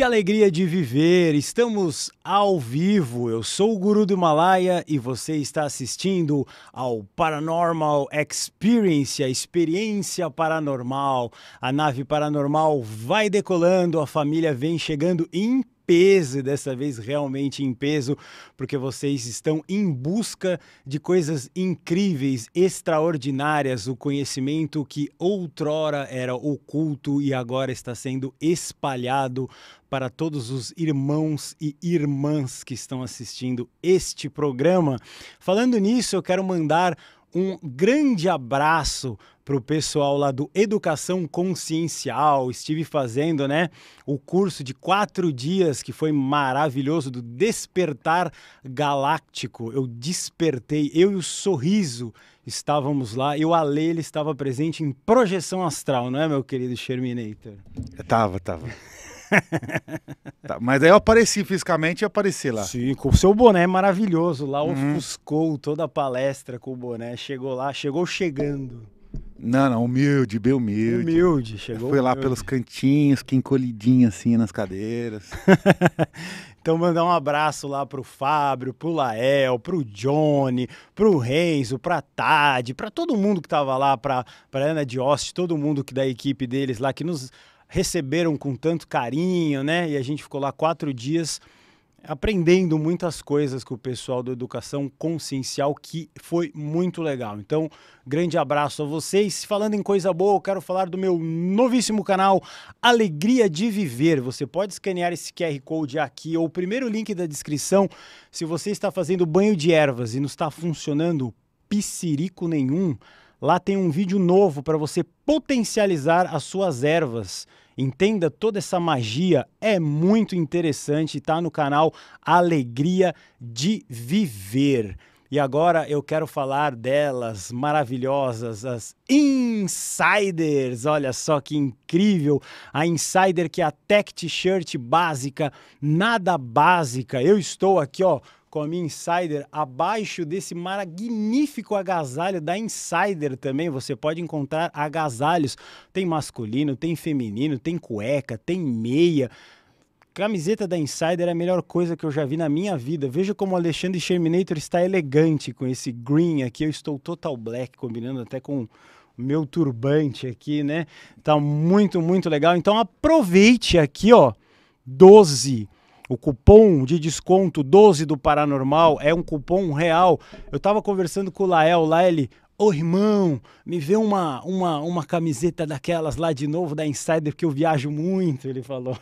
Que alegria de viver! Estamos ao vivo. Eu sou o Guru do Himalaia e você está assistindo ao Paranormal Experience, a experiência paranormal. A nave paranormal vai decolando, a família vem chegando em peso, dessa vez realmente em peso, porque vocês estão em busca de coisas incríveis, extraordinárias, o conhecimento que outrora era oculto e agora está sendo espalhado para todos os irmãos e irmãs que estão assistindo este programa. Falando nisso, eu quero mandar um grande abraço para o pessoal lá do Educação Consciencial. Estive fazendo, né, o curso de quatro dias que foi maravilhoso do Despertar Galáctico. Eu despertei, eu e o sorriso estávamos lá e o Ale ele estava presente em projeção astral, não é, meu querido Sherminator? Estava, tava, tava. tá, mas aí eu apareci fisicamente e apareci lá. Sim, com o seu boné maravilhoso lá, uhum. ofuscou toda a palestra com o boné. Chegou lá, chegou chegando. Não, não, humilde, bem humilde. Humilde, chegou. Foi lá pelos cantinhos, que encolhidinho assim nas cadeiras. então, mandar um abraço lá pro Fábio, pro Lael, pro Johnny, pro Renzo, pra Tade, pra todo mundo que tava lá, pra, pra Ana Oste todo mundo que da equipe deles lá, que nos receberam com tanto carinho, né? E a gente ficou lá quatro dias aprendendo muitas coisas com o pessoal do Educação Consciencial, que foi muito legal. Então, grande abraço a vocês. Falando em coisa boa, eu quero falar do meu novíssimo canal Alegria de Viver. Você pode escanear esse QR Code aqui ou o primeiro link da descrição se você está fazendo banho de ervas e não está funcionando piscirico nenhum. Lá tem um vídeo novo para você potencializar as suas ervas Entenda toda essa magia, é muito interessante, está no canal Alegria de Viver. E agora eu quero falar delas, maravilhosas, as Insiders. Olha só que incrível! A Insider que é a tech t-shirt básica, nada básica. Eu estou aqui, ó, com a minha Insider, abaixo desse magnífico agasalho da Insider também. Você pode encontrar agasalhos. Tem masculino, tem feminino, tem cueca, tem meia. Camiseta da Insider é a melhor coisa que eu já vi na minha vida. Veja como o Alexandre Sherminator está elegante com esse green aqui. Eu estou total black, combinando até com meu turbante aqui, né? Tá muito, muito legal. Então aproveite aqui, ó. 12 o cupom de desconto 12 do Paranormal é um cupom real. Eu estava conversando com o Lael lá, ele. Ô oh, irmão, me vê uma, uma, uma camiseta daquelas lá de novo da Insider, porque eu viajo muito, ele falou.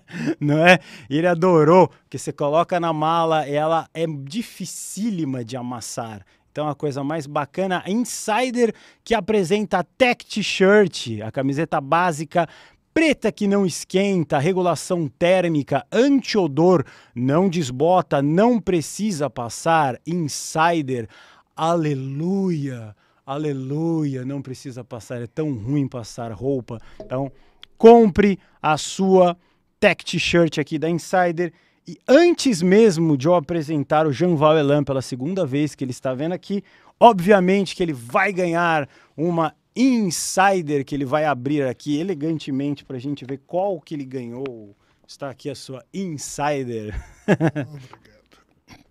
Não é? E ele adorou, porque você coloca na mala, ela é dificílima de amassar. Então a coisa mais bacana, Insider que apresenta a Tech T-shirt, a camiseta básica preta que não esquenta, regulação térmica, antiodor, não desbota, não precisa passar, insider, aleluia, aleluia, não precisa passar, é tão ruim passar roupa. Então, compre a sua tech t-shirt aqui da Insider. E antes mesmo de eu apresentar o Jean Valelan pela segunda vez que ele está vendo aqui, obviamente que ele vai ganhar uma insider que ele vai abrir aqui elegantemente para a gente ver qual que ele ganhou. Está aqui a sua insider. Obrigado.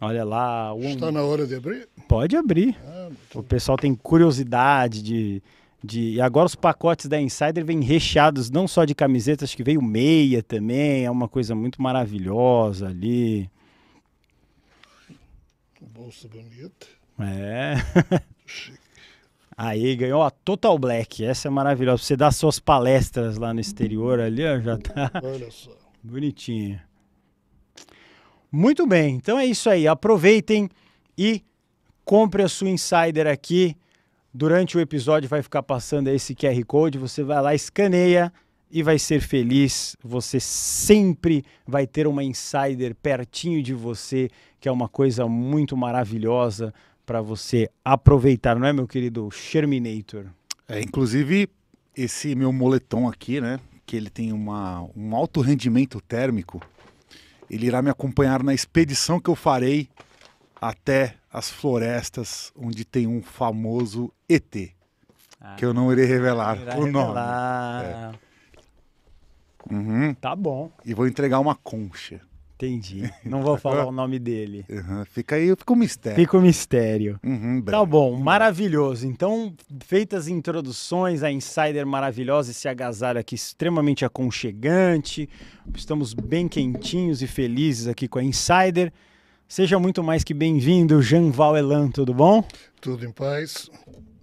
Olha lá. Um... Está na hora de abrir? Pode abrir. Ah, o pessoal tem curiosidade de, de. E agora os pacotes da Insider vêm recheados não só de camisetas, que veio meia também. É uma coisa muito maravilhosa ali. Bolsa bonita. É. Aí ganhou a Total Black. Essa é maravilhosa. Você dá suas palestras lá no exterior ali, ó, já tá. Olha só. Bonitinha. Muito bem. Então é isso aí. Aproveitem e compre a sua insider aqui. Durante o episódio vai ficar passando esse QR Code, você vai lá, escaneia e vai ser feliz. Você sempre vai ter uma insider pertinho de você, que é uma coisa muito maravilhosa para você aproveitar, não é, meu querido Sherminator? É, inclusive, esse meu moletom aqui, né? Que ele tem uma, um alto rendimento térmico. Ele irá me acompanhar na expedição que eu farei até as florestas onde tem um famoso ET. Ah, que eu não irei revelar o revelar. nome. É. Uhum. Tá bom. E vou entregar uma concha. Entendi. Não vou falar o nome dele. Uhum. Fica aí, fica um mistério. Fica um mistério. Uhum, tá bom, maravilhoso. Então, feitas introduções, a Insider maravilhosa, esse agasalho aqui extremamente aconchegante. Estamos bem quentinhos e felizes aqui com a Insider. Seja muito mais que bem-vindo, Jean Valelan, tudo bom? Tudo em paz.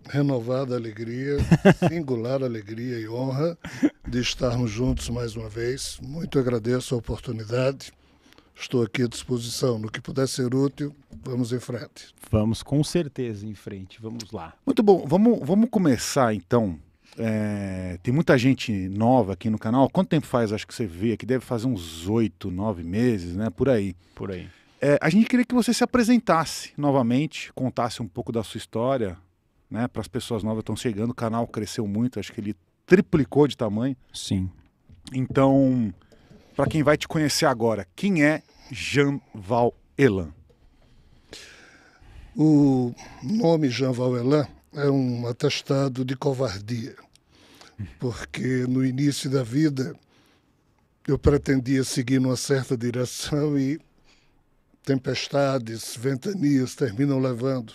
Renovada alegria, singular alegria e honra de estarmos juntos mais uma vez. Muito agradeço a oportunidade estou aqui à disposição. No que puder ser útil, vamos em frente. Vamos com certeza em frente, vamos lá. Muito bom, vamos, vamos começar então. É, tem muita gente nova aqui no canal. Quanto tempo faz? Acho que você vê aqui, deve fazer uns oito, nove meses, né? Por aí. Por aí. É, a gente queria que você se apresentasse novamente, contasse um pouco da sua história, né? Para as pessoas novas estão chegando, o canal cresceu muito, acho que ele triplicou de tamanho. Sim. Então, para quem vai te conhecer agora, quem é Jean Val Elan? O nome Jean Valelan é um atestado de covardia, porque no início da vida eu pretendia seguir numa certa direção e tempestades, ventanias terminam levando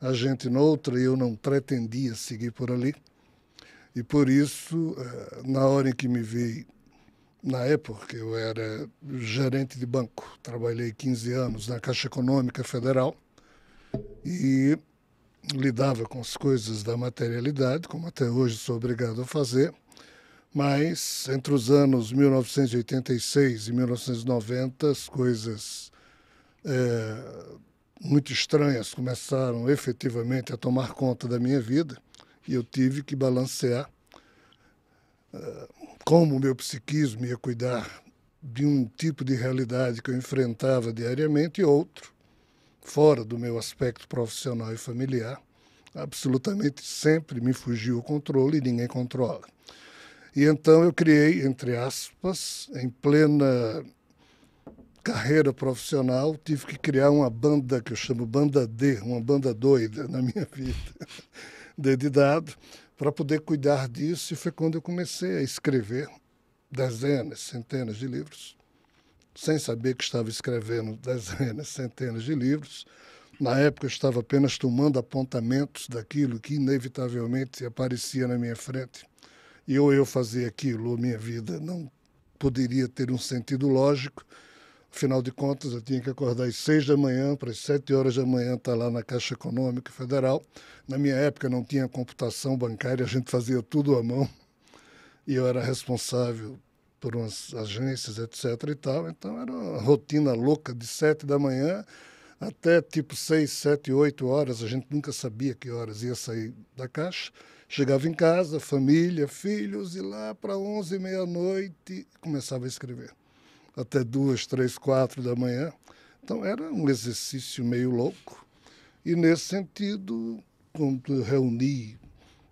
a gente noutra e eu não pretendia seguir por ali. E por isso, eh, na hora em que me vi na época eu era gerente de banco, trabalhei 15 anos na Caixa Econômica Federal e lidava com as coisas da materialidade, como até hoje sou obrigado a fazer, mas entre os anos 1986 e 1990 as coisas é, muito estranhas começaram efetivamente a tomar conta da minha vida e eu tive que balancear. É, como o meu psiquismo ia cuidar de um tipo de realidade que eu enfrentava diariamente e outro, fora do meu aspecto profissional e familiar, absolutamente sempre me fugiu o controle e ninguém controla. E então eu criei, entre aspas, em plena carreira profissional, tive que criar uma banda que eu chamo Banda D, uma banda doida na minha vida, dedidado, para poder cuidar disso, e foi quando eu comecei a escrever dezenas, centenas de livros, sem saber que estava escrevendo dezenas, centenas de livros. Na época eu estava apenas tomando apontamentos daquilo que inevitavelmente aparecia na minha frente. E ou eu fazia aquilo, ou minha vida não poderia ter um sentido lógico, Afinal de contas, eu tinha que acordar às seis da manhã para as sete horas da manhã estar lá na Caixa Econômica Federal. Na minha época não tinha computação bancária, a gente fazia tudo à mão. E eu era responsável por umas agências, etc. e tal. Então era uma rotina louca de sete da manhã até tipo seis, sete, oito horas. A gente nunca sabia que horas ia sair da Caixa. Chegava em casa, família, filhos, e lá para onze e meia-noite começava a escrever até duas, três, quatro da manhã. Então era um exercício meio louco. E nesse sentido, quando reuni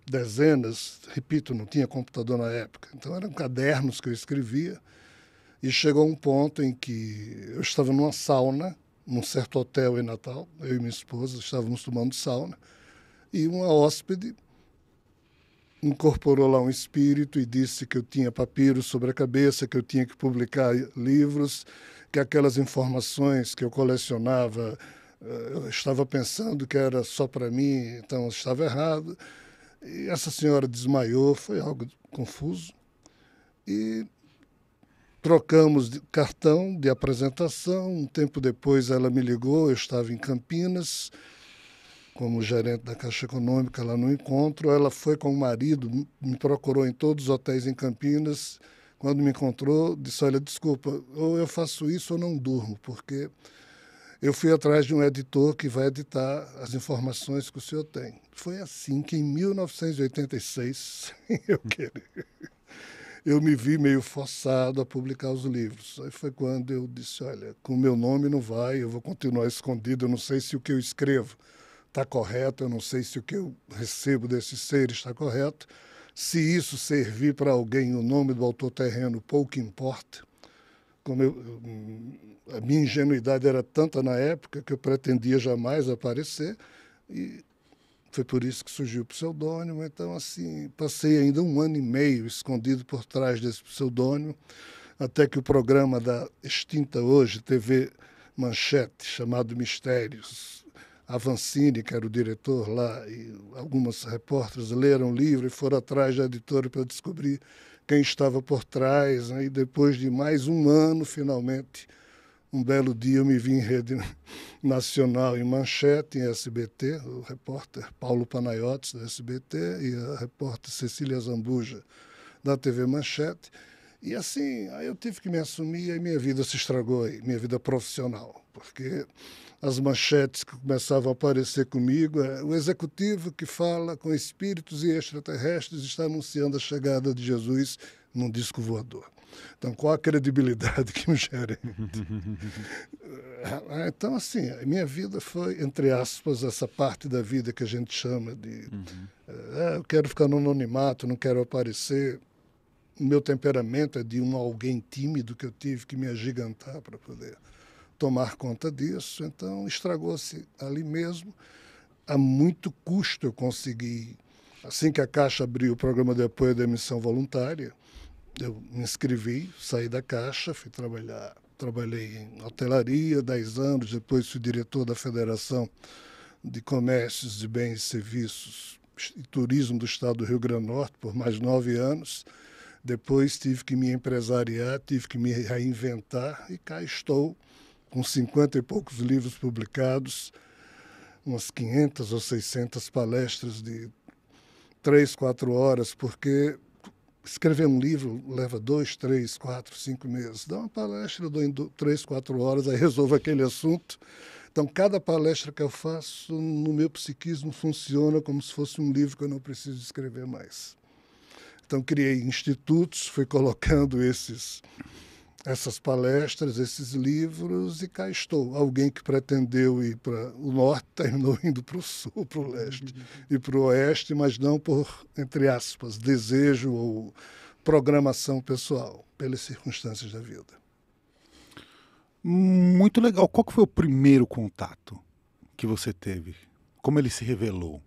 dezenas, repito, não tinha computador na época, então eram cadernos que eu escrevia. E chegou um ponto em que eu estava numa sauna, num certo hotel em Natal, eu e minha esposa estávamos tomando sauna, e uma hóspede incorporou lá um espírito e disse que eu tinha papiros sobre a cabeça, que eu tinha que publicar livros, que aquelas informações que eu colecionava, eh, eu estava pensando que era só para mim, então eu estava errado. E essa senhora desmaiou, foi algo confuso. E trocamos de cartão de apresentação. Um tempo depois ela me ligou, eu estava em Campinas como gerente da Caixa Econômica lá no encontro. Ela foi com o marido, me procurou em todos os hotéis em Campinas. Quando me encontrou, disse: Olha, desculpa, ou eu faço isso ou não durmo, porque eu fui atrás de um editor que vai editar as informações que o senhor tem. Foi assim que, em 1986, eu querer, eu me vi meio forçado a publicar os livros. Aí foi quando eu disse: olha, com o meu nome não vai, eu vou continuar escondido, eu não sei se o que eu escrevo está correto, eu não sei se o que eu recebo desse ser está correto. Se isso servir para alguém, o nome do autor terreno pouco importa. Como eu, hum, a minha ingenuidade era tanta na época que eu pretendia jamais aparecer e foi por isso que surgiu o pseudônimo. Então, assim, passei ainda um ano e meio escondido por trás desse pseudônimo, até que o programa da extinta hoje TV Manchete, chamado Mistérios, Avancini, que era o diretor lá, e algumas repórteres leram o livro e foram atrás da editora para descobrir quem estava por trás. Né? E depois de mais um ano, finalmente, um belo dia eu me vi em rede nacional, em manchete, em SBT, o repórter Paulo Panayotes, da SBT, e a repórter Cecília Zambuja, da TV Manchete. E assim, aí eu tive que me assumir e minha vida se estragou aí, minha vida profissional, porque as manchetes que começavam a aparecer comigo. É, o executivo que fala com espíritos e extraterrestres está anunciando a chegada de Jesus num disco voador. Então, qual a credibilidade que me gerente. É, então, assim, a minha vida foi, entre aspas, essa parte da vida que a gente chama de. Uhum. É, eu quero ficar no anonimato, não quero aparecer. O meu temperamento é de um alguém tímido que eu tive que me agigantar para poder tomar conta disso, então estragou-se ali mesmo. A muito custo eu consegui, assim que a Caixa abriu o programa de apoio da emissão voluntária, eu me inscrevi, saí da Caixa, fui trabalhar, trabalhei em hotelaria 10 anos, depois fui diretor da Federação de Comércios de Bens e Serviços e Turismo do Estado do Rio Grande do Norte por mais nove anos. Depois tive que me empresariar, tive que me reinventar e cá estou com 50 e poucos livros publicados, umas 500 ou 600 palestras de 3, 4 horas, porque escrever um livro leva 2, 3, 4, 5 meses. Dá uma palestra, dou em 3, 4 horas, aí resolvo aquele assunto. Então, cada palestra que eu faço no meu psiquismo funciona como se fosse um livro que eu não preciso escrever mais. Então, criei institutos, fui colocando esses essas palestras, esses livros, e cá estou. Alguém que pretendeu ir para o norte terminou indo para o sul, para o leste e para o oeste, mas não por, entre aspas, desejo ou programação pessoal, pelas circunstâncias da vida. Muito legal. Qual foi o primeiro contato que você teve? Como ele se revelou?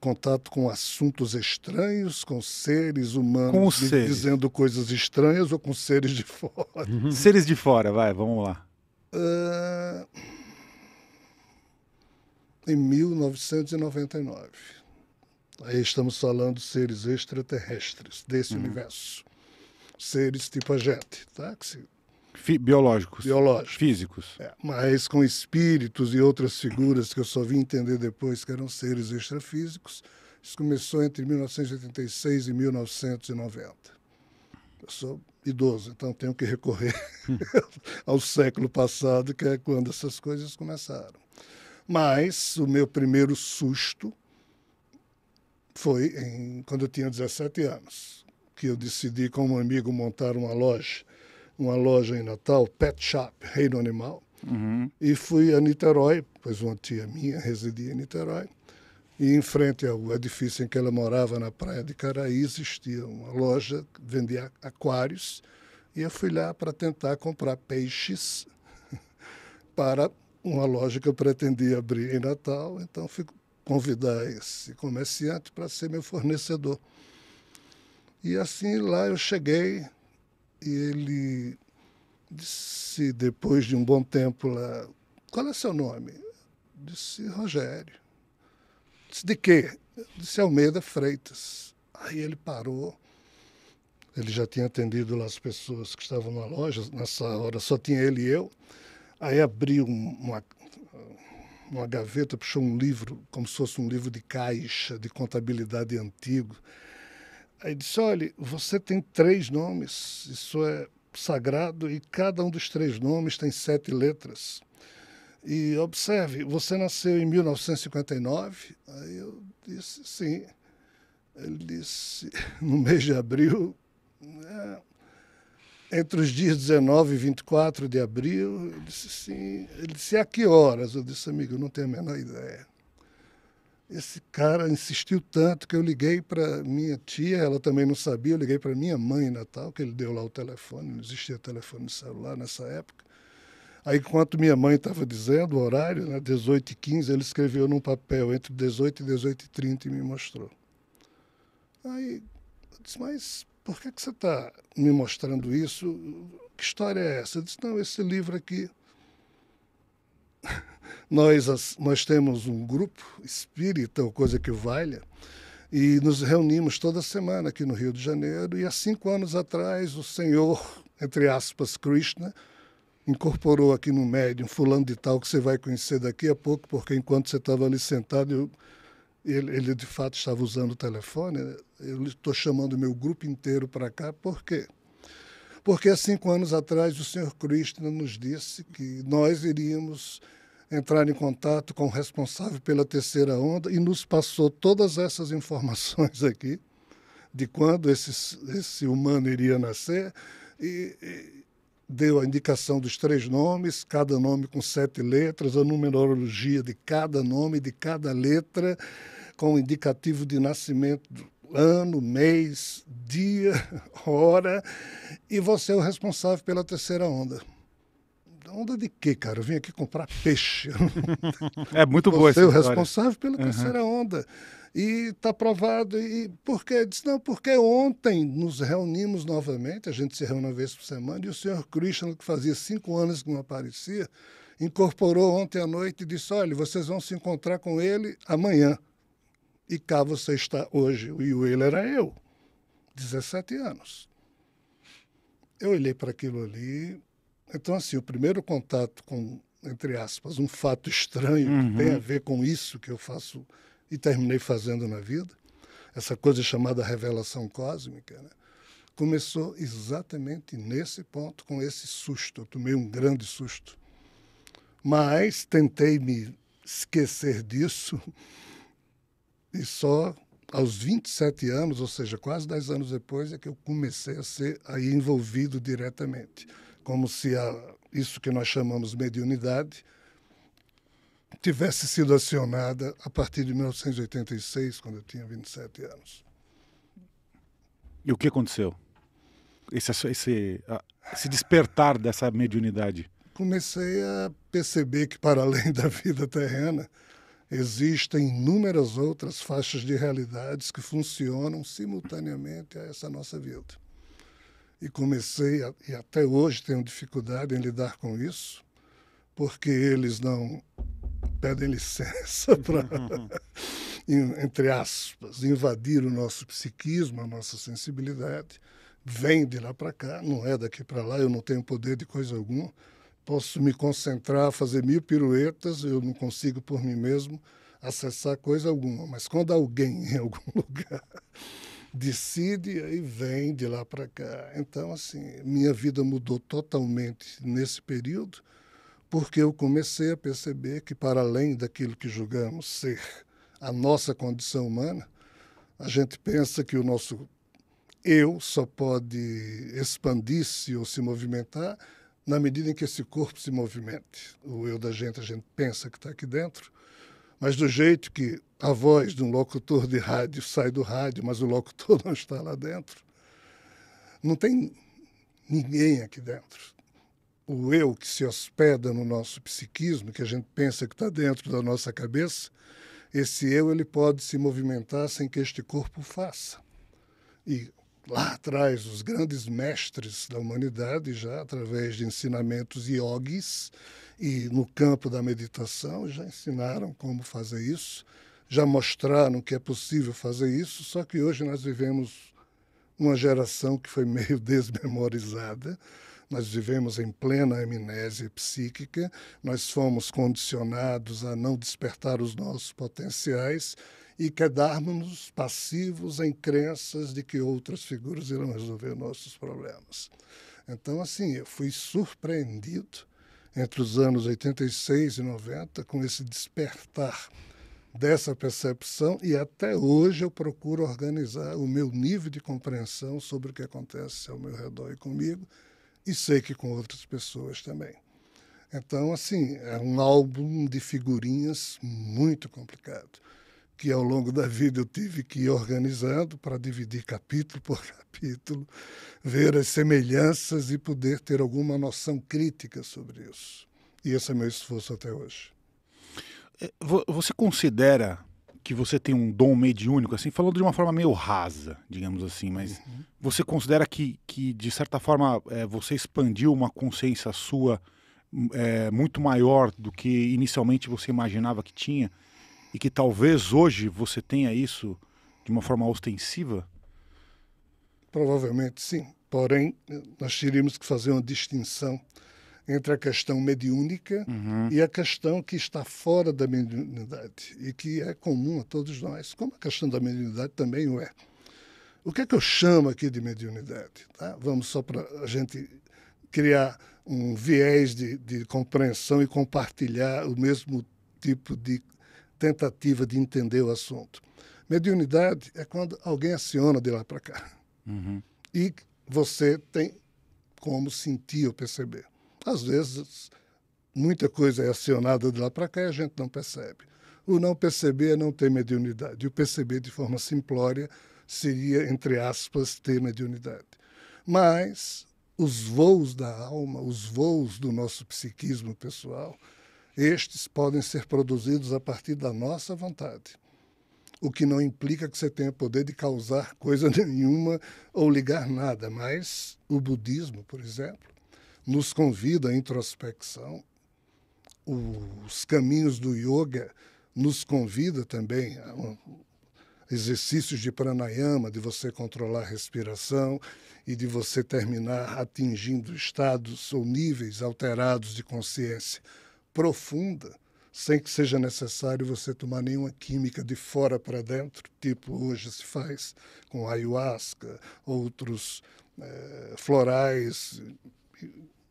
contato com assuntos estranhos, com seres humanos com seres. dizendo coisas estranhas ou com seres de fora? Uhum. Seres de fora, vai, vamos lá. Uh... Em 1999. Aí estamos falando seres extraterrestres desse uhum. universo. Seres tipo a gente, tá? Que se Fi biológicos. Biológicos. Físicos. É, mas com espíritos e outras figuras que eu só vim entender depois que eram seres extrafísicos. Isso começou entre 1986 e 1990. Eu sou idoso, então tenho que recorrer ao século passado, que é quando essas coisas começaram. Mas o meu primeiro susto foi em, quando eu tinha 17 anos, que eu decidi com um amigo montar uma loja uma loja em Natal, Pet Shop, Reino Animal. Uhum. E fui a Niterói, pois uma tia minha residia em Niterói. E em frente ao edifício em que ela morava, na praia de Caraí, existia uma loja que vendia aquários. E eu fui lá para tentar comprar peixes para uma loja que eu pretendia abrir em Natal. Então fui convidar esse comerciante para ser meu fornecedor. E assim lá eu cheguei e ele disse, depois de um bom tempo lá, qual é seu nome? Disse, Rogério. Disse, de quê? Disse, Almeida Freitas. Aí ele parou. Ele já tinha atendido lá as pessoas que estavam na loja, nessa hora só tinha ele e eu. Aí abriu uma, uma gaveta, puxou um livro, como se fosse um livro de caixa, de contabilidade antigo. Aí disse: olha, você tem três nomes, isso é sagrado, e cada um dos três nomes tem sete letras. E observe, você nasceu em 1959? Aí eu disse: sim. Ele disse: no mês de abril. É, entre os dias 19 e 24 de abril, ele disse sim. Ele disse, a que horas? Eu disse, amigo, não tenho a menor ideia esse cara insistiu tanto que eu liguei para minha tia, ela também não sabia, eu liguei para minha mãe Natal, que ele deu lá o telefone, não existia telefone celular nessa época. Aí, enquanto minha mãe estava dizendo o horário, né, 18h15, ele escreveu num papel entre 18 e 18h30 e me mostrou. Aí eu disse, mas por que, que você está me mostrando isso? Que história é essa? Eu disse, não, esse livro aqui nós, nós temos um grupo espírita, ou coisa que valha, e nos reunimos toda semana aqui no Rio de Janeiro. E há cinco anos atrás, o senhor, entre aspas, Krishna, incorporou aqui no médium fulano de tal que você vai conhecer daqui a pouco, porque enquanto você estava ali sentado, eu, ele, ele, de fato estava usando o telefone. Né? Eu estou chamando o meu grupo inteiro para cá, por quê? porque cinco anos atrás o senhor Krishna nos disse que nós iríamos entrar em contato com o responsável pela terceira onda e nos passou todas essas informações aqui de quando esse, esse humano iria nascer e, e deu a indicação dos três nomes, cada nome com sete letras, a numerologia de cada nome, de cada letra, com o indicativo de nascimento ano, mês, dia, hora, e você é o responsável pela terceira onda. Onda de quê, cara? Eu vim aqui comprar peixe. é muito boa Você é o responsável pela uhum. terceira onda. E está provado. E por quê? Disse, não, porque ontem nos reunimos novamente, a gente se reúne uma vez por semana, e o senhor Christian, que fazia cinco anos que não aparecia, incorporou ontem à noite e disse: olha, vocês vão se encontrar com ele amanhã. E cá você está hoje. E o ele era eu, 17 anos. Eu olhei para aquilo ali. Então, assim, o primeiro contato com, entre aspas, um fato estranho uhum. que tem a uhum. ver com isso que eu faço e terminei fazendo na vida, essa coisa chamada revelação cósmica, né? começou exatamente nesse ponto, com esse susto. Eu tomei um grande susto. Mas tentei me esquecer disso e só aos 27 anos, ou seja, quase 10 anos depois, é que eu comecei a ser aí envolvido diretamente. Como se a, isso que nós chamamos mediunidade tivesse sido acionada a partir de 1986, quando eu tinha 27 anos. E o que aconteceu? Esse, esse, esse despertar dessa mediunidade? Comecei a perceber que, para além da vida terrena, existem inúmeras outras faixas de realidades que funcionam simultaneamente a essa nossa vida. E comecei, a, e até hoje tenho dificuldade em lidar com isso, porque eles não pedem licença para, entre aspas, invadir o nosso psiquismo, a nossa sensibilidade. Vem de lá para cá, não é daqui para lá, eu não tenho poder de coisa alguma posso me concentrar, fazer mil piruetas, eu não consigo por mim mesmo acessar coisa alguma. Mas quando alguém em algum lugar decide, aí vem de lá para cá. Então, assim, minha vida mudou totalmente nesse período, porque eu comecei a perceber que, para além daquilo que julgamos ser a nossa condição humana, a gente pensa que o nosso eu só pode expandir-se ou se movimentar na medida em que esse corpo se movimente. O eu da gente, a gente pensa que está aqui dentro, mas do jeito que a voz de um locutor de rádio sai do rádio, mas o locutor não está lá dentro, não tem ninguém aqui dentro. O eu que se hospeda no nosso psiquismo, que a gente pensa que está dentro da nossa cabeça, esse eu ele pode se movimentar sem que este corpo faça. E lá atrás os grandes mestres da humanidade, já através de ensinamentos yogis e no campo da meditação, já ensinaram como fazer isso, já mostraram que é possível fazer isso, só que hoje nós vivemos uma geração que foi meio desmemorizada. Nós vivemos em plena amnésia psíquica, nós fomos condicionados a não despertar os nossos potenciais e quedarmos passivos em crenças de que outras figuras irão resolver nossos problemas. Então, assim, eu fui surpreendido entre os anos 86 e 90 com esse despertar dessa percepção e até hoje eu procuro organizar o meu nível de compreensão sobre o que acontece ao meu redor e comigo e sei que com outras pessoas também. Então, assim, é um álbum de figurinhas muito complicado que ao longo da vida eu tive que ir organizando para dividir capítulo por capítulo, ver as semelhanças e poder ter alguma noção crítica sobre isso. E esse é meu esforço até hoje. É, você considera que você tem um dom mediúnico, assim, falando de uma forma meio rasa, digamos assim, mas uhum. você considera que, que, de certa forma, é, você expandiu uma consciência sua hum, é, muito maior do que inicialmente você imaginava que tinha? e que talvez hoje você tenha isso de uma forma ostensiva? Provavelmente sim. Porém, nós teríamos que fazer uma distinção entre a questão mediúnica uhum. e a questão que está fora da mediunidade e que é comum a todos nós, como a questão da mediunidade também o é. O que é que eu chamo aqui de mediunidade? Tá? Vamos só para a gente criar um viés de, de compreensão e compartilhar o mesmo tipo de tentativa de entender o assunto. Mediunidade é quando alguém aciona de lá para cá. Uhum. E você tem como sentir ou perceber. Às vezes, muita coisa é acionada de lá para cá e a gente não percebe. O não perceber é não ter mediunidade. E o perceber de forma simplória seria, entre aspas, ter mediunidade. Mas os voos da alma, os voos do nosso psiquismo pessoal, estes podem ser produzidos a partir da nossa vontade, o que não implica que você tenha poder de causar coisa nenhuma ou ligar nada, mas o budismo, por exemplo, nos convida à introspecção. Os caminhos do yoga nos convida também a exercícios de pranayama, de você controlar a respiração e de você terminar atingindo estados ou níveis alterados de consciência profunda, sem que seja necessário você tomar nenhuma química de fora para dentro, tipo hoje se faz com ayahuasca, outros é, florais,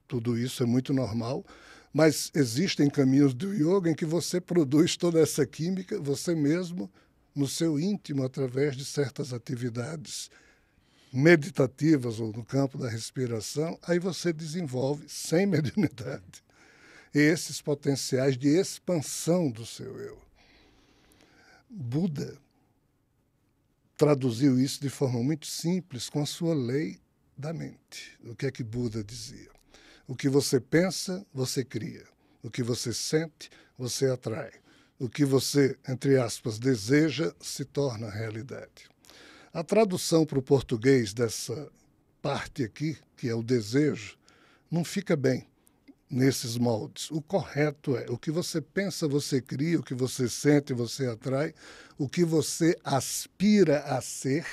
tudo isso é muito normal. Mas existem caminhos do yoga em que você produz toda essa química você mesmo no seu íntimo através de certas atividades meditativas ou no campo da respiração, aí você desenvolve sem mediunidade esses potenciais de expansão do seu eu. Buda traduziu isso de forma muito simples com a sua lei da mente. O que é que Buda dizia? O que você pensa, você cria. O que você sente, você atrai. O que você, entre aspas, deseja, se torna realidade. A tradução para o português dessa parte aqui, que é o desejo, não fica bem nesses moldes. O correto é o que você pensa, você cria, o que você sente, você atrai, o que você aspira a ser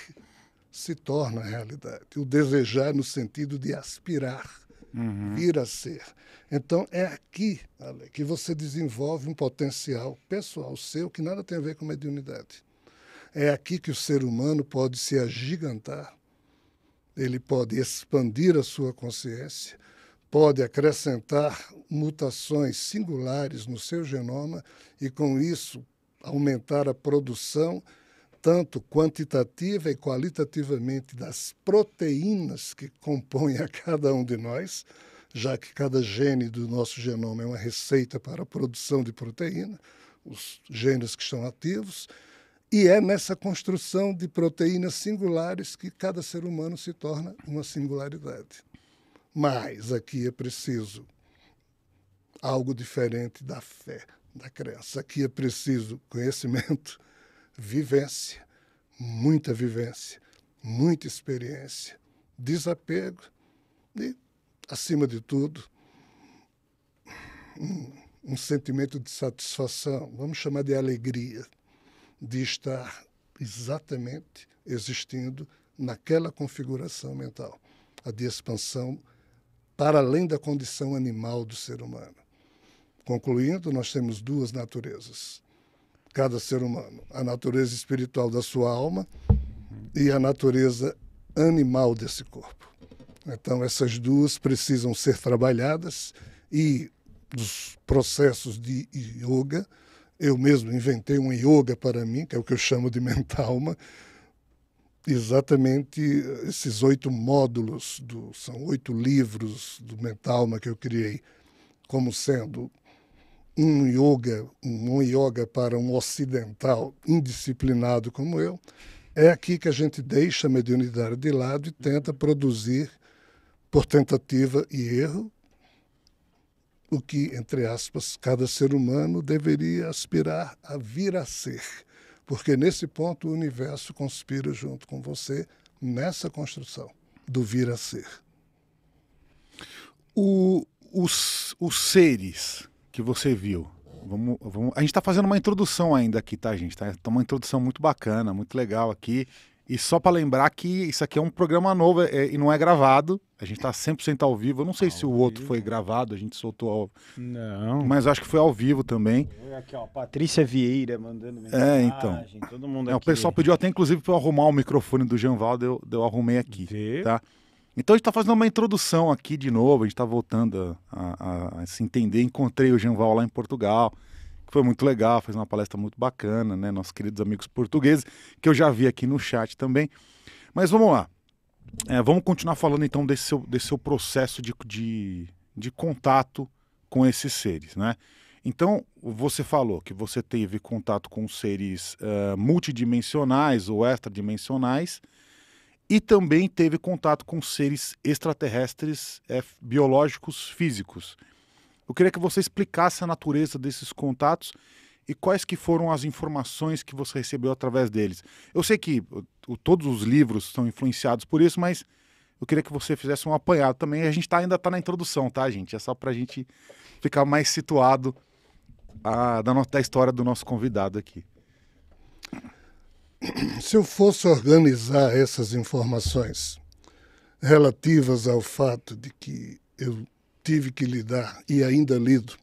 se torna realidade. O desejar no sentido de aspirar, uhum. vir a ser. Então é aqui Ale, que você desenvolve um potencial pessoal seu que nada tem a ver com mediunidade. É aqui que o ser humano pode se agigantar, ele pode expandir a sua consciência pode acrescentar mutações singulares no seu genoma e, com isso, aumentar a produção, tanto quantitativa e qualitativamente, das proteínas que compõem a cada um de nós, já que cada gene do nosso genoma é uma receita para a produção de proteína, os genes que estão ativos. E é nessa construção de proteínas singulares que cada ser humano se torna uma singularidade. Mas aqui é preciso algo diferente da fé, da crença. Aqui é preciso conhecimento, vivência, muita vivência, muita experiência, desapego e, acima de tudo, um, um sentimento de satisfação, vamos chamar de alegria, de estar exatamente existindo naquela configuração mental, a de expansão para além da condição animal do ser humano. Concluindo, nós temos duas naturezas. Cada ser humano, a natureza espiritual da sua alma e a natureza animal desse corpo. Então, essas duas precisam ser trabalhadas e dos processos de yoga, eu mesmo inventei um yoga para mim, que é o que eu chamo de mentalma, exatamente eh, esses oito módulos, do, são oito livros do Mentalma que eu criei, como sendo um yoga, um, um yoga para um ocidental indisciplinado como eu, é aqui que a gente deixa a mediunidade de lado e tenta produzir, por tentativa e erro, o que, entre aspas, cada ser humano deveria aspirar a vir a ser. Porque nesse ponto o universo conspira junto com você nessa construção do vir a ser. O, os, os seres que você viu, Vamos, vamos, a gente está fazendo uma introdução ainda aqui, tá, gente? Tá, tá uma introdução muito bacana, muito legal aqui. E só para lembrar que isso aqui é um programa novo é, e não é gravado. A gente tá 100% ao vivo. Eu não sei ao se o outro foi gravado, a gente soltou ao... Não. Mas acho que foi ao vivo também. Aqui, ó, Patrícia Vieira mandando é, mensagem. É, então. Todo mundo é, aqui. O pessoal pediu até, inclusive, para eu arrumar o microfone do Janvaldo, eu, eu arrumei aqui, Vê. tá? Então a gente tá fazendo uma introdução aqui de novo, a gente tá voltando a, a, a se entender. Encontrei o Janval lá em Portugal foi muito legal, fez uma palestra muito bacana, né? Nossos queridos amigos portugueses, que eu já vi aqui no chat também. Mas vamos lá. É, vamos continuar falando então desse seu, desse seu processo de, de, de contato com esses seres, né? Então, você falou que você teve contato com seres uh, multidimensionais ou extradimensionais e também teve contato com seres extraterrestres eh, biológicos físicos. Eu queria que você explicasse a natureza desses contatos e quais que foram as informações que você recebeu através deles. Eu sei que o, todos os livros são influenciados por isso, mas eu queria que você fizesse um apanhado também. A gente tá, ainda está na introdução, tá, gente? É só para a gente ficar mais situado a, da, no, da história do nosso convidado aqui. Se eu fosse organizar essas informações relativas ao fato de que eu tive que lidar e ainda lido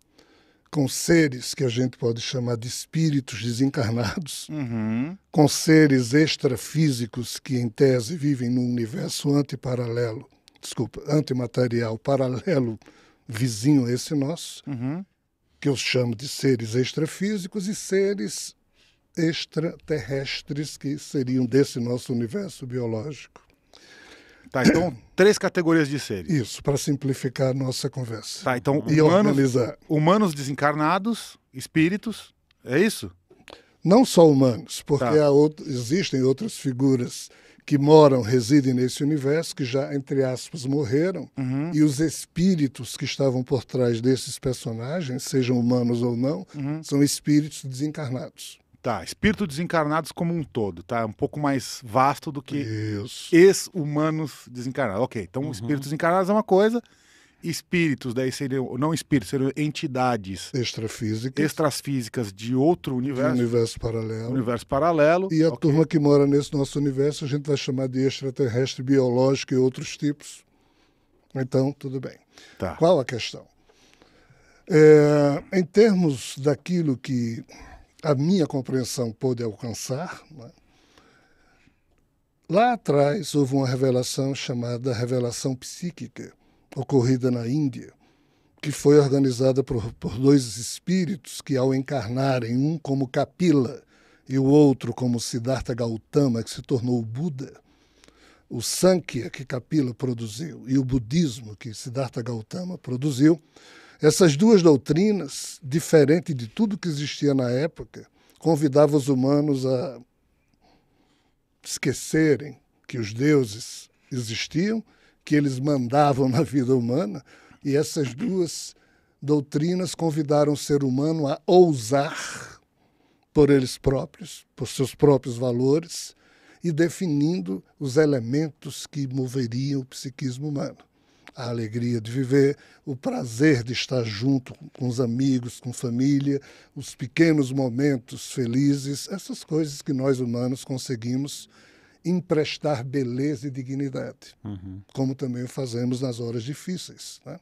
com seres que a gente pode chamar de espíritos desencarnados, uhum. com seres extrafísicos que, em tese, vivem num universo antiparalelo, desculpa, antimaterial, paralelo, vizinho a esse nosso, uhum. que eu chamo de seres extrafísicos e seres extraterrestres que seriam desse nosso universo biológico. Tá, então três categorias de seres. Isso, para simplificar a nossa conversa. Tá, então e humanos, organizar. humanos desencarnados, espíritos, é isso? Não só humanos, porque tá. outro, existem outras figuras que moram, residem nesse universo, que já, entre aspas, morreram, uhum. e os espíritos que estavam por trás desses personagens, sejam humanos ou não, uhum. são espíritos desencarnados. Tá, espírito desencarnados como um todo, tá? É um pouco mais vasto do que ex-humanos desencarnados. Ok, então uhum. espíritos desencarnados é uma coisa, espíritos, daí seriam, não espíritos, seriam entidades extrafísicas, extrafísicas de outro universo. De universo paralelo. Universo paralelo. E a okay. turma que mora nesse nosso universo a gente vai chamar de extraterrestre biológico e outros tipos. Então, tudo bem. Tá. Qual a questão? É, em termos daquilo que a minha compreensão pôde alcançar. Né? Lá atrás houve uma revelação chamada revelação psíquica, ocorrida na Índia, que foi organizada por, por dois espíritos que, ao encarnarem, um como Kapila e o outro como Siddhartha Gautama, que se tornou o Buda, o Sankhya que Kapila produziu e o budismo que Siddhartha Gautama produziu, essas duas doutrinas, diferente de tudo que existia na época, convidavam os humanos a esquecerem que os deuses existiam, que eles mandavam na vida humana, e essas duas doutrinas convidaram o ser humano a ousar por eles próprios, por seus próprios valores, e definindo os elementos que moveriam o psiquismo humano a alegria de viver, o prazer de estar junto com os amigos, com família, os pequenos momentos felizes, essas coisas que nós humanos conseguimos emprestar beleza e dignidade, uhum. como também fazemos nas horas difíceis. Né?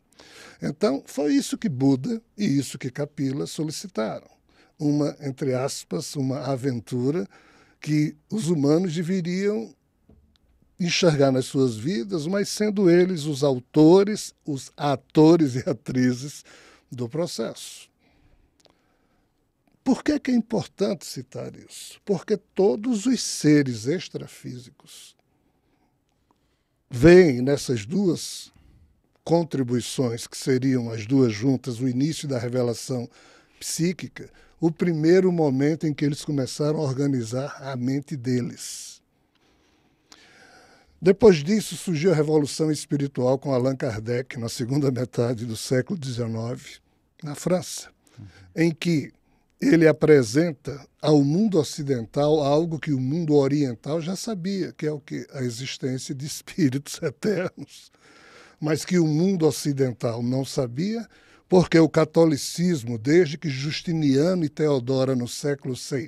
Então, foi isso que Buda e isso que Kapila solicitaram. Uma, entre aspas, uma aventura que os humanos deveriam enxergar nas suas vidas, mas sendo eles os autores, os atores e atrizes do processo. Por que, que é importante citar isso? Porque todos os seres extrafísicos veem nessas duas contribuições, que seriam as duas juntas, o início da revelação psíquica, o primeiro momento em que eles começaram a organizar a mente deles. Depois disso surgiu a Revolução Espiritual com Allan Kardec, na segunda metade do século XIX, na França, em que ele apresenta ao mundo ocidental algo que o mundo oriental já sabia, que é o que a existência de espíritos eternos, mas que o mundo ocidental não sabia, porque o catolicismo, desde que Justiniano e Teodora no século VI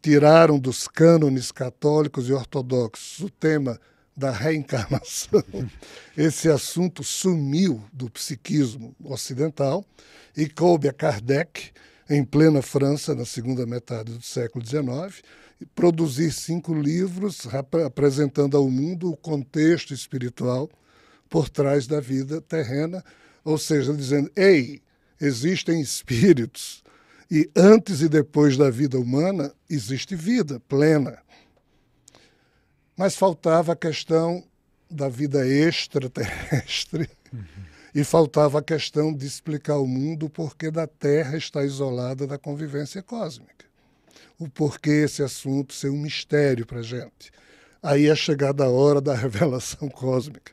tiraram dos cânones católicos e ortodoxos o tema da reencarnação. Esse assunto sumiu do psiquismo ocidental e coube a Kardec, em plena França, na segunda metade do século XIX, produzir cinco livros apresentando ao mundo o contexto espiritual por trás da vida terrena, ou seja, dizendo: ei, existem espíritos e antes e depois da vida humana existe vida plena. Mas faltava a questão da vida extraterrestre uhum. e faltava a questão de explicar o mundo porque da Terra está isolada da convivência cósmica. O porquê esse assunto ser um mistério para a gente. Aí é chegada a hora da revelação cósmica.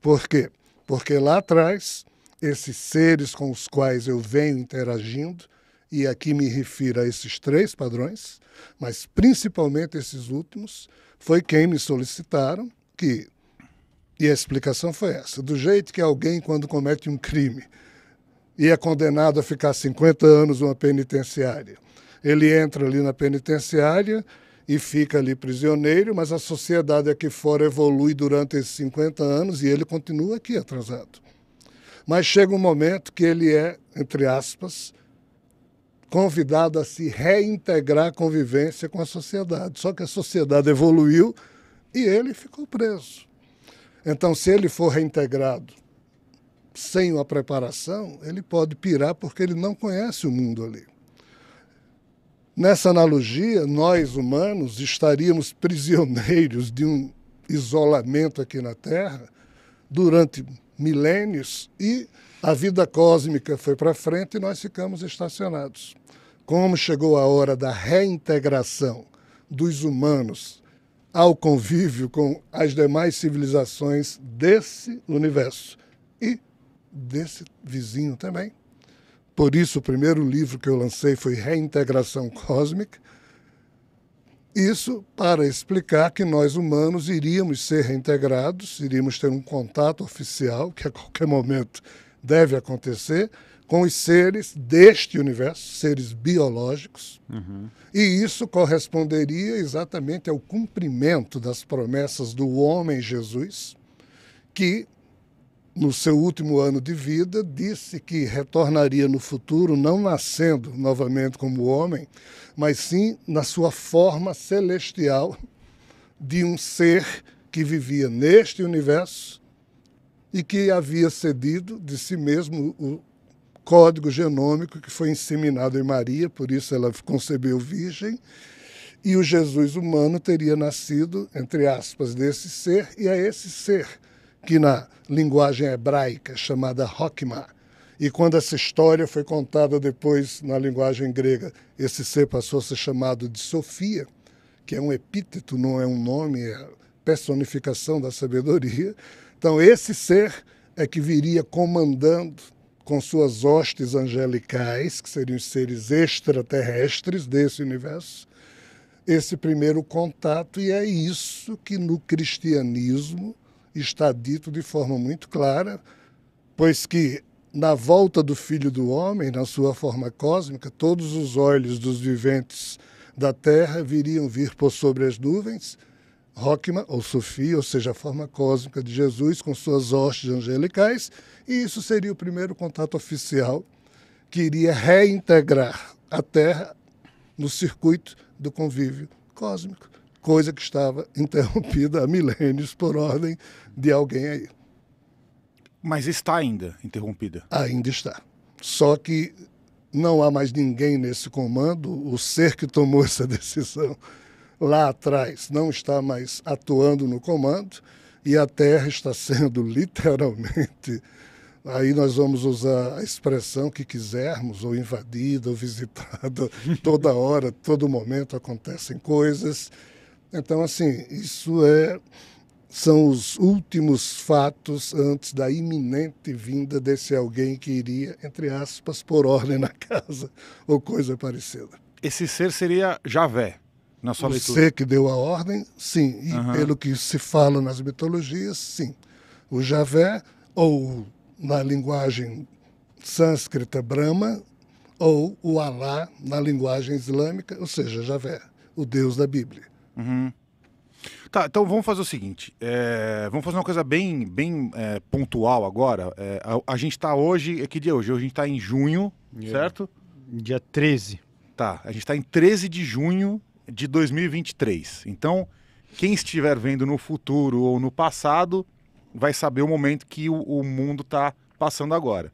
Por quê? Porque lá atrás, esses seres com os quais eu venho interagindo e aqui me refiro a esses três padrões, mas principalmente esses últimos, foi quem me solicitaram que. E a explicação foi essa: do jeito que alguém, quando comete um crime e é condenado a ficar 50 anos numa penitenciária, ele entra ali na penitenciária e fica ali prisioneiro, mas a sociedade aqui fora evolui durante esses 50 anos e ele continua aqui atrasado. Mas chega um momento que ele é, entre aspas, convidado a se reintegrar à convivência com a sociedade. Só que a sociedade evoluiu e ele ficou preso. Então, se ele for reintegrado sem uma preparação, ele pode pirar porque ele não conhece o mundo ali. Nessa analogia, nós humanos estaríamos prisioneiros de um isolamento aqui na Terra durante milênios e a vida cósmica foi para frente e nós ficamos estacionados como chegou a hora da reintegração dos humanos ao convívio com as demais civilizações desse universo e desse vizinho também. Por isso, o primeiro livro que eu lancei foi Reintegração Cósmica. Isso para explicar que nós humanos iríamos ser reintegrados, iríamos ter um contato oficial, que a qualquer momento deve acontecer, com os seres deste universo, seres biológicos, uhum. e isso corresponderia exatamente ao cumprimento das promessas do homem Jesus, que, no seu último ano de vida, disse que retornaria no futuro, não nascendo novamente como homem, mas sim na sua forma celestial de um ser que vivia neste universo e que havia cedido de si mesmo o código genômico que foi inseminado em Maria, por isso ela concebeu virgem, e o Jesus humano teria nascido, entre aspas, desse ser, e é esse ser que na linguagem hebraica é chamada Hokma E quando essa história foi contada depois na linguagem grega, esse ser passou a ser chamado de Sofia, que é um epíteto, não é um nome, é a personificação da sabedoria. Então, esse ser é que viria comandando com suas hostes angelicais, que seriam os seres extraterrestres desse universo, esse primeiro contato, e é isso que no cristianismo está dito de forma muito clara, pois que na volta do Filho do Homem, na sua forma cósmica, todos os olhos dos viventes da Terra viriam vir por sobre as nuvens, Róquima ou Sofia, ou seja, a forma cósmica de Jesus com suas hostes angelicais, e isso seria o primeiro contato oficial que iria reintegrar a Terra no circuito do convívio cósmico, coisa que estava interrompida há milênios por ordem de alguém aí. Mas está ainda interrompida? Ainda está. Só que não há mais ninguém nesse comando, o ser que tomou essa decisão lá atrás não está mais atuando no comando e a Terra está sendo literalmente Aí nós vamos usar a expressão que quisermos, ou invadida, ou visitada, toda hora, todo momento acontecem coisas. Então, assim, isso é são os últimos fatos antes da iminente vinda desse alguém que iria, entre aspas, por ordem na casa ou coisa parecida. Esse ser seria Javé, na sua o leitura? ser que deu a ordem, sim. E uhum. pelo que se fala nas mitologias, sim. O Javé, ou na linguagem sânscrita Brahma ou o Alá na linguagem islâmica, ou seja, Javé, o Deus da Bíblia. Uhum. Tá, então vamos fazer o seguinte. É, vamos fazer uma coisa bem, bem é, pontual agora. É, a, a, gente está hoje. É que dia é hoje? Hoje a gente está em junho, yeah. certo? Dia 13. Tá, a gente está em 13 de junho de 2023. Então, quem estiver vendo no futuro ou no passado, vai saber o momento que o, o mundo está passando agora.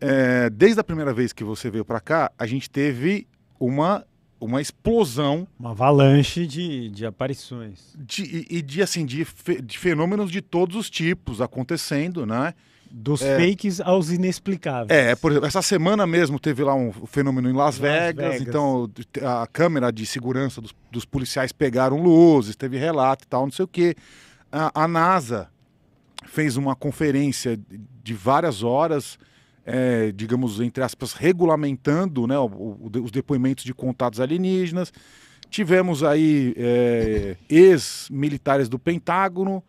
É, desde a primeira vez que você veio para cá, a gente teve uma uma explosão. Uma avalanche de, de aparições. De, e de, assim, de, fe, de fenômenos de todos os tipos acontecendo, né? Dos é, fakes aos inexplicáveis. É, por exemplo, essa semana mesmo teve lá um fenômeno em Las, Las Vegas, Vegas, então a câmera de segurança dos, dos policiais pegaram luzes, teve relato e tal, não sei o quê. A, a NASA fez uma conferência de várias horas, é, digamos, entre aspas, regulamentando né, o, o, os depoimentos de contatos alienígenas. Tivemos aí é, ex-militares do Pentágono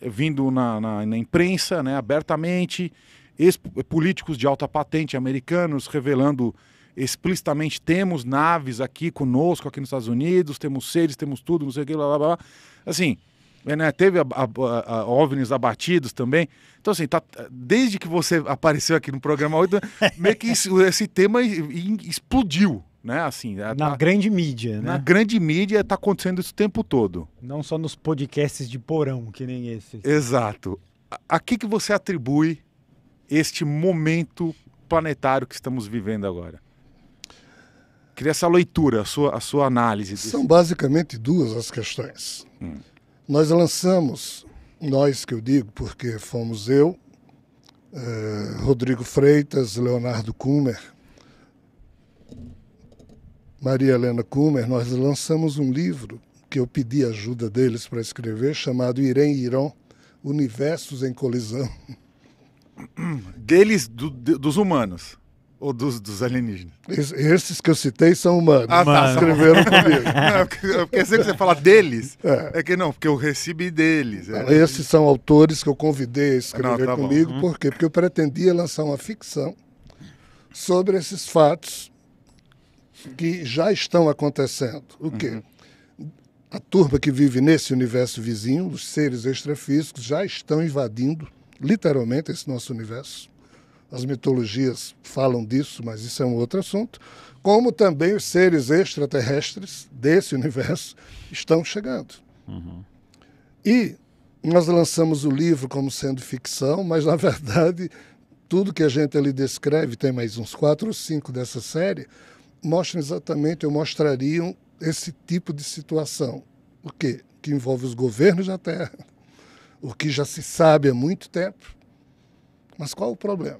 é, vindo na, na, na imprensa né, abertamente, ex-políticos de alta patente americanos revelando explicitamente temos naves aqui conosco, aqui nos Estados Unidos, temos seres, temos tudo, não sei o que, blá blá blá. Assim, é, né? Teve a, a, a, OVNIs abatidos também. Então, assim, tá, desde que você apareceu aqui no programa 8, meio que esse, esse tema explodiu, né? Assim, é, na tá grande mídia, né? Na grande mídia está acontecendo isso o tempo todo. Não só nos podcasts de porão, que nem esse. Exato. A, a que, que você atribui este momento planetário que estamos vivendo agora? Queria essa leitura, a sua, a sua análise. Desse... São basicamente duas as questões. Hum. Nós lançamos, nós que eu digo, porque fomos eu, eh, Rodrigo Freitas, Leonardo Kummer, Maria Helena Kummer, nós lançamos um livro que eu pedi ajuda deles para escrever, chamado Irem e Irão, Universos em Colisão. Deles, do, dos humanos? Ou dos, dos alienígenas? Es, esses que eu citei são humanos. Ah, tá, escreveram comigo. não, é quer é dizer que você fala deles? É. é, que não, porque eu recebi deles. é. esses são autores que eu convidei a escrever não, tá comigo. Bom. Uhum. Por quê? Porque eu pretendia lançar uma ficção sobre esses fatos que já estão acontecendo. O quê? Uhum. A turma que vive nesse universo vizinho, os seres extrafísicos, já estão invadindo, literalmente, esse nosso universo as mitologias falam disso, mas isso é um outro assunto, como também os seres extraterrestres desse universo estão chegando. Uhum. E nós lançamos o livro como sendo ficção, mas na verdade tudo que a gente ali descreve, tem mais uns quatro ou cinco dessa série, mostram exatamente, eu mostrariam esse tipo de situação. O quê? Que envolve os governos da Terra, o que já se sabe há muito tempo. Mas qual o problema?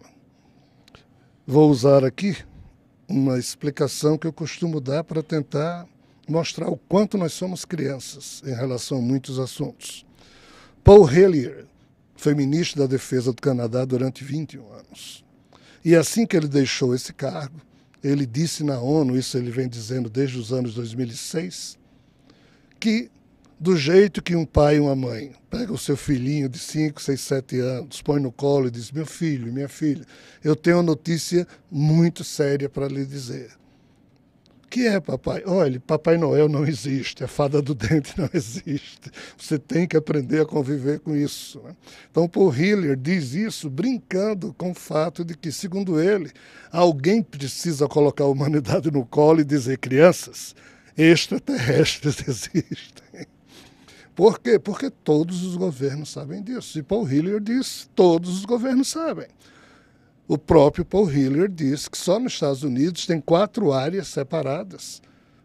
Vou usar aqui uma explicação que eu costumo dar para tentar mostrar o quanto nós somos crianças em relação a muitos assuntos. Paul Hellyer foi ministro da Defesa do Canadá durante 21 anos. E assim que ele deixou esse cargo, ele disse na ONU, isso ele vem dizendo desde os anos 2006, que do jeito que um pai e uma mãe pega o seu filhinho de 5, 6, 7 anos, põe no colo e diz: Meu filho, minha filha, eu tenho uma notícia muito séria para lhe dizer. Que é, papai? Olha, Papai Noel não existe, a fada do dente não existe. Você tem que aprender a conviver com isso. Né? Então, Paul Hiller diz isso brincando com o fato de que, segundo ele, alguém precisa colocar a humanidade no colo e dizer: crianças, extraterrestres existem. Por quê? Porque todos os governos sabem disso. E Paul Hillier diz, todos os governos sabem. O próprio Paul Hillier diz que só nos Estados Unidos tem quatro áreas separadas,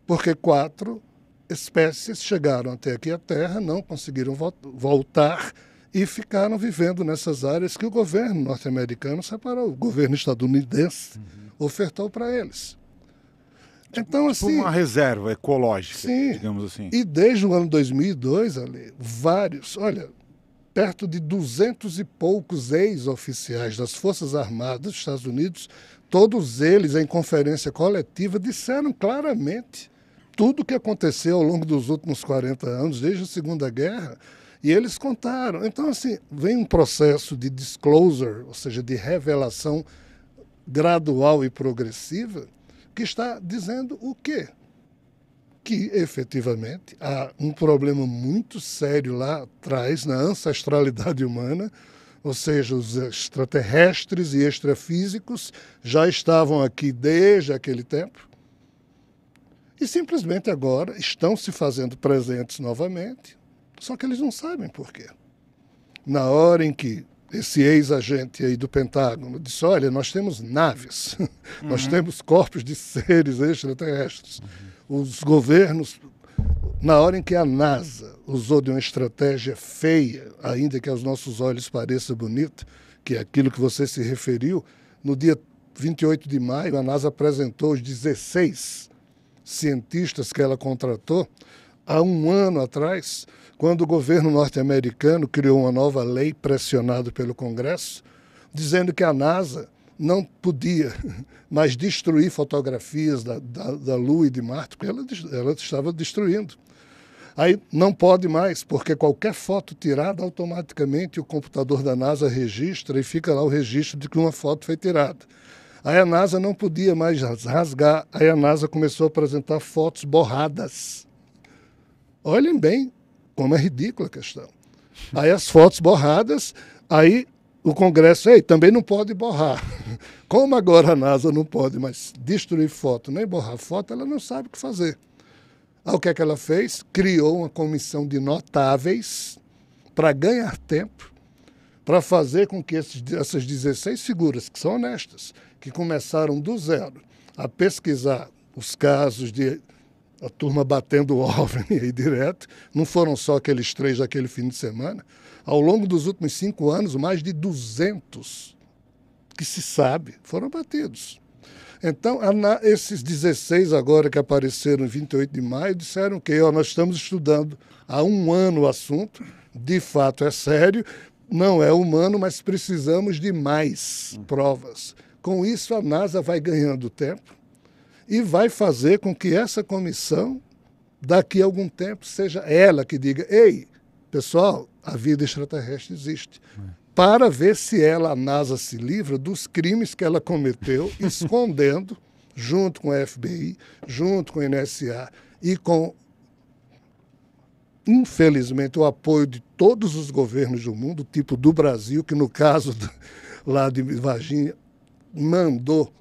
porque quatro espécies chegaram até aqui à Terra, não conseguiram voltar e ficaram vivendo nessas áreas que o governo norte-americano separou, o governo estadunidense uhum. ofertou para eles. Então, tipo assim, uma reserva ecológica, sim. digamos assim. E desde o ano 2002, ali, vários, olha, perto de 200 e poucos ex-oficiais das Forças Armadas dos Estados Unidos, todos eles em conferência coletiva disseram claramente tudo o que aconteceu ao longo dos últimos 40 anos, desde a Segunda Guerra, e eles contaram. Então, assim, vem um processo de disclosure, ou seja, de revelação gradual e progressiva, que está dizendo o quê? Que efetivamente há um problema muito sério lá atrás, na ancestralidade humana, ou seja, os extraterrestres e extrafísicos já estavam aqui desde aquele tempo e simplesmente agora estão se fazendo presentes novamente, só que eles não sabem por quê. Na hora em que esse ex-agente aí do Pentágono disse: olha, nós temos naves, uhum. nós temos corpos de seres extraterrestres. Uhum. Os governos, na hora em que a NASA usou de uma estratégia feia, ainda que aos nossos olhos pareça bonita, que é aquilo que você se referiu, no dia 28 de maio, a NASA apresentou os 16 cientistas que ela contratou há um ano atrás quando o governo norte-americano criou uma nova lei pressionado pelo Congresso, dizendo que a NASA não podia mais destruir fotografias da, da, da Lua e de Marte, porque ela, ela estava destruindo. Aí não pode mais, porque qualquer foto tirada, automaticamente o computador da NASA registra e fica lá o registro de que uma foto foi tirada. Aí a NASA não podia mais rasgar, aí a NASA começou a apresentar fotos borradas. Olhem bem como é ridícula a questão. Aí as fotos borradas, aí o Congresso, ei, também não pode borrar. Como agora a NASA não pode mais destruir foto nem borrar foto, ela não sabe o que fazer. Aí o que é que ela fez? Criou uma comissão de notáveis para ganhar tempo, para fazer com que esses, essas 16 figuras, que são honestas, que começaram do zero a pesquisar os casos de a turma batendo o OVNI aí direto. Não foram só aqueles três daquele fim de semana. Ao longo dos últimos cinco anos, mais de 200 que se sabe foram batidos. Então, esses 16 agora que apareceram em 28 de maio disseram que ó, nós estamos estudando há um ano o assunto, de fato é sério, não é humano, mas precisamos de mais provas. Com isso, a NASA vai ganhando tempo, e vai fazer com que essa comissão, daqui a algum tempo, seja ela que diga: ei, pessoal, a vida extraterrestre existe. É. Para ver se ela, a NASA, se livra dos crimes que ela cometeu, escondendo, junto com a FBI, junto com o NSA e com infelizmente, o apoio de todos os governos do mundo, tipo do Brasil, que no caso do, lá de Varginha, mandou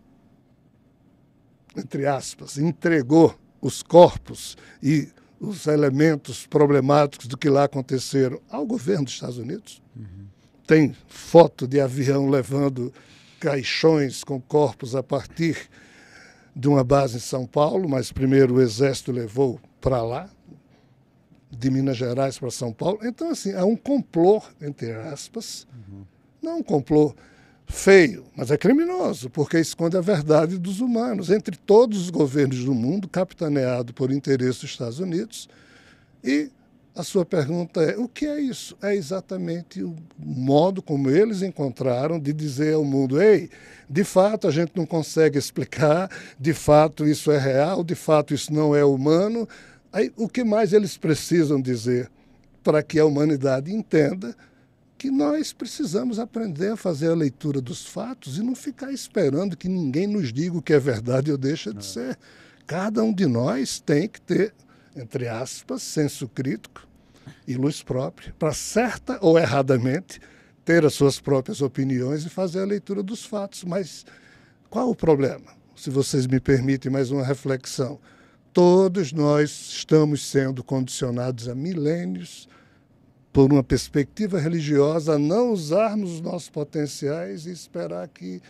entre aspas, entregou os corpos e os elementos problemáticos do que lá aconteceram ao governo dos Estados Unidos. Uhum. Tem foto de avião levando caixões com corpos a partir de uma base em São Paulo, mas primeiro o Exército levou para lá, de Minas Gerais para São Paulo. Então, assim, há um complô, entre aspas, uhum. não um complô feio, mas é criminoso, porque esconde a verdade dos humanos. Entre todos os governos do mundo, capitaneado por interesses dos Estados Unidos, e a sua pergunta é: o que é isso? É exatamente o modo como eles encontraram de dizer ao mundo: ei, de fato a gente não consegue explicar, de fato isso é real, de fato isso não é humano. Aí, o que mais eles precisam dizer para que a humanidade entenda que nós precisamos aprender a fazer a leitura dos fatos e não ficar esperando que ninguém nos diga o que é verdade ou deixa de é. ser. Cada um de nós tem que ter, entre aspas, senso crítico e luz própria, para certa ou erradamente ter as suas próprias opiniões e fazer a leitura dos fatos. Mas qual o problema? Se vocês me permitem mais uma reflexão. Todos nós estamos sendo condicionados há milênios por uma perspectiva religiosa, não usarmos os nossos potenciais e esperar que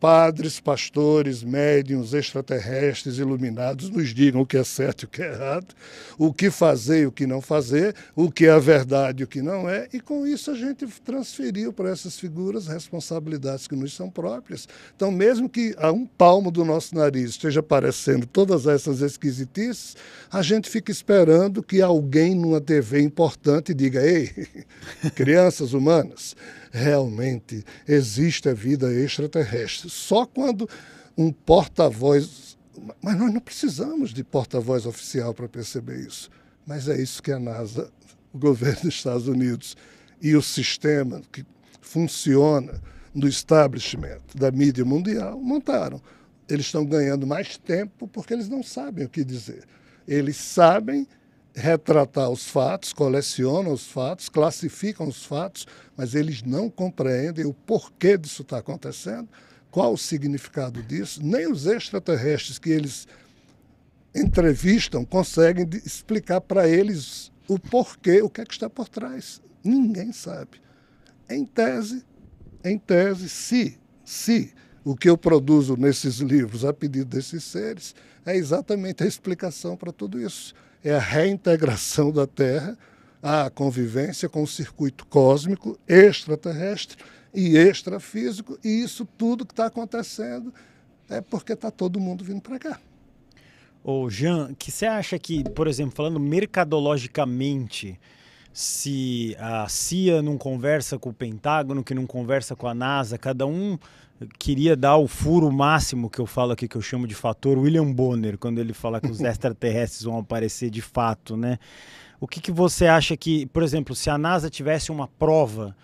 padres, pastores, médiums, extraterrestres, iluminados nos digam o que é certo e o que é errado, o que fazer e o que não fazer, o que é a verdade e o que não é, e com isso a gente transferiu para essas figuras responsabilidades que nos são próprias. Então, mesmo que a um palmo do nosso nariz esteja aparecendo todas essas esquisitices, a gente fica esperando que alguém numa TV importante diga: ei, crianças humanas realmente existe a vida extraterrestre. Só quando um porta-voz. Mas nós não precisamos de porta-voz oficial para perceber isso. Mas é isso que a NASA, o governo dos Estados Unidos e o sistema que funciona no establishment da mídia mundial montaram. Eles estão ganhando mais tempo porque eles não sabem o que dizer. Eles sabem retratar os fatos, colecionam os fatos, classificam os fatos, mas eles não compreendem o porquê disso está acontecendo, qual o significado disso. Nem os extraterrestres que eles entrevistam conseguem explicar para eles o porquê, o que é que está por trás. Ninguém sabe. Em tese, em tese, se, se o que eu produzo nesses livros a pedido desses seres é exatamente a explicação para tudo isso é a reintegração da Terra à convivência com o circuito cósmico extraterrestre e extrafísico, e isso tudo que está acontecendo é porque está todo mundo vindo para cá. Ô Jean, que você acha que, por exemplo, falando mercadologicamente, se a CIA não conversa com o Pentágono, que não conversa com a NASA, cada um queria dar o furo máximo que eu falo aqui, que eu chamo de fator William Bonner, quando ele fala que os extraterrestres vão aparecer de fato, né? O que, que você acha que, por exemplo, se a NASA tivesse uma prova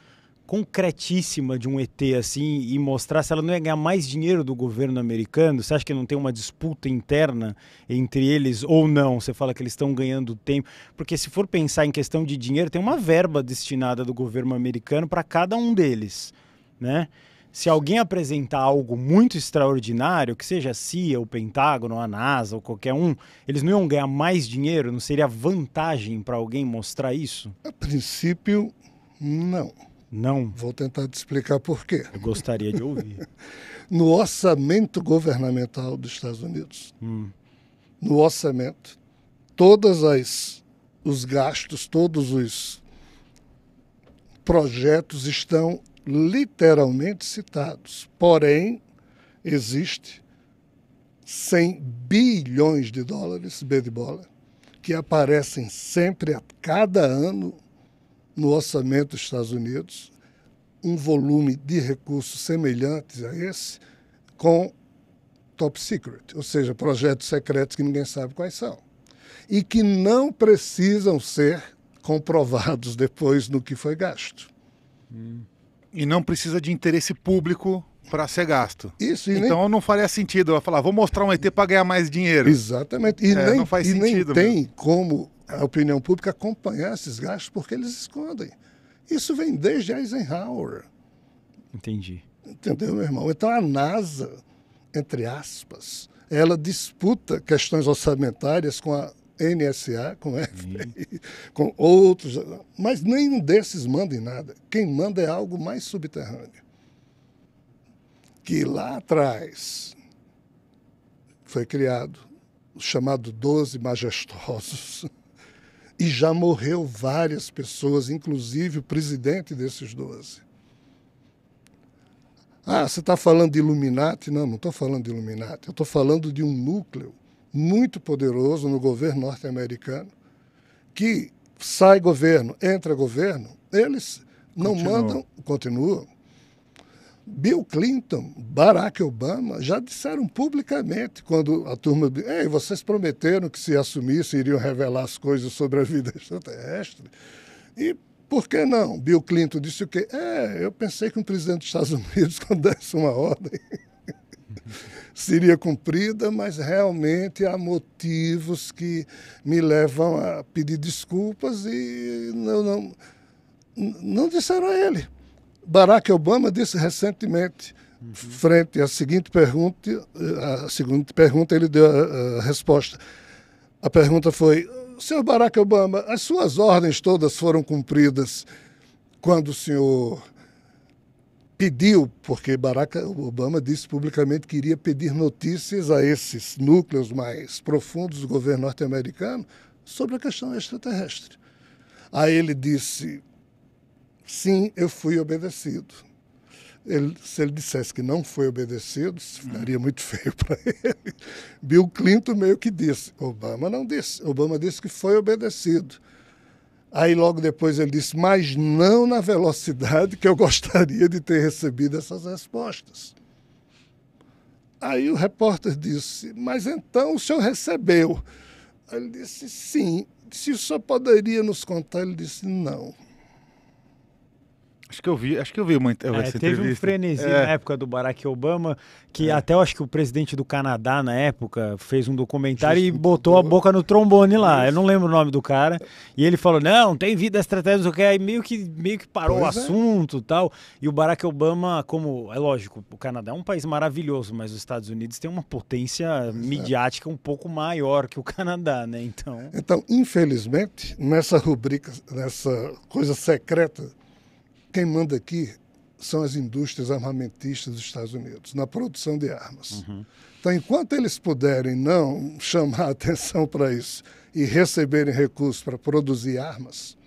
concretíssima de um ET assim e mostrar se ela não ia ganhar mais dinheiro do governo americano? Você acha que não tem uma disputa interna entre eles ou não? Você fala que eles estão ganhando tempo, porque se for pensar em questão de dinheiro, tem uma verba destinada do governo americano para cada um deles, né? se alguém apresentar algo muito extraordinário, que seja a CIA, o Pentágono, a NASA ou qualquer um, eles não iam ganhar mais dinheiro? Não seria vantagem para alguém mostrar isso? A princípio, não. Não. Vou tentar te explicar por quê. Eu gostaria de ouvir. no orçamento governamental dos Estados Unidos, hum. no orçamento, todas as os gastos, todos os projetos estão literalmente citados. Porém, existe 100 bilhões de dólares, B de bola, que aparecem sempre a cada ano no orçamento dos Estados Unidos, um volume de recursos semelhantes a esse, com top secret, ou seja, projetos secretos que ninguém sabe quais são. E que não precisam ser comprovados depois no que foi gasto. Hum. E não precisa de interesse público para ser gasto. Isso, então nem... não faria sentido eu falar, vou mostrar um ET para ganhar mais dinheiro. Exatamente. E, é, nem, não faz e sentido, nem tem como a opinião pública acompanhar esses gastos porque eles escondem. Isso vem desde Eisenhower. Entendi. Entendeu, meu irmão? Então a NASA, entre aspas, ela disputa questões orçamentárias com a NSA, com, FBI uhum. com outros, mas nenhum desses manda em nada. Quem manda é algo mais subterrâneo. Que lá atrás foi criado o chamado Doze Majestosos, e já morreu várias pessoas, inclusive o presidente desses doze. Ah, você está falando de Illuminati? Não, não estou falando de Illuminati. Eu estou falando de um núcleo muito poderoso no governo norte-americano, que sai governo, entra governo, eles não mandam, continuam. Bill Clinton, Barack Obama já disseram publicamente quando a turma ei, vocês prometeram que se assumissem iriam revelar as coisas sobre a vida extraterrestre. E por que não? Bill Clinton disse o quê? É, eu pensei que um presidente dos Estados Unidos quando desse uma ordem seria cumprida, mas realmente há motivos que me levam a pedir desculpas e não, não, não disseram a ele. Barack Obama disse recentemente, uhum. frente à seguinte pergunta, a eh, seguinte pergunta ele deu a, a resposta. A pergunta foi: Senhor Barack Obama, as suas ordens todas foram cumpridas quando o senhor pediu, porque Barack Obama disse publicamente que iria pedir notícias a esses núcleos mais profundos do governo norte-americano sobre a questão extraterrestre. Aí ele disse: sim, eu fui obedecido. Ele, se ele dissesse que não foi obedecido, uhum. ficaria muito feio para ele. Bill Clinton meio que disse, Obama não disse. Obama disse que foi obedecido. Aí logo depois ele disse, mas não na velocidade que eu gostaria de ter recebido essas respostas. Aí o repórter disse, mas então o senhor recebeu? Ele disse, sim. Se o senhor poderia nos contar? Ele disse, não. Acho que eu vi, acho que eu vi uma, é, essa entrevista. Teve um frenesi é. na época do Barack Obama, que é. até eu acho que o presidente do Canadá na época fez um documentário e botou a boca no trombone lá. Eu não lembro o nome do cara. E ele falou: "Não, tem vida estratégica", que aí meio que meio que parou pois o é. assunto, é. tal. E o Barack Obama, como é lógico, o Canadá é um país maravilhoso, mas os Estados Unidos tem uma potência Exato. É. midiática um pouco maior que o Canadá, né? Então. Então, infelizmente, nessa rubrica, nessa coisa secreta quem manda aqui são as indústrias armamentistas dos Estados Unidos, na produção de armas. Uhum. Então, enquanto eles puderem não chamar atenção para isso e receberem recursos para produzir armas,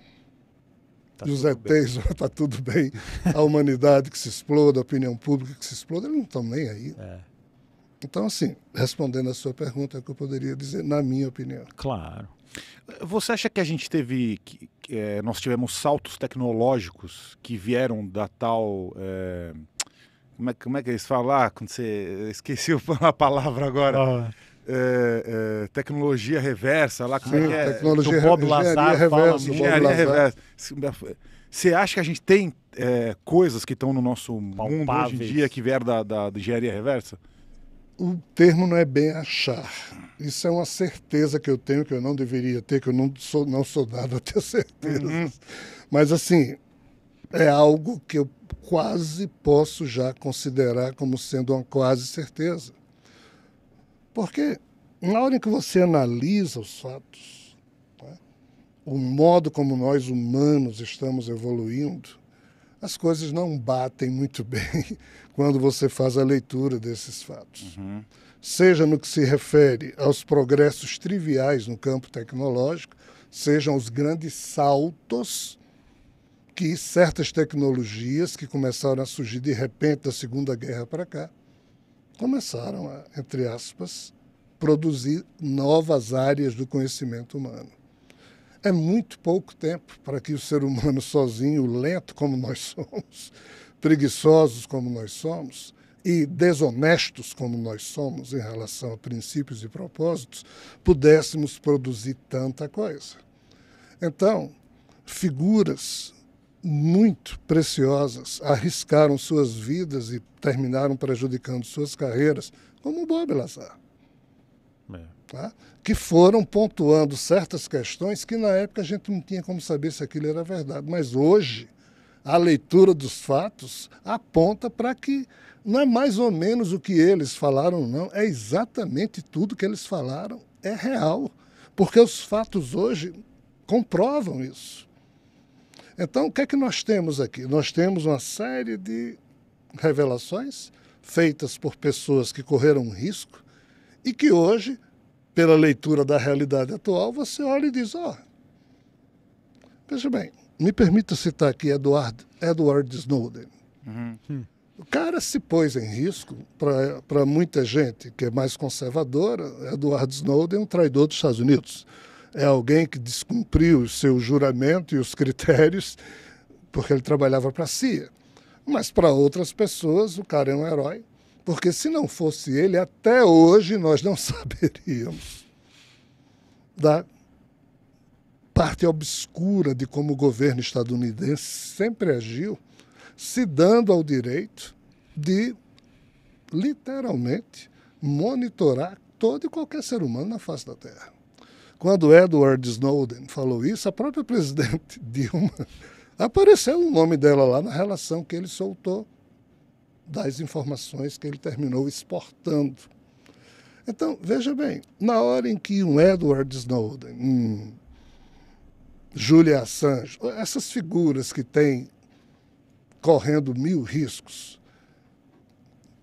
tá José Teis, está tudo bem, a humanidade que se exploda, a opinião pública que se exploda, eles não estão nem aí. É. Então, assim, respondendo a sua pergunta, é o que eu poderia dizer, na minha opinião. Claro. Você acha que a gente teve, que, é, nós tivemos saltos tecnológicos que vieram da tal é, como, é, como é que eles falam? Ah, quando você esqueceu a palavra agora. Ah. É, é, tecnologia reversa lá, como é Sim, é que é? Bob Lazar reversa. Engenharia reversa. Você acha que a gente tem é, coisas que estão no nosso Palpáveis. mundo hoje em dia que vieram da, da, da engenharia reversa? o termo não é bem achar. Isso é uma certeza que eu tenho, que eu não deveria ter, que eu não sou, não sou dado a ter certeza. Uhum. Mas, assim, é algo que eu quase posso já considerar como sendo uma quase certeza. Porque, na hora em que você analisa os fatos, né, o modo como nós humanos estamos evoluindo, as coisas não batem muito bem quando você faz a leitura desses fatos. Uhum. Seja no que se refere aos progressos triviais no campo tecnológico, sejam os grandes saltos que certas tecnologias que começaram a surgir de repente da Segunda Guerra para cá começaram a, entre aspas, produzir novas áreas do conhecimento humano. É muito pouco tempo para que o ser humano sozinho, lento como nós somos, preguiçosos como nós somos e desonestos como nós somos em relação a princípios e propósitos, pudéssemos produzir tanta coisa. Então, figuras muito preciosas arriscaram suas vidas e terminaram prejudicando suas carreiras, como o Bob Lazar. É tá? que foram pontuando certas questões que na época a gente não tinha como saber se aquilo era verdade. Mas hoje, a leitura dos fatos aponta para que não é mais ou menos o que eles falaram, não, é exatamente tudo que eles falaram, é real. Porque os fatos hoje comprovam isso. Então, o que é que nós temos aqui? Nós temos uma série de revelações feitas por pessoas que correram um risco e que hoje pela leitura da realidade atual, você olha e diz: ó, oh. veja bem, me permita citar aqui Edward, Edward Snowden. Uhum. Hum. O cara se pôs em risco para muita gente que é mais conservadora. Edward Snowden é um traidor dos Estados Unidos. É alguém que descumpriu o seu juramento e os critérios porque ele trabalhava para a CIA. Mas para outras pessoas, o cara é um herói porque se não fosse ele, até hoje nós não saberíamos da parte obscura de como o governo estadunidense sempre agiu, se dando ao direito de, literalmente, monitorar todo e qualquer ser humano na face da Terra. Quando Edward Snowden falou isso, a própria presidente Dilma apareceu o nome dela lá na relação que ele soltou das informações que ele terminou exportando. Então, veja bem, na hora em que um Edward Snowden, um Julia Assange, essas figuras que têm correndo mil riscos,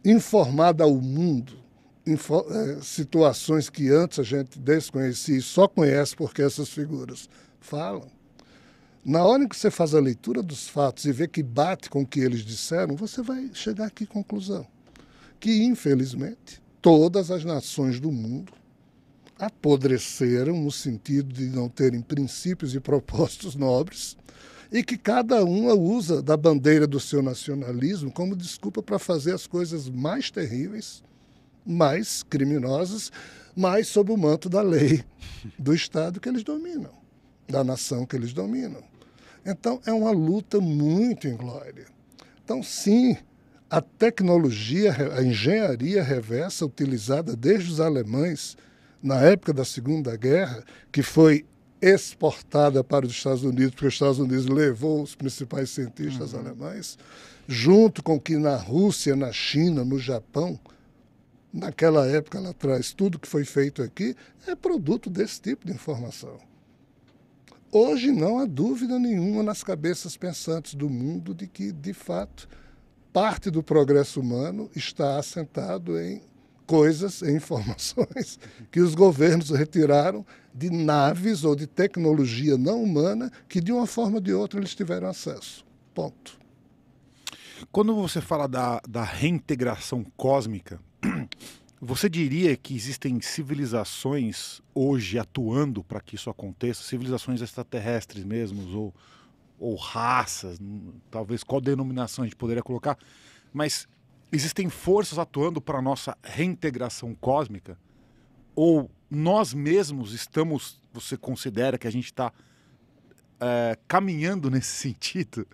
informada ao mundo eh, situações que antes a gente desconhecia e só conhece porque essas figuras falam, na hora em que você faz a leitura dos fatos e vê que bate com o que eles disseram, você vai chegar à conclusão que, infelizmente, todas as nações do mundo apodreceram no sentido de não terem princípios e propósitos nobres e que cada uma usa da bandeira do seu nacionalismo como desculpa para fazer as coisas mais terríveis, mais criminosas, mais sob o manto da lei, do Estado que eles dominam, da nação que eles dominam. Então, é uma luta muito inglória. Então, sim, a tecnologia, a engenharia reversa utilizada desde os alemães na época da Segunda Guerra, que foi exportada para os Estados Unidos, porque os Estados Unidos levou os principais cientistas uhum. alemães, junto com que na Rússia, na China, no Japão, naquela época lá atrás, tudo que foi feito aqui é produto desse tipo de informação. Hoje não há dúvida nenhuma nas cabeças pensantes do mundo de que, de fato, parte do progresso humano está assentado em coisas, em informações que os governos retiraram de naves ou de tecnologia não humana que, de uma forma ou de outra, eles tiveram acesso. Ponto. Quando você fala da, da reintegração cósmica, você diria que existem civilizações hoje atuando para que isso aconteça? Civilizações extraterrestres mesmo, ou, ou raças, talvez qual denominação a gente poderia colocar, mas existem forças atuando para a nossa reintegração cósmica? Ou nós mesmos estamos, você considera que a gente está é, caminhando nesse sentido?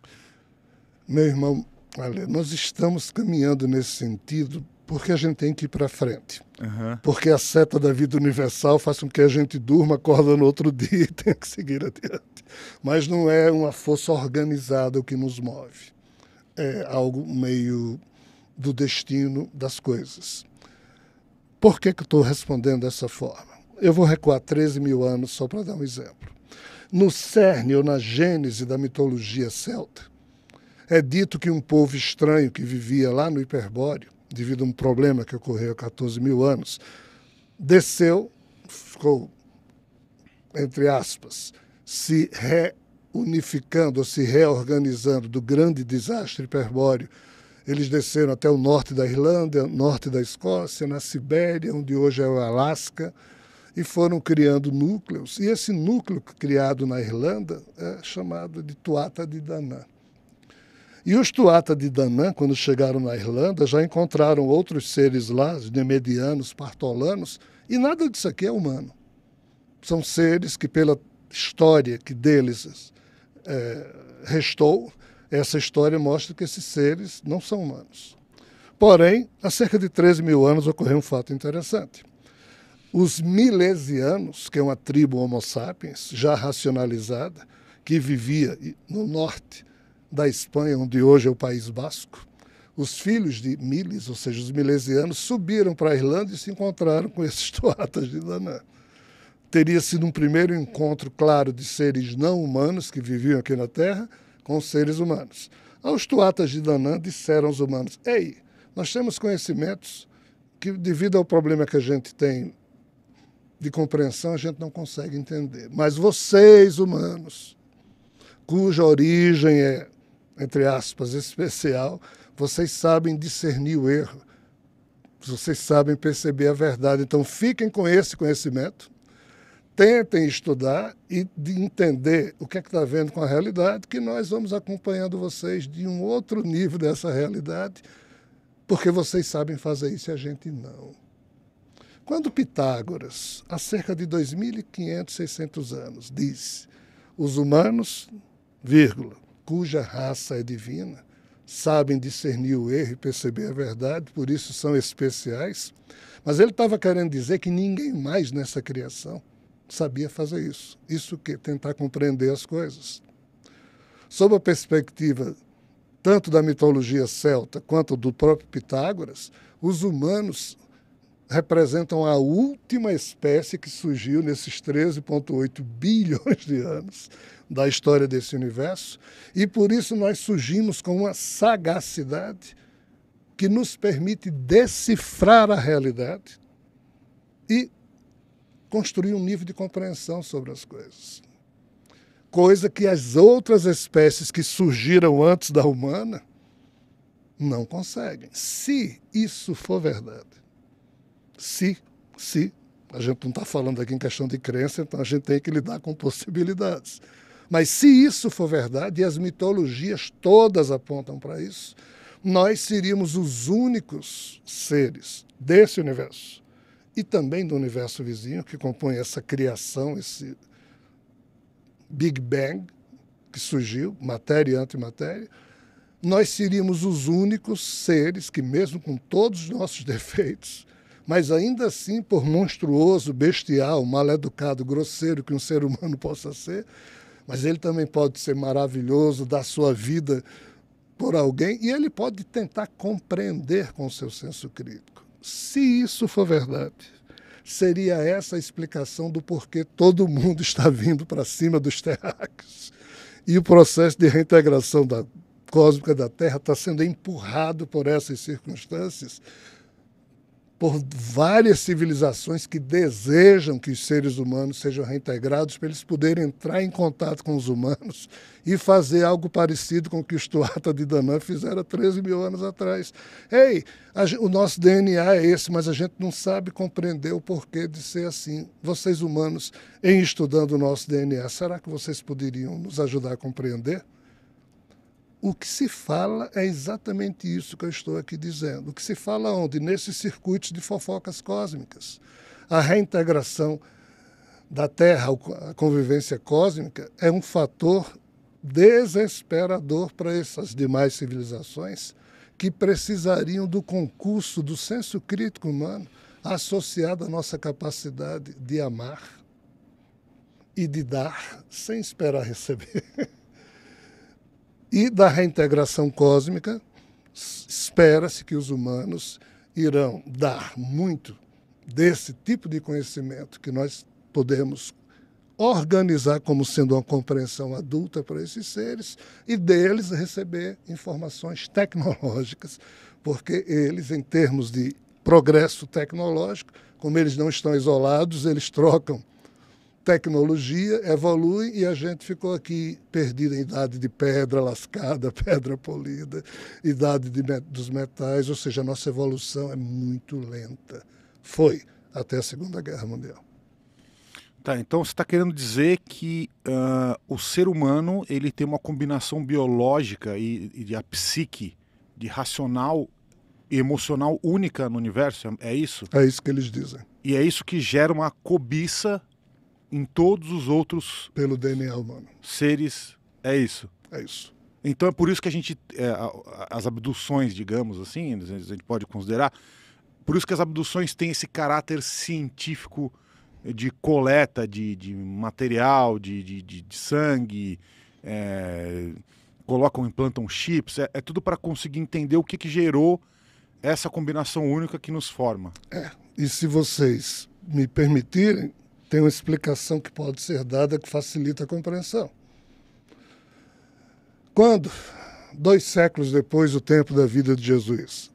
Meu irmão, olha, nós estamos caminhando nesse sentido porque a gente tem que ir para frente. Uhum. Porque a seta da vida universal faz com que a gente durma, acorda no outro dia e tenha que seguir adiante. Mas não é uma força organizada o que nos move. É algo meio do destino das coisas. Por que, que estou respondendo dessa forma? Eu vou recuar 13 mil anos só para dar um exemplo. No cerne ou na gênese da mitologia celta, é dito que um povo estranho que vivia lá no Hiperbóreo devido a um problema que ocorreu há 14 mil anos, desceu, ficou, entre aspas, se reunificando ou se reorganizando do grande desastre hiperbóreo. Eles desceram até o norte da Irlanda, norte da Escócia, na Sibéria, onde hoje é o Alasca, e foram criando núcleos. E esse núcleo criado na Irlanda é chamado de Tuata de Danann. E os Tuata de Danã, quando chegaram na Irlanda, já encontraram outros seres lá, nemedianos, partolanos, e nada disso aqui é humano. São seres que, pela história que deles é, restou, essa história mostra que esses seres não são humanos. Porém, há cerca de 13 mil anos ocorreu um fato interessante. Os milesianos, que é uma tribo homo sapiens já racionalizada, que vivia no norte da Espanha, onde hoje é o País Basco, os filhos de Miles, ou seja, os milesianos, subiram para a Irlanda e se encontraram com esses toatas de Danã. Teria sido um primeiro encontro, claro, de seres não humanos que viviam aqui na Terra com seres humanos. Aos toatas de Danã disseram aos humanos: Ei, nós temos conhecimentos que, devido ao problema que a gente tem de compreensão, a gente não consegue entender. Mas vocês, humanos, cuja origem é entre aspas, especial, vocês sabem discernir o erro, vocês sabem perceber a verdade. Então, fiquem com esse conhecimento, tentem estudar e entender o que é que está vendo com a realidade, que nós vamos acompanhando vocês de um outro nível dessa realidade, porque vocês sabem fazer isso e a gente não. Quando Pitágoras, há cerca de 2.500, 600 anos, disse os humanos, vírgula, cuja raça é divina, sabem discernir o erro e perceber a verdade, por isso são especiais. Mas ele estava querendo dizer que ninguém mais nessa criação sabia fazer isso. Isso que tentar compreender as coisas. Sob a perspectiva tanto da mitologia celta quanto do próprio Pitágoras, os humanos representam a última espécie que surgiu nesses 13,8 bilhões de anos da história desse universo, e por isso nós surgimos com uma sagacidade que nos permite decifrar a realidade e construir um nível de compreensão sobre as coisas. Coisa que as outras espécies que surgiram antes da humana não conseguem, se isso for verdade se, se, a gente não está falando aqui em questão de crença, então a gente tem que lidar com possibilidades. Mas se isso for verdade, e as mitologias todas apontam para isso, nós seríamos os únicos seres desse universo e também do universo vizinho que compõe essa criação, esse Big Bang que surgiu, matéria e antimatéria, nós seríamos os únicos seres que, mesmo com todos os nossos defeitos, mas ainda assim, por monstruoso, bestial, mal-educado, grosseiro que um ser humano possa ser, mas ele também pode ser maravilhoso, dar sua vida por alguém e ele pode tentar compreender com seu senso crítico. Se isso for verdade, seria essa a explicação do porquê todo mundo está vindo para cima dos terráqueos. E o processo de reintegração da cósmica da Terra está sendo empurrado por essas circunstâncias por várias civilizações que desejam que os seres humanos sejam reintegrados para eles poderem entrar em contato com os humanos e fazer algo parecido com o que os Tuata de Danã fizeram 13 mil anos atrás. Ei, a, o nosso DNA é esse, mas a gente não sabe compreender o porquê de ser assim. Vocês humanos, em estudando o nosso DNA, será que vocês poderiam nos ajudar a compreender? o que se fala é exatamente isso que eu estou aqui dizendo. O que se fala onde? Nesses circuitos de fofocas cósmicas. A reintegração da Terra, a convivência cósmica, é um fator desesperador para essas demais civilizações que precisariam do concurso do senso crítico humano associado à nossa capacidade de amar e de dar sem esperar receber. e da reintegração cósmica, espera-se que os humanos irão dar muito desse tipo de conhecimento que nós podemos organizar como sendo uma compreensão adulta para esses seres e deles receber informações tecnológicas, porque eles, em termos de progresso tecnológico, como eles não estão isolados, eles trocam tecnologia evolui e a gente ficou aqui perdido em idade de pedra lascada, pedra polida, idade de, dos metais, ou seja, a nossa evolução é muito lenta. Foi até a Segunda Guerra Mundial. Tá, então você está querendo dizer que uh, o ser humano ele tem uma combinação biológica e, e de a psique, de racional e emocional única no universo? É, é isso? É isso que eles dizem. E é isso que gera uma cobiça em todos os outros. Pelo DNA humano. Seres. É isso. É isso. Então é por isso que a gente. É, as abduções, digamos assim, a gente pode considerar. Por isso que as abduções têm esse caráter científico de coleta de, de material, de, de, de sangue, é, colocam, implantam chips, é, é tudo para conseguir entender o que, que gerou essa combinação única que nos forma. É, e se vocês me permitirem, tem uma explicação que pode ser dada que facilita a compreensão. Quando, dois séculos depois do tempo da vida de Jesus,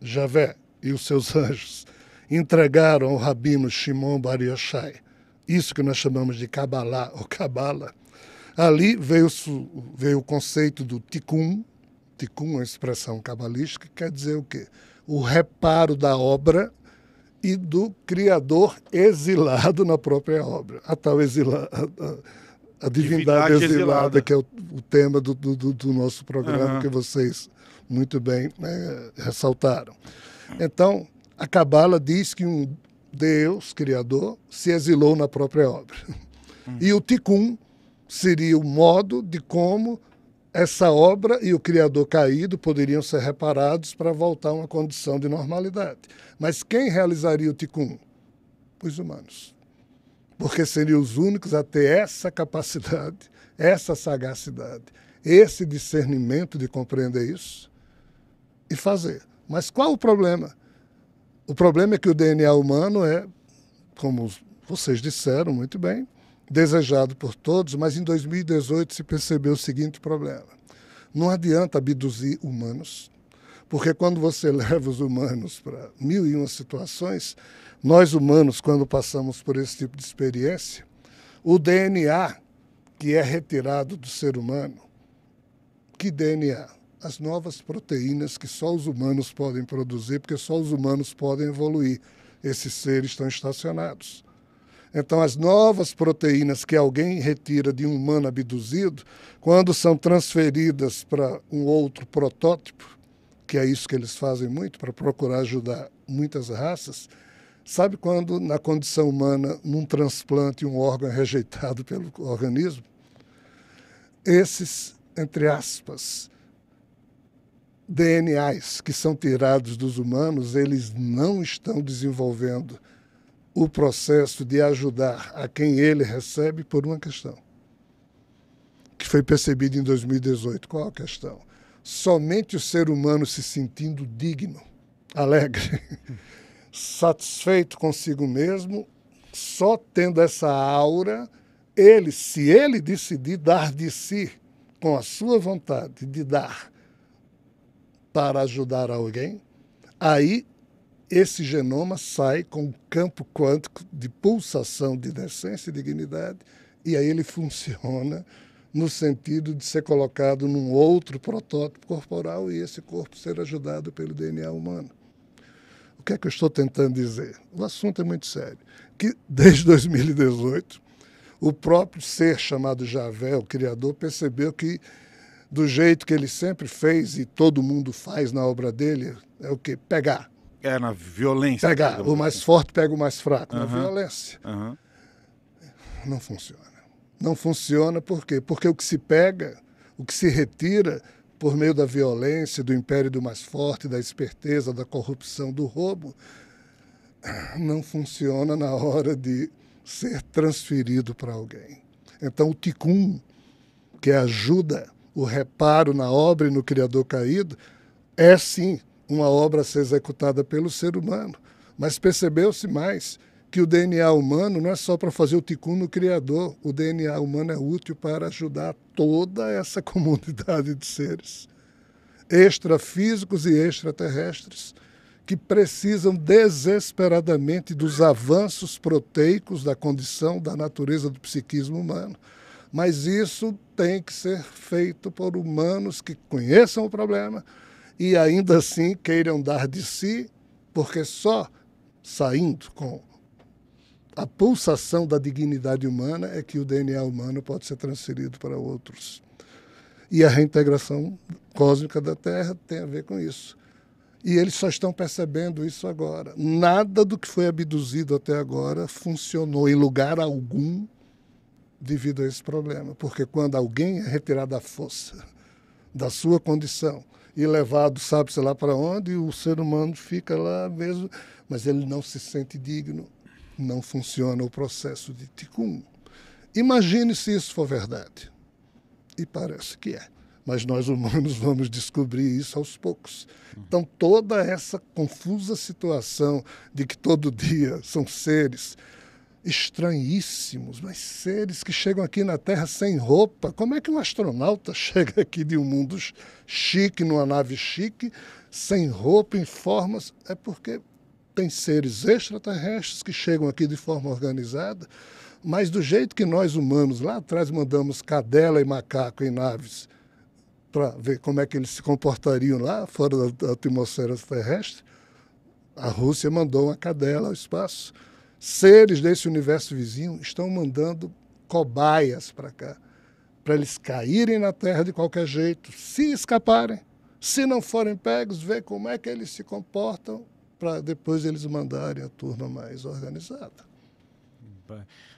Javé e os seus anjos entregaram ao rabino Shimon Bar Yochai, isso que nós chamamos de Kabbalah ou Kabbala ali veio, veio o conceito do tikkun, tikkun é uma expressão cabalística, que quer dizer o quê? O reparo da obra e do criador exilado na própria obra. A tal exilada, a, divindade, divindade exilada, exilada, que é o, o tema do, do, do, nosso programa uhum. que vocês muito bem né, ressaltaram. Então, a Cabala diz que um Deus, criador, se exilou na própria obra. Uhum. E o Tikkun seria o modo de como essa obra e o criador caído poderiam ser reparados para voltar a uma condição de normalidade. Mas quem realizaria o Ticum? Os humanos. Porque seriam os únicos a ter essa capacidade, essa sagacidade, esse discernimento de compreender isso e fazer. Mas qual o problema? O problema é que o DNA humano é, como vocês disseram muito bem, desejado por todos, mas em 2018 se percebeu o seguinte problema: não adianta abduzir humanos, porque quando você leva os humanos para mil e uma situações, nós humanos, quando passamos por esse tipo de experiência, o DNA que é retirado do ser humano, que DNA? As novas proteínas que só os humanos podem produzir, porque só os humanos podem evoluir. Esses seres estão estacionados. Então, as novas proteínas que alguém retira de um humano abduzido, quando são transferidas para um outro protótipo, que é isso que eles fazem muito para procurar ajudar muitas raças, sabe quando na condição humana, num transplante, um órgão é rejeitado pelo organismo? Esses, entre aspas, DNAs que são tirados dos humanos, eles não estão desenvolvendo o processo de ajudar a quem ele recebe por uma questão, que foi percebida em 2018. Qual a questão? Somente o ser humano se sentindo digno, alegre, satisfeito consigo mesmo, só tendo essa aura, ele, se ele decidir dar de si, com a sua vontade de dar para ajudar alguém, aí esse genoma sai com um campo quântico de pulsação de decência e dignidade, e aí ele funciona no sentido de ser colocado num outro protótipo corporal e esse corpo ser ajudado pelo DNA humano. O que é que eu estou tentando dizer? O assunto é muito sério. Que desde 2018, o próprio ser chamado Javé, o Criador, percebeu que do jeito que ele sempre fez e todo mundo faz na obra dele, é o que? Pegar é, na violência. O mais forte pega o mais fraco. Uhum. Na violência. Uhum. Não funciona. Não funciona por quê? Porque o que se pega, o que se retira por meio da violência, do império do mais forte, da esperteza, da corrupção, do roubo, não funciona na hora de ser transferido para alguém. Então o ticum, que é ajuda o reparo na obra e no criador caído, é sim uma obra a ser executada pelo ser humano, mas percebeu-se mais que o DNA humano não é só para fazer o ticum no criador, o DNA humano é útil para ajudar toda essa comunidade de seres extrafísicos e extraterrestres que precisam desesperadamente dos avanços proteicos da condição da natureza do psiquismo humano. Mas isso tem que ser feito por humanos que conheçam o problema, e ainda assim queiram dar de si, porque só saindo com a pulsação da dignidade humana é que o DNA humano pode ser transferido para outros. E a reintegração cósmica da Terra tem a ver com isso. E eles só estão percebendo isso agora. Nada do que foi abduzido até agora funcionou em lugar algum devido a esse problema. Porque quando alguém é retirado da força da sua condição e levado, sabe-se lá para onde, e o ser humano fica lá mesmo, mas ele não se sente digno, não funciona o processo de ticum. Imagine se isso for verdade. E parece que é. Mas nós humanos vamos descobrir isso aos poucos. Então, toda essa confusa situação de que todo dia são seres estranhíssimos, mas seres que chegam aqui na Terra sem roupa. Como é que um astronauta chega aqui de um mundo chique, numa nave chique, sem roupa, em formas? É porque tem seres extraterrestres que chegam aqui de forma organizada, mas do jeito que nós humanos lá atrás mandamos cadela e macaco em naves para ver como é que eles se comportariam lá fora da atmosfera terrestre, a Rússia mandou uma cadela ao espaço seres desse universo vizinho estão mandando cobaias para cá, para eles caírem na terra de qualquer jeito, se escaparem. Se não forem pegos, ver como é que eles se comportam para depois eles mandarem a turma mais organizada.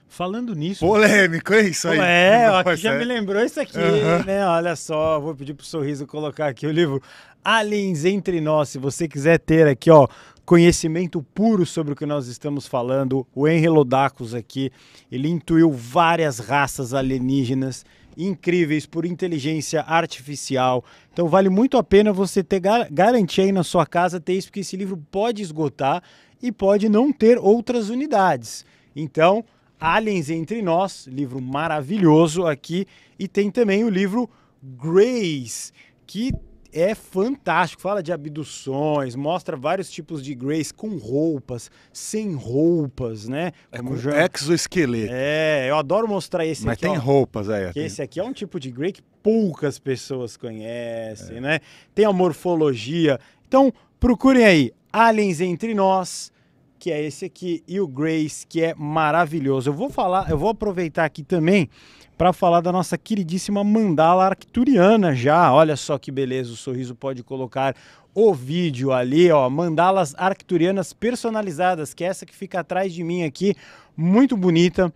Falando nisso. Polêmico, é isso aí. É, ó, aqui já é. me lembrou isso aqui, uhum. né? Olha só, vou pedir pro sorriso colocar aqui o livro Aliens Entre Nós. Se você quiser ter aqui, ó, conhecimento puro sobre o que nós estamos falando. O Henry Lodacus aqui, ele intuiu várias raças alienígenas incríveis por inteligência artificial. Então vale muito a pena você ter gar garantia aí na sua casa ter isso, porque esse livro pode esgotar e pode não ter outras unidades. Então, Aliens Entre Nós, livro maravilhoso aqui, e tem também o livro Grace, que é fantástico. Fala de abduções, mostra vários tipos de Grace com roupas, sem roupas, né? É Como com já... exoesqueleto. É, eu adoro mostrar esse Mas aqui. Mas tem ó, roupas aí. É, tem... Esse aqui é um tipo de Grace que poucas pessoas conhecem, é. né? Tem a morfologia. Então, procurem aí. Aliens Entre Nós, que é esse aqui, e o Grace, que é maravilhoso. Eu vou falar, eu vou aproveitar aqui também para falar da nossa queridíssima mandala arcturiana já. Olha só que beleza, o sorriso pode colocar o vídeo ali, ó, mandalas arcturianas personalizadas, que é essa que fica atrás de mim aqui, muito bonita.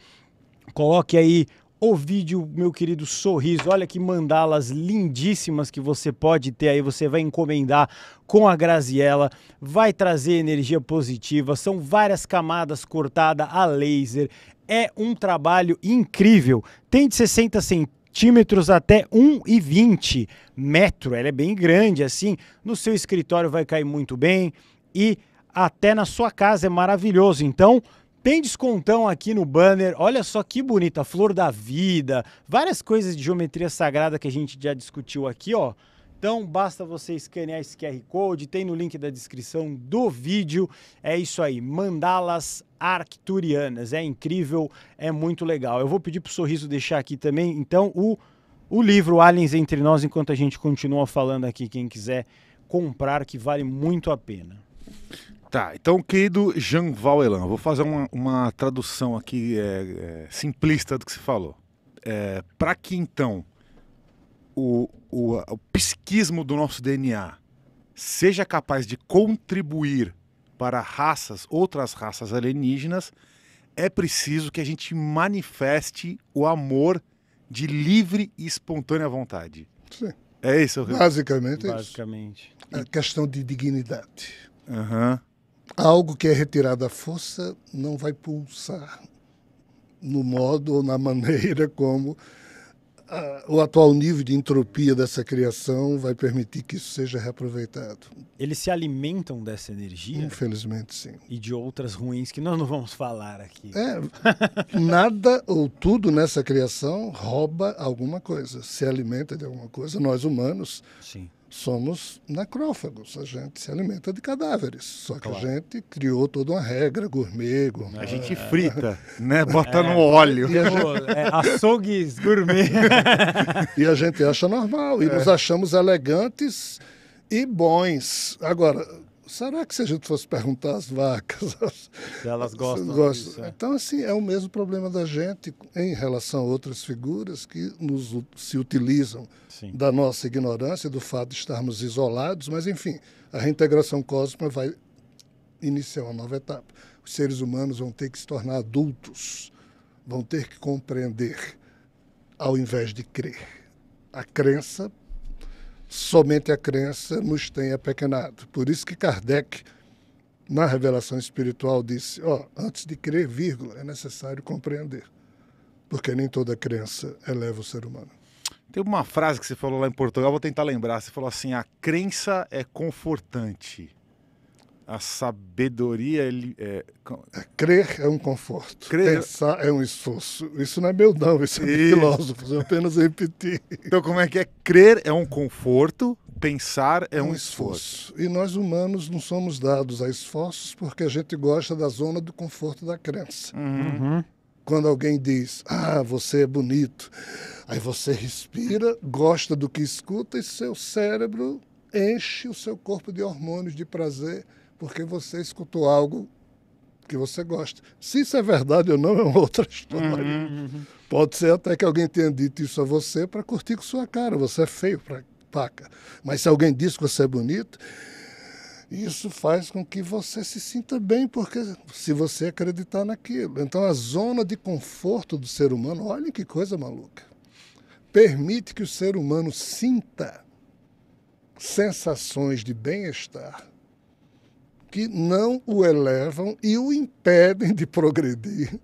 Coloque aí o vídeo, meu querido sorriso. Olha que mandalas lindíssimas que você pode ter aí. Você vai encomendar com a Graziella, vai trazer energia positiva. São várias camadas cortada a laser é um trabalho incrível. Tem de 60 centímetros até 1,20 metro. Ela é bem grande assim. No seu escritório vai cair muito bem e até na sua casa é maravilhoso. Então, tem descontão aqui no banner. Olha só que bonita, flor da vida, várias coisas de geometria sagrada que a gente já discutiu aqui, ó. Então basta você escanear esse QR Code, tem no link da descrição do vídeo. É isso aí, mandalas arcturianas. É incrível, é muito legal. Eu vou pedir para o Sorriso deixar aqui também, então, o, o livro Aliens Entre Nós, enquanto a gente continua falando aqui, quem quiser comprar, que vale muito a pena. Tá, então, querido Jean Vauelan, vou fazer uma, uma tradução aqui é, é, simplista do que você falou. É, para que, então, o, o, o psiquismo do nosso DNA seja capaz de contribuir para raças, outras raças alienígenas, é preciso que a gente manifeste o amor de livre e espontânea vontade. Sim. É isso, Rui? basicamente. É basicamente. A é questão de dignidade. Uhum. Algo que é retirado à força não vai pulsar no modo ou na maneira como ah, o atual nível de entropia dessa criação vai permitir que isso seja reaproveitado. Eles se alimentam dessa energia? Infelizmente, sim. E de outras ruins que nós não vamos falar aqui. É, nada ou tudo nessa criação rouba alguma coisa, se alimenta de alguma coisa. Nós humanos, sim somos necrófagos, a gente se alimenta de cadáveres. Só que claro. a gente criou toda uma regra gourmet. gourmet. A gente frita, né? Bota é, no óleo. E a gente... é, açougues gourmet. e a gente acha normal, e é. nos achamos elegantes e bons. Agora, Será que se a gente fosse perguntar às vacas? elas gostam. gostam. Disso, é. Então, assim, é o mesmo problema da gente em relação a outras figuras que nos, se utilizam Sim. da nossa ignorância, do fato de estarmos isolados, mas, enfim, a reintegração cósmica vai iniciar uma nova etapa. Os seres humanos vão ter que se tornar adultos, vão ter que compreender, ao invés de crer. A crença somente a crença nos tem apequenado. Por isso que Kardec, na revelação espiritual, disse: ó, oh, antes de crer, vírgula, é necessário compreender, porque nem toda crença eleva o ser humano. Tem uma frase que você falou lá em Portugal, vou tentar lembrar. Você falou assim: a crença é confortante. A sabedoria. Ele, é, é... Crer é um conforto. Crer... É- pensar é um esforço. Isso não é meu, não. Isso é e... filósofo. Eu apenas repeti. Então, como é que é? Crer é um conforto, pensar é um, um esforço. esforço. E nós humanos não somos dados a esforços porque a gente gosta da zona do conforto da crença. Uhum. uhum. Quando alguém diz, ah, você é bonito, aí você respira, gosta do que escuta e seu cérebro enche o seu corpo de hormônios de prazer porque você escutou algo que você gosta. Se isso é verdade ou não, é uma outra história. Uhum, uhum, Pode ser até que alguém tenha dito isso a você para curtir com sua cara. Você é feio para paca. Mas se alguém diz que você é bonito, isso faz com que você se sinta bem, porque se você acreditar naquilo. Então a zona de conforto do ser humano, olha que coisa maluca. Permite que o ser humano sinta sensações de bem-estar que não o elevam e o impedem de progredir,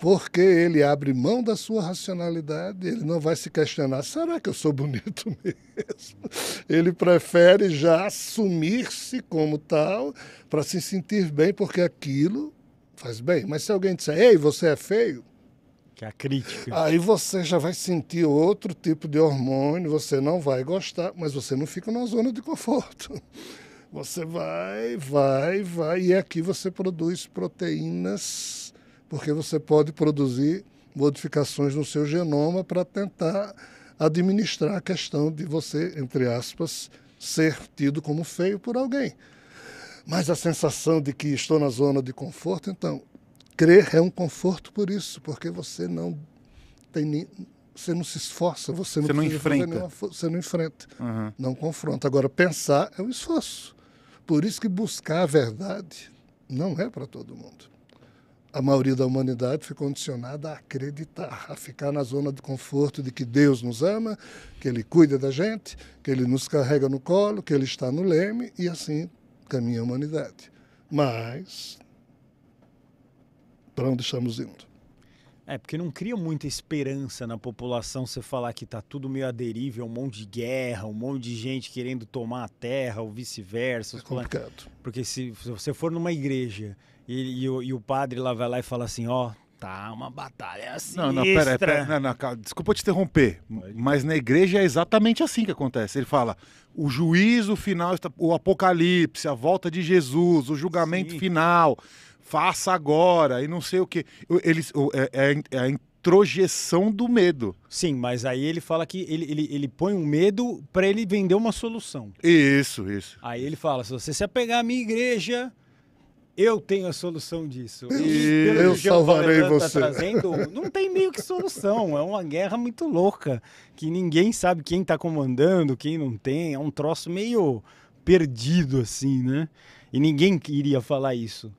porque ele abre mão da sua racionalidade, ele não vai se questionar: será que eu sou bonito mesmo? Ele prefere já assumir-se como tal para se sentir bem, porque aquilo faz bem. Mas se alguém disser: ei, você é feio. Que é a crítica. Aí você já vai sentir outro tipo de hormônio, você não vai gostar, mas você não fica na zona de conforto. Você vai, vai, vai, e aqui você produz proteínas, porque você pode produzir modificações no seu genoma para tentar administrar a questão de você, entre aspas, ser tido como feio por alguém. Mas a sensação de que estou na zona de conforto, então, crer é um conforto por isso, porque você não tem nem, você não se esforça, você não, você não enfrenta, nenhuma, você não enfrenta, uhum. não confronta. Agora pensar é um esforço. Por isso que buscar a verdade não é para todo mundo. A maioria da humanidade foi condicionada a acreditar, a ficar na zona de conforto de que Deus nos ama, que Ele cuida da gente, que Ele nos carrega no colo, que Ele está no leme e assim caminha a humanidade. Mas, para onde estamos indo? É, porque não cria muita esperança na população você falar que tá tudo meio à deriva, é um monte de guerra, um monte de gente querendo tomar a terra, ou vice-versa. É complicado. Plan... Porque se, se, você for numa igreja e, e, o, e, o, padre lá vai lá e fala assim, ó, oh, tá uma batalha assim. Não, não, pera, pera não, não, desculpa te interromper, mas na igreja é exatamente assim que acontece. Ele fala, o juízo final, o apocalipse, a volta de Jesus, o julgamento Sim. final faça agora e não sei o que. Eles, é, é, é, a introjeção do medo. Sim, mas aí ele fala que ele, ele, ele põe um medo para ele vender uma solução. Isso, isso. Aí ele fala: se você se apegar à minha igreja. Eu tenho a solução disso. E eu salvarei tá você. Tá trazendo, não tem meio que solução. É uma guerra muito louca. Que ninguém sabe quem está comandando, quem não tem. É um troço meio perdido, assim, né? E ninguém queria falar isso.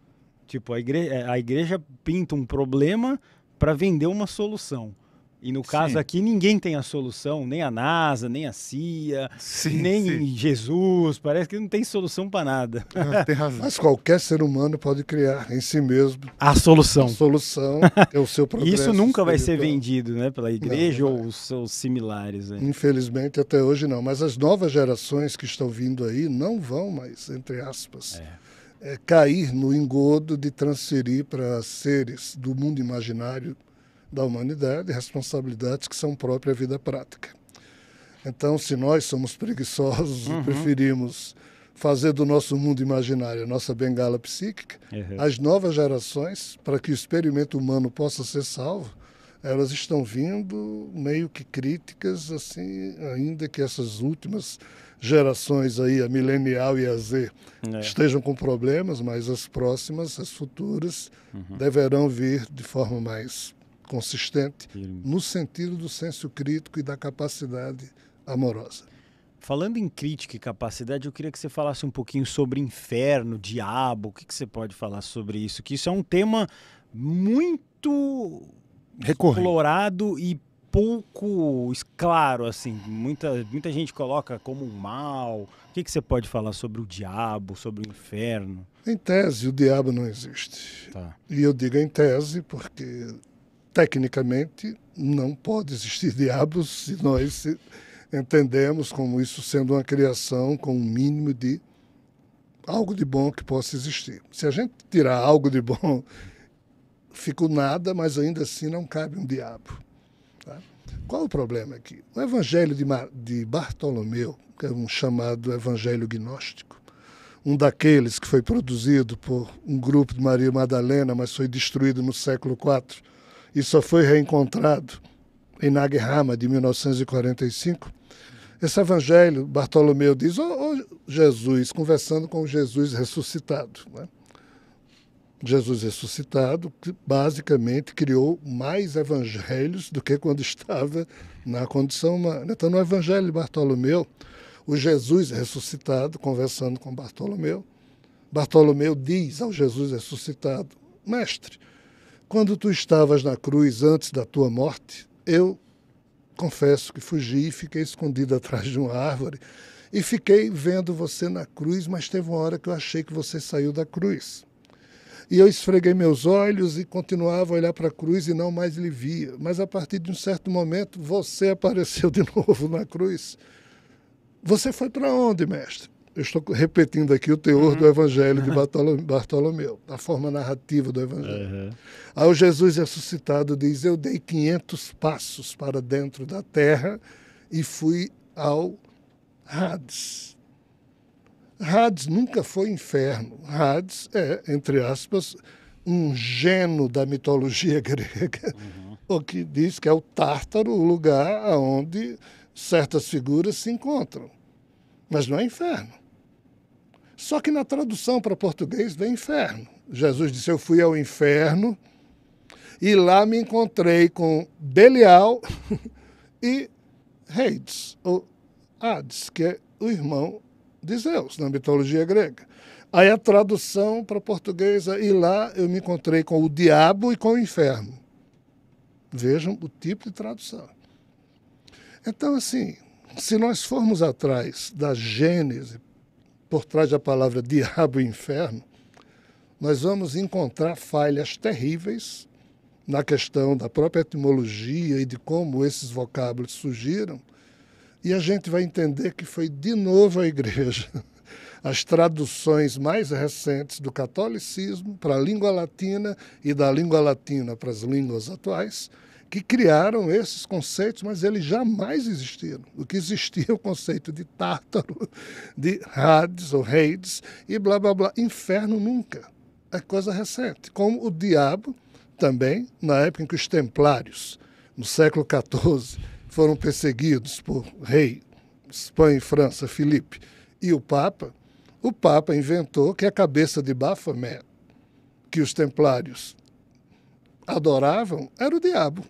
Tipo, a igreja, é, a igreja pinta um problema para vender uma solução. E no caso sim. aqui, ninguém tem a solução, nem a NASA, nem a CIA, sim, nem sim. Jesus. Parece que não tem solução para nada. Ah, tem razão. Mas qualquer ser humano pode criar em si mesmo a solução. A solução é o seu problema. Isso nunca espiritual. vai ser vendido né, pela igreja não, não ou os seus similares. Né? Infelizmente, até hoje não. Mas as novas gerações que estão vindo aí não vão mais, entre aspas. É é, cair no engodo de transferir para seres do mundo imaginário da humanidade responsabilidades que são próprias à vida prática. Então, se nós somos preguiçosos uhum. e preferimos fazer do nosso mundo imaginário a nossa bengala psíquica, uhum. as novas gerações, para que o experimento humano possa ser salvo, elas estão vindo meio que críticas, assim, ainda que essas últimas gerações aí, a milenial e a Z, é. estejam com problemas, mas as próximas, as futuras, uhum. deverão vir de forma mais consistente, no sentido do senso crítico e da capacidade amorosa. Falando em crítica e capacidade, eu queria que você falasse um pouquinho sobre inferno, diabo, o que, que você pode falar sobre isso? Que isso é um tema muito Recorrente. explorado e pouco claro, assim. Muita, muita gente coloca como um mal. O que, que você pode falar sobre o diabo, sobre o inferno? Em tese, o diabo não existe. Tá. E eu digo em tese porque, tecnicamente, não pode existir diabo se nós entendemos como isso sendo uma criação com um mínimo de algo de bom que possa existir. Se a gente tirar algo de bom, fica nada, mas ainda assim não cabe um diabo. Qual o problema aqui? O Evangelho de, de Bartolomeu, que é um chamado Evangelho gnóstico, um daqueles que foi produzido por um grupo de Maria Madalena, mas foi destruído no século IV e só foi reencontrado em Nag Hammadi de 1945. Esse evangelho, Bartolomeu diz, ou, oh, oh, Jesus, conversando com Jesus ressuscitado. Né? Jesus ressuscitado, que basicamente criou mais evangelhos do que quando estava na condição humana. Então, no Evangelho de Bartolomeu, o Jesus ressuscitado, conversando com Bartolomeu, Bartolomeu diz ao Jesus ressuscitado: Mestre, quando tu estavas na cruz antes da tua morte, eu confesso que fugi e fiquei escondido atrás de uma árvore e fiquei vendo você na cruz, mas teve uma hora que eu achei que você saiu da cruz. E eu esfreguei meus olhos e continuava a olhar para a cruz e não mais lhe via. Mas a partir de um certo momento, você apareceu de novo na cruz. Você foi para onde, mestre? Eu estou repetindo aqui o teor uhum. do Evangelho de Bartolomeu, a forma narrativa do Evangelho. Uhum. Ao Jesus ressuscitado diz: Eu dei 500 passos para dentro da terra e fui ao Hades. Hades nunca foi inferno. Hades é, entre aspas, um gênio da mitologia grega, uhum. o que diz que é o Tártaro o lugar onde certas figuras se encontram. Mas não é inferno. Só que na tradução para português vem inferno. Jesus disse: Eu fui ao inferno e lá me encontrei com Belial e Hades, ou Hades, que é o irmão de Zeus, na mitologia grega. Aí a tradução para português é, e lá eu me encontrei com o diabo e com o inferno. Vejam o tipo de tradução. Então, assim, se nós formos atrás da Gênese, por trás da palavra diabo e inferno, nós vamos encontrar falhas terríveis na questão da própria etimologia e de como esses vocábulos surgiram, e a gente vai entender que foi de novo a igreja. As traduções mais recentes do catolicismo para a língua latina e da língua latina para as línguas atuais, que criaram esses conceitos, mas eles jamais existiram. O que existia é o conceito de tártaro, de Hades ou Hades e blá blá blá. Inferno nunca. É coisa recente. Como o diabo também, na época em que os templários, no século XIV, foram perseguidos por rei, Espanha e França, Filipe e o Papa, o Papa inventou que a cabeça de BafoMé que os templários adoravam, era o diabo.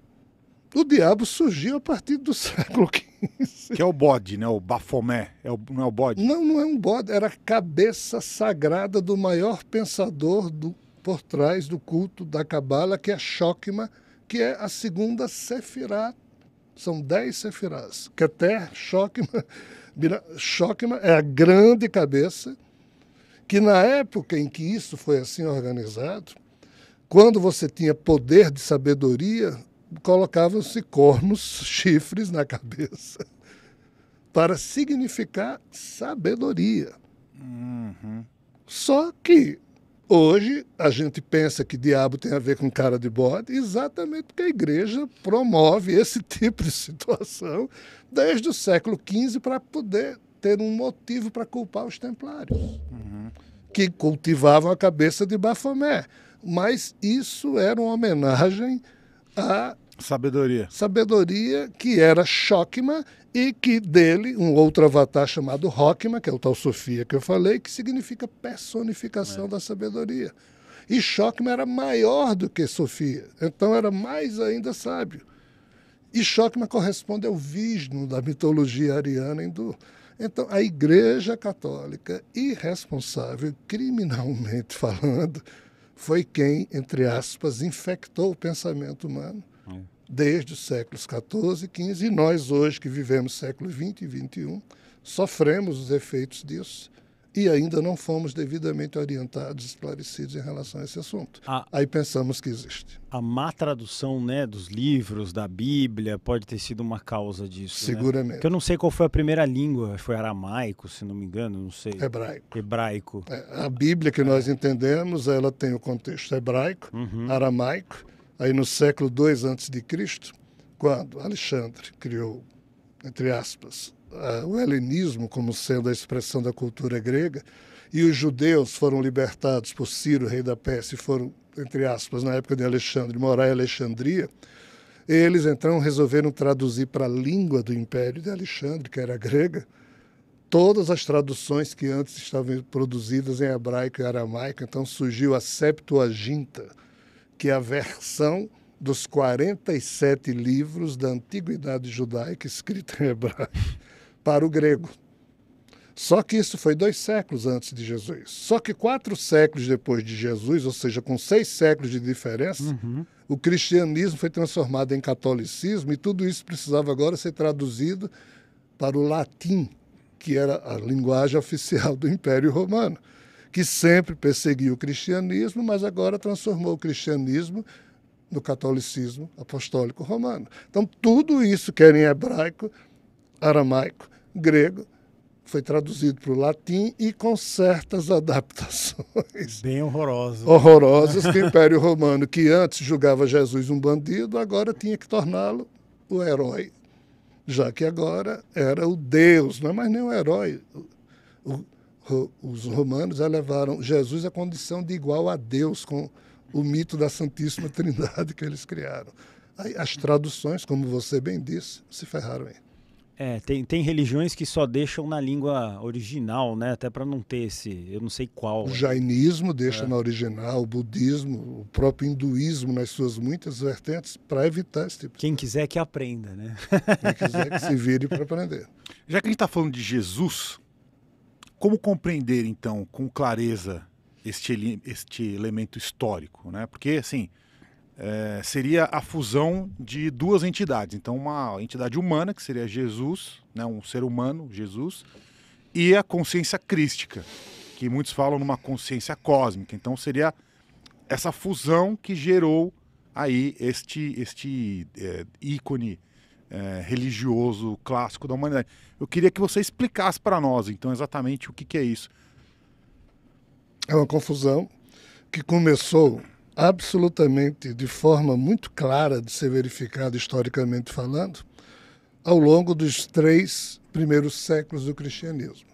O diabo surgiu a partir do século XV. Que é o bode, né? O BafoMé É o, não é o bode? Não, não é um bode. Era a cabeça sagrada do maior pensador do, por trás do culto da Cabala, que é Shokma, que é a segunda Sefirá são dez sefirás. Keter, Shokma, Shokma é a grande cabeça, que na época em que isso foi assim organizado, quando você tinha poder de sabedoria, colocavam-se cornos, chifres na cabeça, para significar sabedoria. Uhum. Só que Hoje, a gente pensa que diabo tem a ver com cara de bode, exatamente porque a igreja promove esse tipo de situação desde o século XV para poder ter um motivo para culpar os templários, uhum. que cultivavam a cabeça de Bafomé. Mas isso era uma homenagem a Sabedoria. Sabedoria, que era Shokma, e que dele, um outro avatar chamado Rokma, que é o tal Sofia que eu falei, que significa personificação é. da sabedoria. E Shokma era maior do que Sofia, então era mais ainda sábio. E Shokma corresponde ao Vishnu da mitologia ariana hindu. Então, a Igreja Católica, irresponsável, criminalmente falando, foi quem, entre aspas, infectou o pensamento humano desde os séculos 14, e e nós hoje que vivemos século 20 e 21 sofremos os efeitos disso e ainda não fomos devidamente orientados, esclarecidos em relação a esse assunto. A, Aí pensamos que existe. A má tradução né, dos livros, da Bíblia, pode ter sido uma causa disso. Né? Seguramente. Né? Porque eu não sei qual foi a primeira língua, foi aramaico, se não me engano, não sei. Hebraico. Hebraico. É, a Bíblia que é. nós entendemos, ela tem o contexto hebraico, uhum. aramaico, aí no século II Cristo, quando Alexandre criou, entre aspas, o helenismo como sendo a expressão da cultura grega, e os judeus foram libertados por Ciro, rei da Pérsia, e foram, entre aspas, na época de Alexandre, morar em Alexandria, eles então resolveram traduzir para a língua do Império de Alexandre, que era grega, todas as traduções que antes estavam produzidas em hebraico e aramaico. Então surgiu a Septuaginta, que a versão dos 47 livros da antiguidade judaica escrita em hebraico para o grego. Só que isso foi dois séculos antes de Jesus. Só que quatro séculos depois de Jesus, ou seja, com seis séculos de diferença, uhum. o cristianismo foi transformado em catolicismo e tudo isso precisava agora ser traduzido para o latim, que era a linguagem oficial do Império Romano que sempre perseguiu o cristianismo, mas agora transformou o cristianismo no catolicismo apostólico romano. Então, tudo isso que era em hebraico, aramaico, grego, foi traduzido para o latim e com certas adaptações. Bem horrorosas. Horrorosas O Império Romano, que antes julgava Jesus um bandido, agora tinha que torná-lo o herói, já que agora era o Deus, não é mais nem o herói, o, o os romanos elevaram Jesus à condição de igual a Deus com o mito da Santíssima Trindade que eles criaram. Aí, as traduções, como você bem disse, se ferraram aí. É, tem, tem religiões que só deixam na língua original, né? Até para não ter esse, eu não sei qual. O é. jainismo deixa é. na original, o budismo, o próprio hinduísmo nas suas muitas vertentes para evitar esse tipo. Quem quiser que aprenda, né? Quem quiser que se vire para aprender. Já que a gente está falando de Jesus, como compreender, então, com clareza este, este elemento histórico? Né? Porque, assim, é, seria a fusão de duas entidades. Então, uma entidade humana, que seria Jesus, né, um ser humano, Jesus, e a consciência crística, que muitos falam numa consciência cósmica. Então, seria essa fusão que gerou aí este, este é, ícone é, religioso clássico da humanidade. Eu queria que você explicasse para nós, então, exatamente o que, que é isso. É uma confusão que começou absolutamente de forma muito clara de ser verificada historicamente falando ao longo dos três primeiros séculos do cristianismo.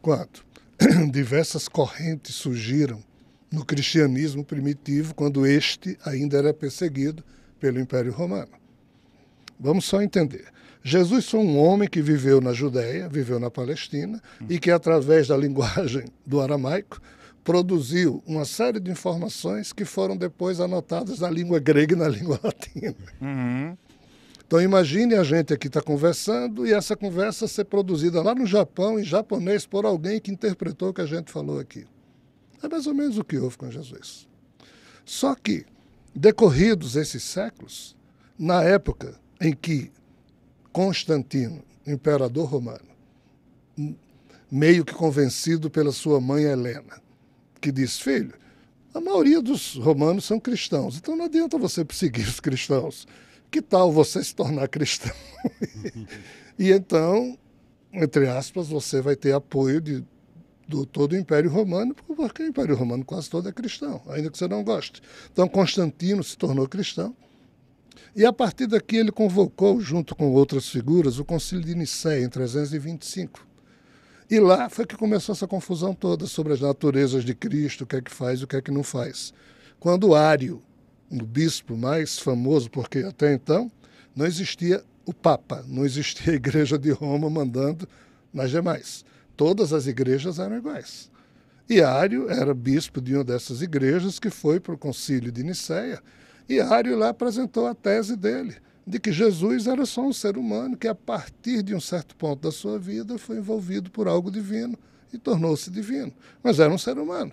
Quanto, diversas correntes surgiram no cristianismo primitivo, quando este ainda era perseguido pelo Império Romano. Vamos só entender. Jesus foi um homem que viveu na Judéia, viveu na Palestina e que, através da linguagem do aramaico, produziu uma série de informações que foram depois anotadas na língua grega e na língua latina. Uhum. Então imagine a gente aqui está conversando e essa conversa ser produzida lá no Japão em japonês por alguém que interpretou o que a gente falou aqui. É mais ou menos o que houve com Jesus. Só que, decorridos esses séculos, na época em que Constantino, imperador romano, meio que convencido pela sua mãe Helena, que diz: Filho, a maioria dos romanos são cristãos, então não adianta você perseguir os cristãos. Que tal você se tornar cristão? e então, entre aspas, você vai ter apoio de, do todo o Império Romano, porque o Império Romano quase todo é cristão, ainda que você não goste. Então, Constantino se tornou cristão e a partir daqui ele convocou, junto com outras figuras, o Concílio de Nicéia, em 325. E lá foi que começou essa confusão toda sobre as naturezas de Cristo, o que é que faz e o que é que não faz. Quando Ário, o bispo mais famoso, porque até então não existia o Papa, não existia a Igreja de Roma mandando nas demais. Todas as igrejas eram iguais. E Ário era bispo de uma dessas igrejas que foi para o concílio de Nicéia e Ario lá apresentou a tese dele, de que Jesus era só um ser humano que, a partir de um certo ponto da sua vida, foi envolvido por algo divino e tornou-se divino. Mas era um ser humano.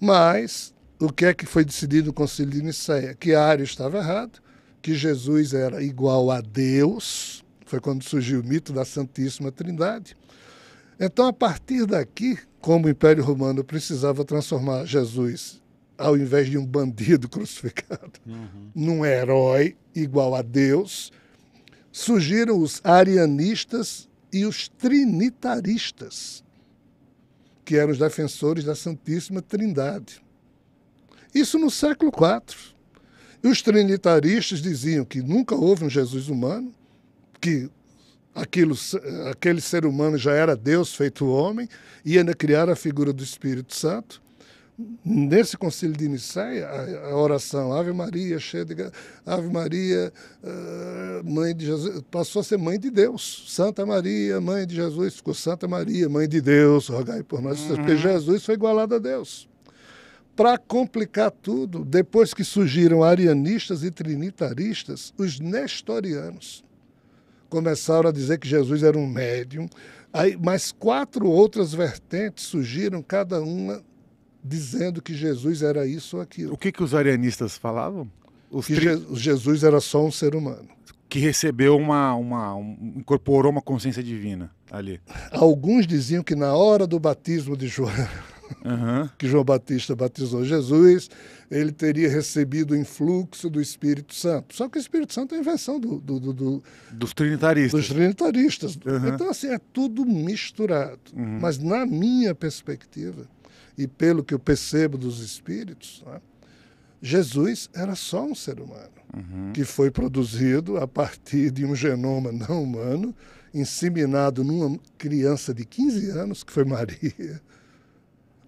Mas o que é que foi decidido no Concílio de Nicéia? Que Ario estava errado, que Jesus era igual a Deus, foi quando surgiu o mito da Santíssima Trindade. Então, a partir daqui, como o Império Romano precisava transformar Jesus ao invés de um bandido crucificado, uhum. num herói igual a Deus, surgiram os arianistas e os trinitaristas, que eram os defensores da Santíssima Trindade. Isso no século IV. E os trinitaristas diziam que nunca houve um Jesus humano, que aquilo, aquele ser humano já era Deus feito homem, e ainda criar a figura do Espírito Santo nesse concílio de Nicéia, a, oração Ave Maria, cheia de Ave Maria, eh, mãe de Jesus, passou a ser mãe de Deus. Santa Maria, mãe de Jesus, ficou Santa Maria, mãe de Deus, rogai por nós, uhum. porque Jesus foi igualado a Deus. Para complicar tudo, depois que surgiram arianistas e trinitaristas, os nestorianos começaram a dizer que Jesus era um médium. Aí, mais quatro outras vertentes surgiram, cada uma dizendo que Jesus era isso ou aquilo. O que, que os arianistas falavam? Os que tri... Jesus era só um ser humano. Que recebeu uma, uma um, incorporou uma consciência divina ali. Alguns diziam que na hora do batismo de João, uhum. que João Batista batizou Jesus, ele teria recebido o influxo do Espírito Santo. Só que o Espírito Santo é a invenção do, do, do, do dos trinitaristas. Dos trinitaristas. Uhum. Então, assim, é tudo misturado. Uhum. Mas, na minha perspectiva, e pelo que eu percebo dos espíritos, né, Jesus era só um ser humano uhum. que foi produzido a partir de um genoma não humano, inseminado numa criança de 15 anos, que foi Maria.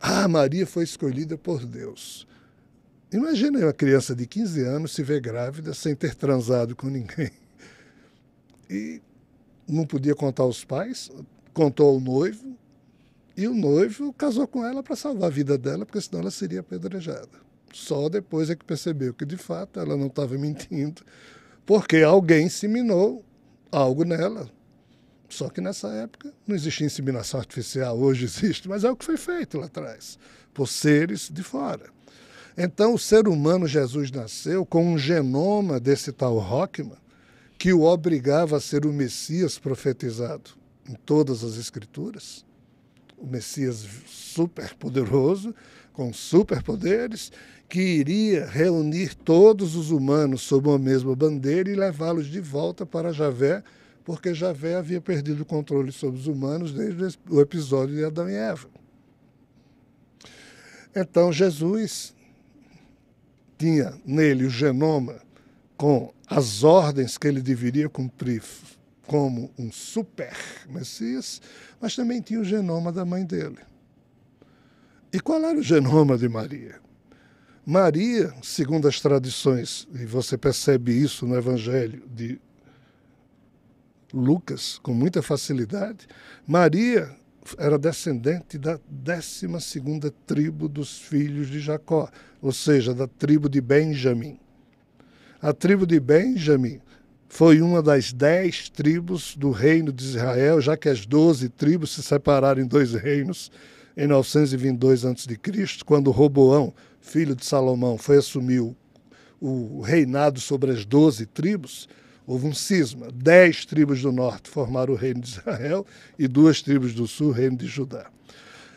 Ah, Maria foi escolhida por Deus. Imagina uma criança de 15 anos se ver grávida sem ter transado com ninguém. E não podia contar aos pais, contou ao noivo, e o noivo casou com ela para salvar a vida dela, porque senão ela seria apedrejada. Só depois é que percebeu que, de fato, ela não estava mentindo, porque alguém inseminou algo nela. Só que nessa época não existia inseminação artificial, hoje existe, mas é o que foi feito lá atrás, por seres de fora. Então, o ser humano Jesus nasceu com um genoma desse tal Rockman que o obrigava a ser o Messias profetizado em todas as Escrituras o Messias superpoderoso, com superpoderes, que iria reunir todos os humanos sob uma mesma bandeira e levá-los de volta para Javé, porque Javé havia perdido o controle sobre os humanos desde o episódio de Adão e Eva. Então Jesus tinha nele o genoma com as ordens que ele deveria cumprir como um super Messias, mas também tinha o genoma da mãe dele. E qual era o genoma de Maria? Maria, segundo as tradições, e você percebe isso no Evangelho de Lucas com muita facilidade, Maria era descendente da 12 segunda tribo dos filhos de Jacó, ou seja, da tribo de Benjamim. A tribo de Benjamim foi uma das dez tribos do reino de Israel, já que as doze tribos se separaram em dois reinos em 922 a.C., quando Roboão, filho de Salomão, foi assumir o reinado sobre as doze tribos. Houve um cisma. Dez tribos do norte formaram o reino de Israel e duas tribos do sul, o reino de Judá.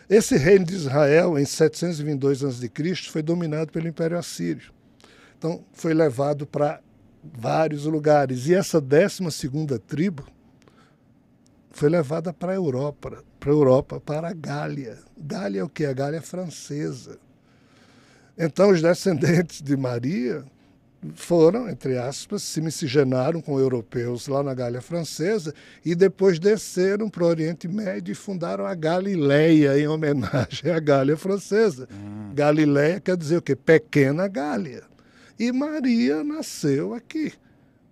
Esse reino de Israel, em 722 a.C., foi dominado pelo Império Assírio. Então, foi levado para vários lugares. E essa 12 tribo foi levada para a Europa, para a Europa, para a Gália. Gália é o que? A Gália é francesa. Então os descendentes de Maria foram, entre aspas, se miscigenaram com europeus lá na Gália Francesa e depois desceram para o Oriente Médio e fundaram a Galileia em homenagem à Gália Francesa. Hum. Galileia quer dizer o quê? Pequena Gália. E Maria nasceu aqui.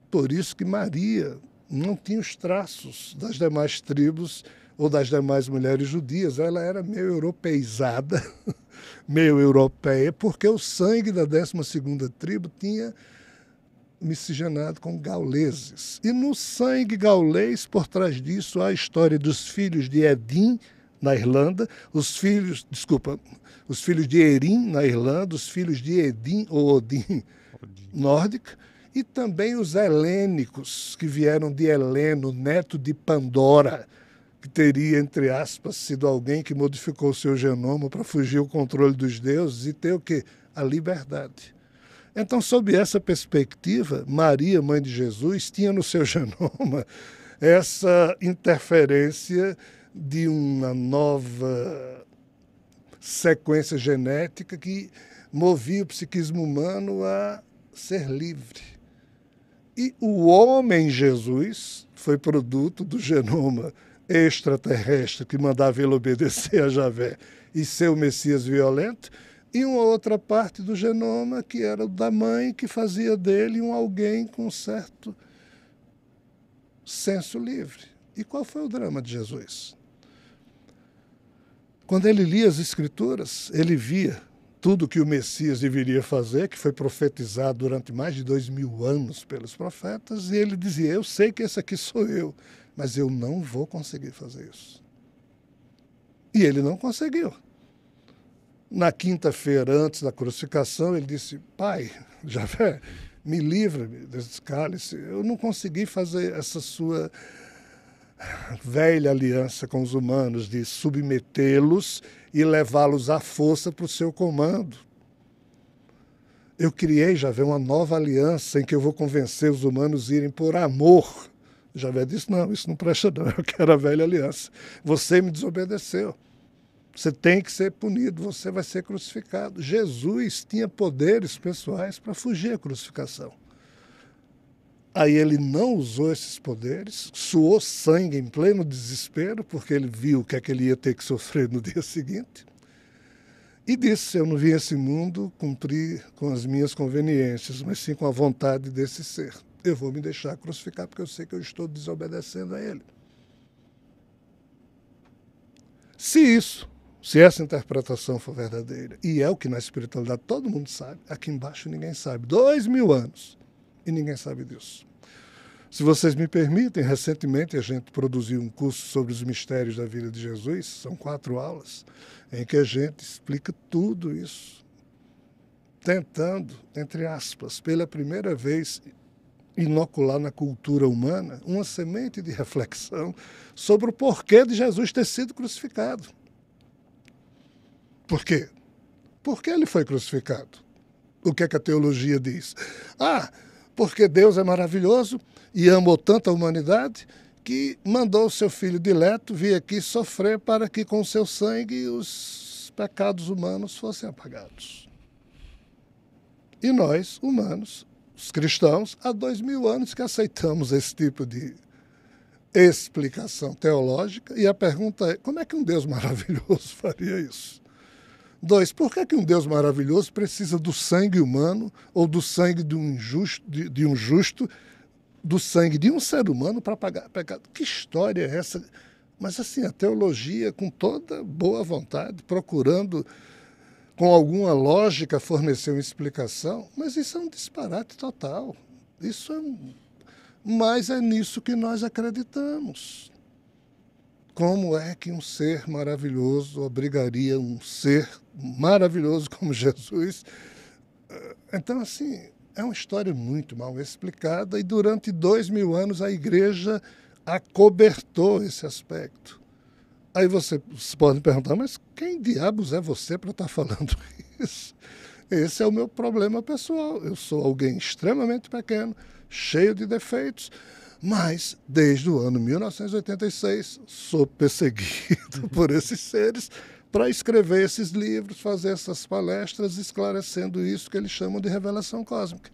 Por isso que Maria não tinha os traços das demais tribos ou das demais mulheres judias. Ela era meio europeizada, meio europeia, porque o sangue da 12 tribo tinha miscigenado com gauleses. E no sangue gaulês, por trás disso, há a história dos filhos de Edim, na Irlanda, os filhos, desculpa, os filhos de Erin na Irlanda, os filhos de Edim ou Odin, Odin. nórdica, e também os helênicos, que vieram de Heleno, neto de Pandora, que teria, entre aspas, sido alguém que modificou o seu genoma para fugir o controle dos deuses e ter o quê? A liberdade. Então, sob essa perspectiva, Maria, mãe de Jesus, tinha no seu genoma essa interferência de uma nova sequência genética que movia o psiquismo humano a ser livre. E o homem Jesus foi produto do genoma extraterrestre que mandava ele obedecer a Javé e ser o Messias violento, e uma outra parte do genoma que era da mãe que fazia dele um alguém com certo senso livre. E qual foi o drama de Jesus? Quando ele lia as Escrituras, ele via tudo que o Messias deveria fazer, que foi profetizado durante mais de dois mil anos pelos profetas, e ele dizia: Eu sei que esse aqui sou eu, mas eu não vou conseguir fazer isso. E ele não conseguiu. Na quinta-feira, antes da crucificação, ele disse: Pai, Javé, me livra-me desse cálice, eu não consegui fazer essa sua velha aliança com os humanos de submetê-los e levá-los à força para o seu comando. Eu criei, Javé, uma nova aliança em que eu vou convencer os humanos a irem por amor. Javé disse: Não, isso não presta, não. Eu quero a velha aliança. Você me desobedeceu. Você tem que ser punido, você vai ser crucificado. Jesus tinha poderes pessoais para fugir à crucificação. Aí ele não usou esses poderes, suou sangue em pleno desespero, porque ele viu o que é que ele ia ter que sofrer no dia seguinte. E disse: Eu não vim a esse mundo cumprir com as minhas conveniências, mas sim com a vontade desse ser. Eu vou me deixar crucificar, porque eu sei que eu estou desobedecendo a ele. Se isso, se essa interpretação for verdadeira, e é o que na espiritualidade todo mundo sabe, aqui embaixo ninguém sabe, dois mil anos e ninguém sabe disso. Se vocês me permitem, recentemente a gente produziu um curso sobre os mistérios da vida de Jesus, são quatro aulas, em que a gente explica tudo isso, tentando, entre aspas, pela primeira vez inocular na cultura humana uma semente de reflexão sobre o porquê de Jesus ter sido crucificado. Por quê? Por que ele foi crucificado? O que, é que a teologia diz? Ah, porque Deus é maravilhoso e amou tanto a humanidade que mandou o seu filho dileto vir aqui sofrer para que com seu sangue os pecados humanos fossem apagados. E nós, humanos, os cristãos, há dois mil anos que aceitamos esse tipo de explicação teológica, e a pergunta é: como é que um Deus maravilhoso faria isso? Dois, por que, que um Deus maravilhoso precisa do sangue humano ou do sangue de um, injusto, de, de um justo, do sangue de um ser humano para pagar pecado? Que história é essa? Mas assim, a teologia, com toda boa vontade, procurando com alguma lógica fornecer uma explicação, mas isso é um disparate total. Isso é um... Mas é nisso que nós acreditamos. Como é que um ser maravilhoso obrigaria um ser maravilhoso como Jesus. Então, assim, é uma história muito mal explicada e durante dois mil anos a igreja acobertou esse aspecto. Aí você pode perguntar, mas quem diabos é você para estar tá falando isso? Esse é o meu problema pessoal. Eu sou alguém extremamente pequeno, cheio de defeitos, mas desde o ano 1986 sou perseguido por esses seres para escrever esses livros, fazer essas palestras, esclarecendo isso que eles chamam de revelação cósmica.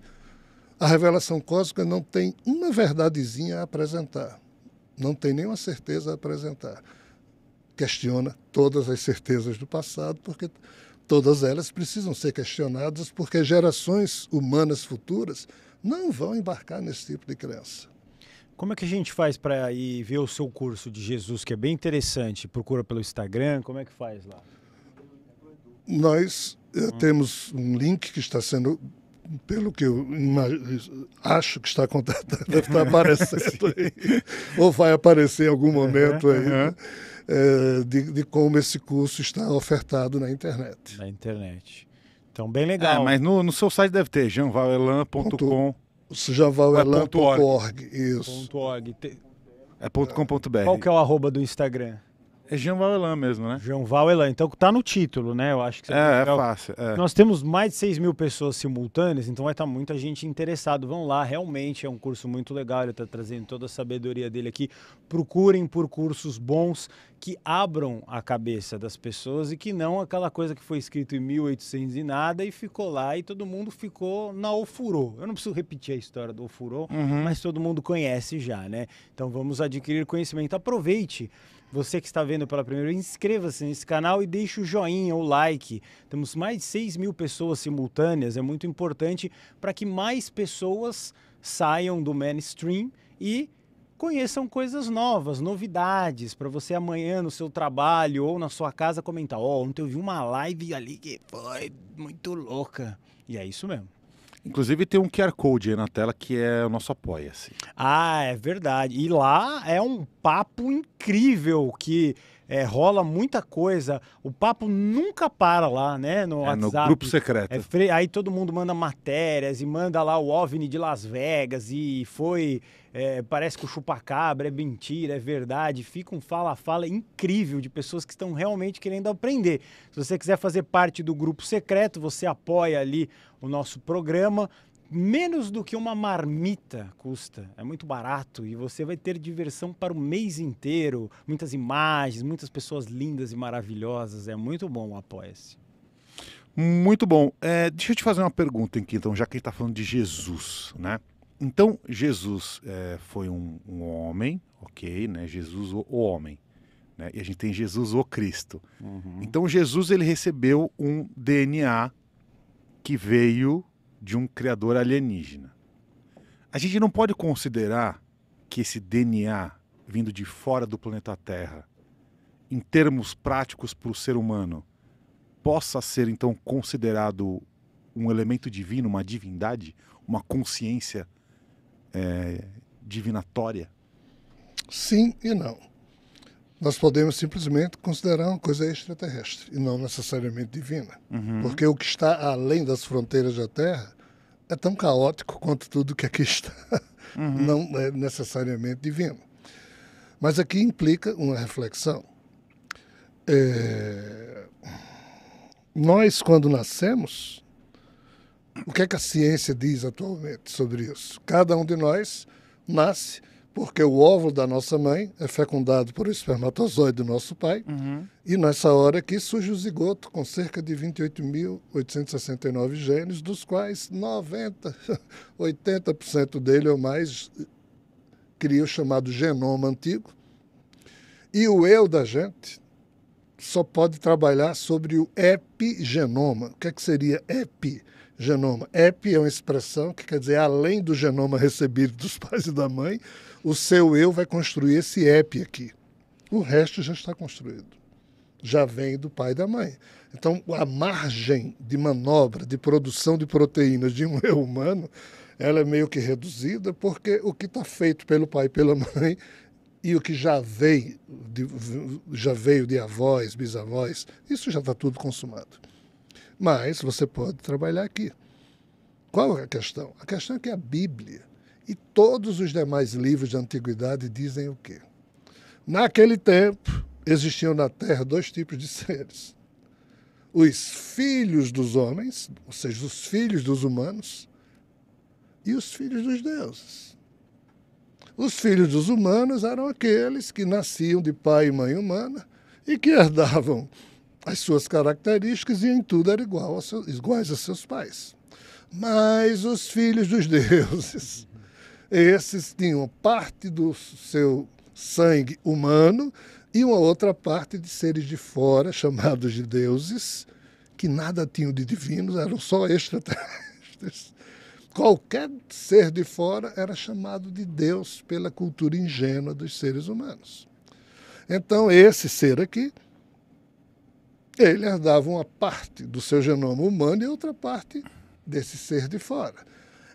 A revelação cósmica não tem uma verdadezinha a apresentar, não tem nenhuma certeza a apresentar. Questiona todas as certezas do passado, porque todas elas precisam ser questionadas, porque gerações humanas futuras não vão embarcar nesse tipo de crença. Como é que a gente faz para ir ver o seu curso de Jesus, que é bem interessante? Procura pelo Instagram, como é que faz lá? Nós eh, hum. temos um link que está sendo, pelo que eu acho que está acontecendo, deve estar aparecendo aí, ou vai aparecer em algum momento aí, né? é, de, de como esse curso está ofertado na internet. Na internet. Então, bem legal. É, mas no, no, seu site deve ter, janvaelan.com sujaval.org. É isso. .org. É .com.br. Qual que é o arroba do Instagram? É Jean Valelan mesmo, né? Jean Valelan. Então tá no título, né? Eu acho que É, é fácil. É. Nós temos mais de 6 mil pessoas simultâneas, então vai estar tá muita gente interessada. Vão lá, realmente é um curso muito legal. Ele está trazendo toda a sabedoria dele aqui. Procurem por cursos bons que abram a cabeça das pessoas e que não aquela coisa que foi escrito em 1800 e nada e ficou lá e todo mundo ficou na ofurô. Eu não preciso repetir a história do ofurô, uhum. mas todo mundo conhece já, né? Então vamos adquirir conhecimento. Aproveite você que está vendo pela primeira vez, inscreva-se nesse canal e deixe o joinha, o like. Temos mais de 6 mil pessoas simultâneas, é muito importante para que mais pessoas saiam do mainstream e conheçam coisas novas, novidades, para você amanhã no seu trabalho ou na sua casa comentar: Ó, oh, ontem eu vi uma live ali que foi muito louca. E é isso mesmo. Inclusive tem um QR Code aí na tela que é o nosso apoia-se. Ah, é verdade. E lá é um papo incrível que é, rola muita coisa. O papo nunca para lá, né? No, é, WhatsApp. no grupo secreto. É, aí todo mundo manda matérias e manda lá o OVNI de Las Vegas e foi é, parece que o chupacabra é mentira, é verdade. Fica um fala-fala incrível de pessoas que estão realmente querendo aprender. Se você quiser fazer parte do grupo secreto, você apoia ali o nosso programa menos do que uma marmita custa. É muito barato e você vai ter diversão para o mês inteiro. Muitas imagens, muitas pessoas lindas e maravilhosas. É muito bom o Apoia-se. Muito bom. É, deixa eu te fazer uma pergunta aqui, então, já que a gente está falando de Jesus, né? Então, Jesus é, foi um, um, homem, ok, né? Jesus, o, homem. Né? E a gente tem Jesus, o Cristo. Uhum. Então, Jesus ele recebeu um DNA que veio de um criador alienígena. A gente não pode considerar que esse DNA vindo de fora do planeta Terra, em termos práticos para o ser humano, possa ser então considerado um elemento divino, uma divindade, uma consciência divina é, divinatória? Sim e não. Nós podemos simplesmente considerar uma coisa extraterrestre e não necessariamente divina. Uhum. Porque o que está além das fronteiras da Terra é tão caótico quanto tudo que aqui está. Uhum. Não é necessariamente divino. Mas aqui implica uma reflexão. É... Nós, quando nascemos, o que é que a ciência diz atualmente sobre isso? Cada um de nós nasce porque o óvulo da nossa mãe é fecundado por espermatozoide do nosso pai, uhum. e nessa hora aqui surge o zigoto com cerca de 28.869 genes, dos quais 90, 80% dele é ou mais cria o chamado genoma antigo. E o eu da gente só pode trabalhar sobre o epigenoma. O que, é que seria epigenoma? genoma. EP é uma expressão que quer dizer, além do genoma recebido dos pais e da mãe, o seu eu vai construir esse EP aqui. O resto já está construído. Já vem do pai e da mãe. Então, a margem de manobra, de produção de proteínas de um eu humano, ela é meio que reduzida, porque o que está feito pelo pai e pela mãe e o que já veio de, já veio de avós, bisavós, isso já está tudo consumado mas você pode trabalhar aqui. Qual é a questão? A questão é que a Bíblia e todos os demais livros de antiguidade dizem o quê? Naquele tempo existiam na Terra dois tipos de seres: os filhos dos homens, ou seja, os filhos dos humanos, e os filhos dos deuses. Os filhos dos humanos eram aqueles que nasciam de pai e mãe humana e que herdavam as suas características e em tudo era igual iguais a seus pais. Mas os filhos dos deuses, esses tinham parte do seu sangue humano e uma outra parte de seres de fora, chamados de deuses, que nada tinham de divinos, eram só extraterrestres. Qualquer ser de fora era chamado de Deus pela cultura ingênua dos seres humanos. Então, esse ser aqui ele herdava uma parte do seu genoma humano e outra parte desse ser de fora.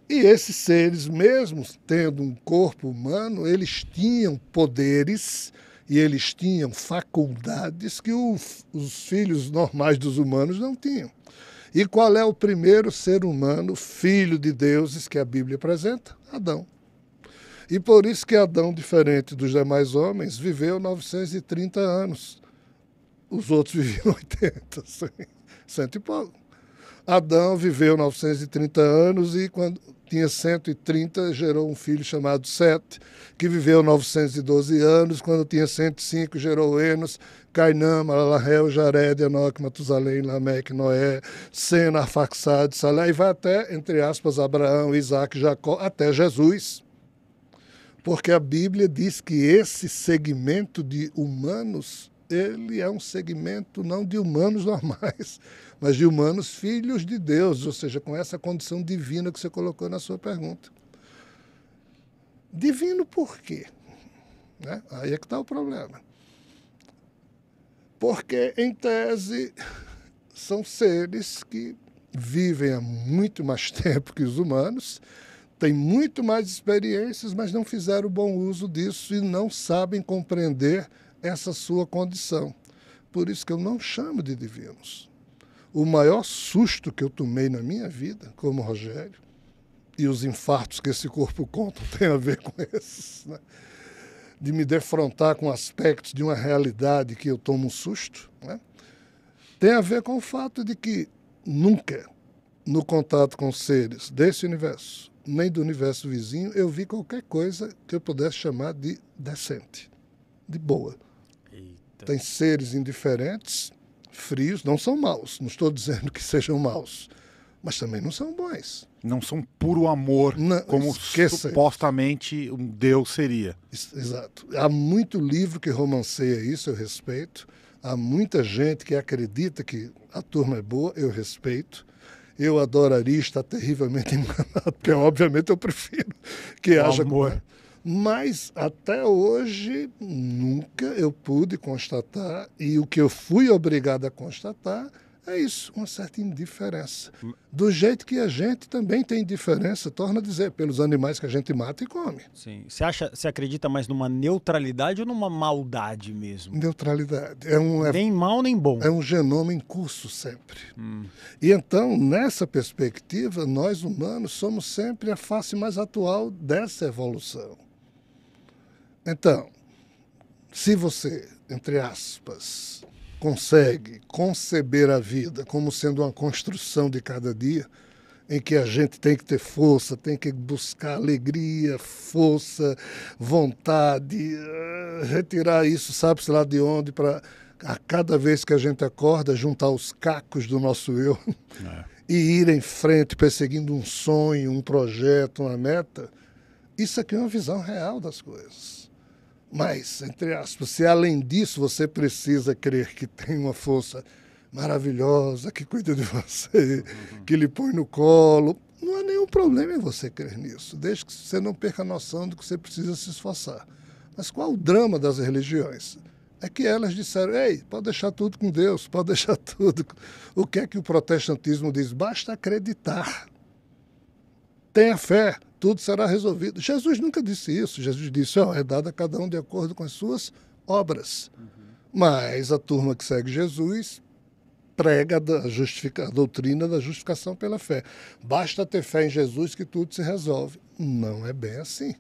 E esses seres, mesmo tendo um corpo humano, eles tinham poderes e eles tinham faculdades que os filhos normais dos humanos não tinham. E qual é o primeiro ser humano, filho de deuses, que a Bíblia apresenta? Adão. E por isso que Adão, diferente dos demais homens, viveu 930 anos os outros viviam 80, 100, cento e pouco. Adão viveu 930 anos e quando tinha 130 gerou um filho chamado Sete, que viveu 912 anos, quando tinha 105 gerou Enos, Cainã, Malalahel, Jared, Enoque, Matusalém, Lameque, Noé, Sena, Arfaxade, Salé, e vai até, entre aspas, Abraão, Isaac, Jacó, até Jesus. Porque a Bíblia diz que esse segmento de humanos ele é um segmento não de humanos normais, mas de humanos filhos de Deus, ou seja, com essa condição divina que você colocou na sua pergunta. Divino por quê? Né? Aí é que está o problema. Porque, em tese, são seres que vivem há muito mais tempo que os humanos, têm muito mais experiências, mas não fizeram bom uso disso e não sabem compreender essa sua condição. Por isso que eu não chamo de divinos. O maior susto que eu tomei na minha vida, como Rogério, e os infartos que esse corpo conta tem a ver com esses, né? de me defrontar com aspectos de uma realidade que eu tomo um susto, né? tem a ver com o fato de que nunca, no contato com seres desse universo, nem do universo vizinho, eu vi qualquer coisa que eu pudesse chamar de decente, de boa. Tem seres indiferentes, frios, não são maus. Não estou dizendo que sejam maus, mas também não são bons. Não são puro amor, não, como esqueça. supostamente um Deus seria. Exato. Há muito livro que romanceia isso, eu respeito. Há muita gente que acredita que a turma é boa, eu respeito. Eu adoraria estar terrivelmente enganado, porque obviamente eu prefiro que o haja amor. Mas até hoje nunca eu pude constatar, e o que eu fui obrigado a constatar é isso, uma certa indiferença. Hum. Do jeito que a gente também tem indiferença, torna a dizer, pelos animais que a gente mata e come. Sim. Você acha, você acredita mais numa neutralidade ou numa maldade mesmo? Neutralidade. É um, é, nem mal nem bom. É um genoma em curso sempre. Hum. E então, nessa perspectiva, nós humanos somos sempre a face mais atual dessa evolução. Então, se você, entre aspas, consegue conceber a vida como sendo uma construção de cada dia, em que a gente tem que ter força, tem que buscar alegria, força, vontade, eh, retirar isso, sabe-se lá de onde, para a cada vez que a gente acorda, juntar os cacos do nosso eu é. e ir em frente perseguindo um sonho, um projeto, uma meta. Isso aqui é uma visão real das coisas mas, entre aspas, se além disso você precisa crer que tem uma força maravilhosa que cuida de você, uhum. que lhe põe no colo, não há nenhum problema em você crer nisso, desde que você não perca a noção de que você precisa se esforçar. Mas qual o drama das religiões? É que elas disseram: ei, pode deixar tudo com Deus, pode deixar tudo. O que é que o protestantismo diz? Basta acreditar. Tenha fé, tudo será resolvido. Jesus nunca disse isso. Jesus disse: oh, é dado a cada um de acordo com as suas obras. Uhum. Mas a turma que segue Jesus prega a doutrina da justificação pela fé. Basta ter fé em Jesus que tudo se resolve. Não é bem assim.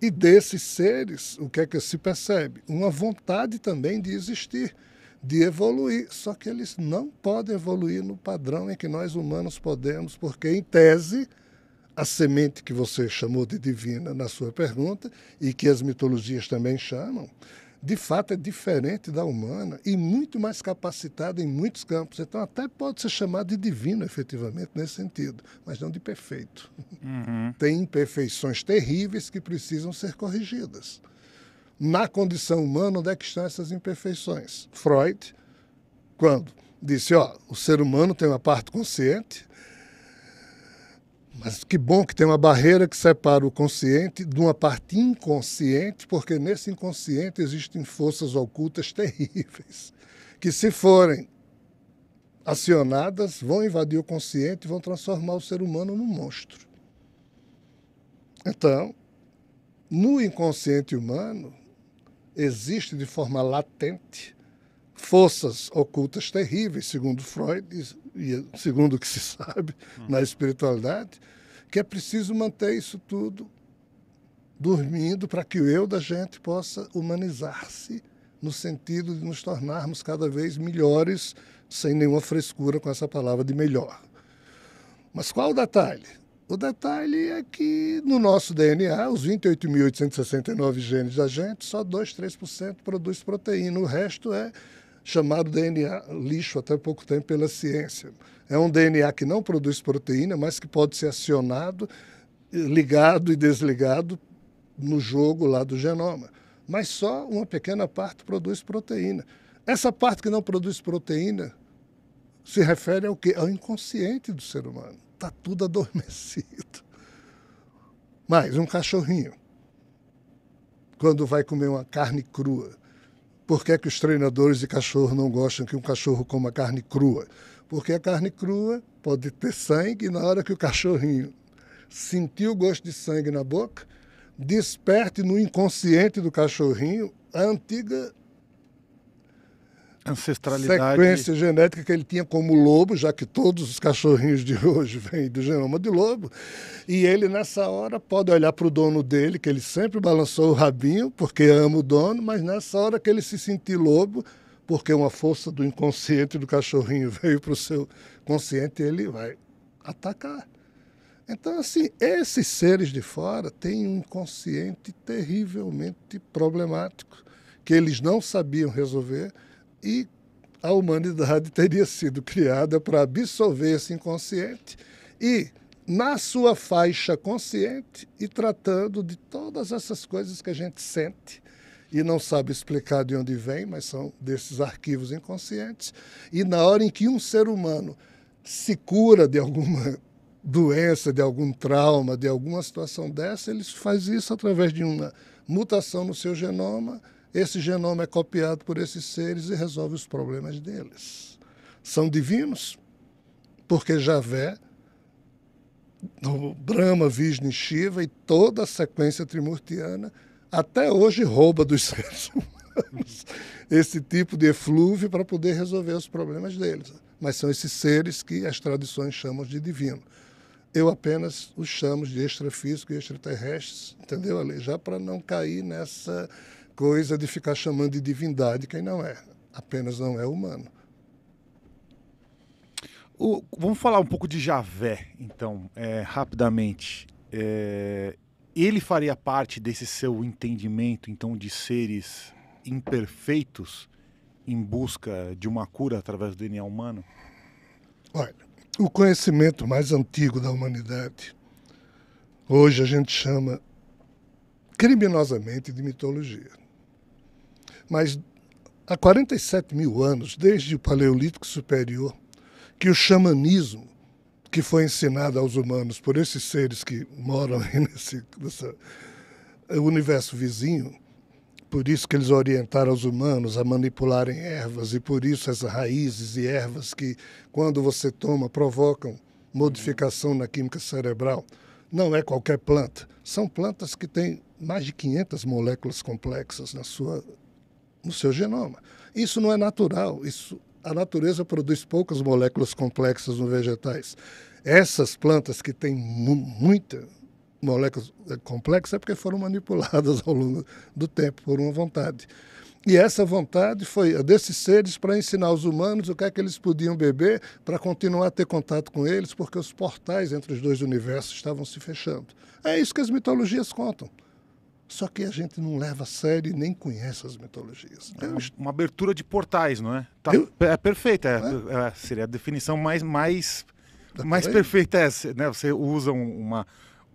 E desses seres, o que é que se percebe? Uma vontade também de existir, de evoluir. Só que eles não podem evoluir no padrão em que nós humanos podemos, porque, em tese, a semente que você chamou de divina na sua pergunta e que as mitologias também chamam, de fato é diferente da humana e muito mais capacitada em muitos campos. Então, até pode ser chamada de divino, efetivamente, nesse sentido, mas não de perfeito. Uhum. Tem imperfeições terríveis que precisam ser corrigidas. Na condição humana, onde é que estão essas imperfeições? Freud, quando disse, ó, o ser humano tem uma parte consciente, mas que bom que tem uma barreira que separa o consciente de uma parte inconsciente, porque nesse inconsciente existem forças ocultas terríveis, que se forem acionadas, vão invadir o consciente e vão transformar o ser humano num monstro. Então, no inconsciente humano, existe de forma latente forças ocultas terríveis, segundo Freud e segundo o que se sabe hum. na espiritualidade, que é preciso manter isso tudo dormindo para que o eu da gente possa humanizar-se no sentido de nos tornarmos cada vez melhores, sem nenhuma frescura com essa palavra de melhor. Mas qual o detalhe? O detalhe é que no nosso DNA, os 28.869 genes da gente, só 2, 3% produz proteína. O resto é chamado DNA lixo até pouco tempo pela ciência. É um DNA que não produz proteína, mas que pode ser acionado, ligado e desligado no jogo lá do genoma. Mas só uma pequena parte produz proteína. Essa parte que não produz proteína se refere ao que Ao inconsciente do ser humano. Está tudo adormecido. mas um cachorrinho. Quando vai comer uma carne crua, por que, é que os treinadores de cachorro não gostam que um cachorro coma carne crua? Porque a carne crua pode ter sangue e na hora que o cachorrinho sentir o gosto de sangue na boca, desperte no inconsciente do cachorrinho a antiga ancestralidade. Sequência genética que ele tinha como lobo, já que todos os cachorrinhos de hoje vêm do genoma de lobo. E ele, nessa hora, pode olhar para o dono dele, que ele sempre balançou o rabinho, porque ama o dono, mas nessa hora que ele se sentir lobo, porque uma força do inconsciente do cachorrinho veio para o seu consciente, ele vai atacar. Então, assim, esses seres de fora têm um inconsciente terrivelmente problemático, que eles não sabiam resolver e a humanidade teria sido criada para absorver esse inconsciente e, na sua faixa consciente, e tratando de todas essas coisas que a gente sente e não sabe explicar de onde vem, mas são desses arquivos inconscientes, e na hora em que um ser humano se cura de alguma doença, de algum trauma, de alguma situação dessa, ele faz isso através de uma mutação no seu genoma esse genoma é copiado por esses seres e resolve os problemas deles. São divinos, porque Javé, Brahma, Vishnu e Shiva e toda a sequência trimurtiana até hoje rouba dos seres humanos esse tipo de eflúvio para poder resolver os problemas deles. Mas são esses seres que as tradições chamam de divino. Eu apenas os chamo de extrafísico e extraterrestres, entendeu, Já para não cair nessa coisa de ficar chamando de divindade quem não é, apenas não é humano. O, vamos falar um pouco de Javé, então, é, rapidamente. É, ele faria parte desse seu entendimento, então, de seres imperfeitos em busca de uma cura através do DNA humano? Olha, o conhecimento mais antigo da humanidade, hoje a gente chama criminosamente de mitologia mas há 47 mil anos, desde o Paleolítico Superior, que o xamanismo que foi ensinado aos humanos por esses seres que moram nesse, é, universo vizinho, por isso que eles orientaram os humanos a manipularem ervas e por isso essas raízes e ervas que, quando você toma, provocam modificação na química cerebral. Não é qualquer planta. São plantas que têm mais de 500 moléculas complexas na sua no seu genoma. Isso não é natural, isso a natureza produz poucas moléculas complexas nos vegetais. Essas plantas que têm mu muita molécula é, complexa é porque foram manipuladas ao longo do tempo por uma vontade. E essa vontade foi a é, desses seres para ensinar aos humanos o que é que eles podiam beber para continuar a ter contato com eles, porque os portais entre os dois universos estavam se fechando. É isso que as mitologias contam. Só que a gente não leva a sério e nem conhece as mitologias. É uma abertura de portais, não é? Tá, Eu... É, é perfeita. É, é? É, seria a definição mais, mais, tá mais perfeita é, essa. Né? Você usa uma,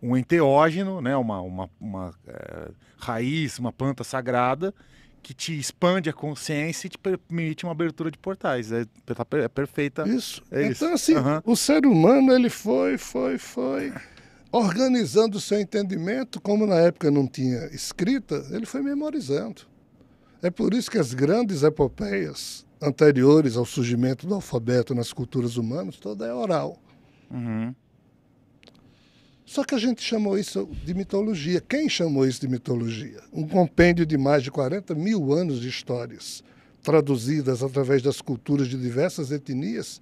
um enteógeno, né? uma, uma, uma é, raiz, uma planta sagrada, que te expande a consciência e te permite uma abertura de portais. É, tá é perfeita. Isso. É então, isso. assim, uhum. o ser humano ele foi, foi, foi organizando o seu entendimento, como na época não tinha escrita, ele foi memorizando. É por isso que as grandes epopeias anteriores ao surgimento do alfabeto nas culturas humanas, toda é oral. Uhum. Só que a gente chamou isso de mitologia. Quem chamou isso de mitologia? Um compêndio de mais de 40 mil anos de histórias, traduzidas através das culturas de diversas etnias.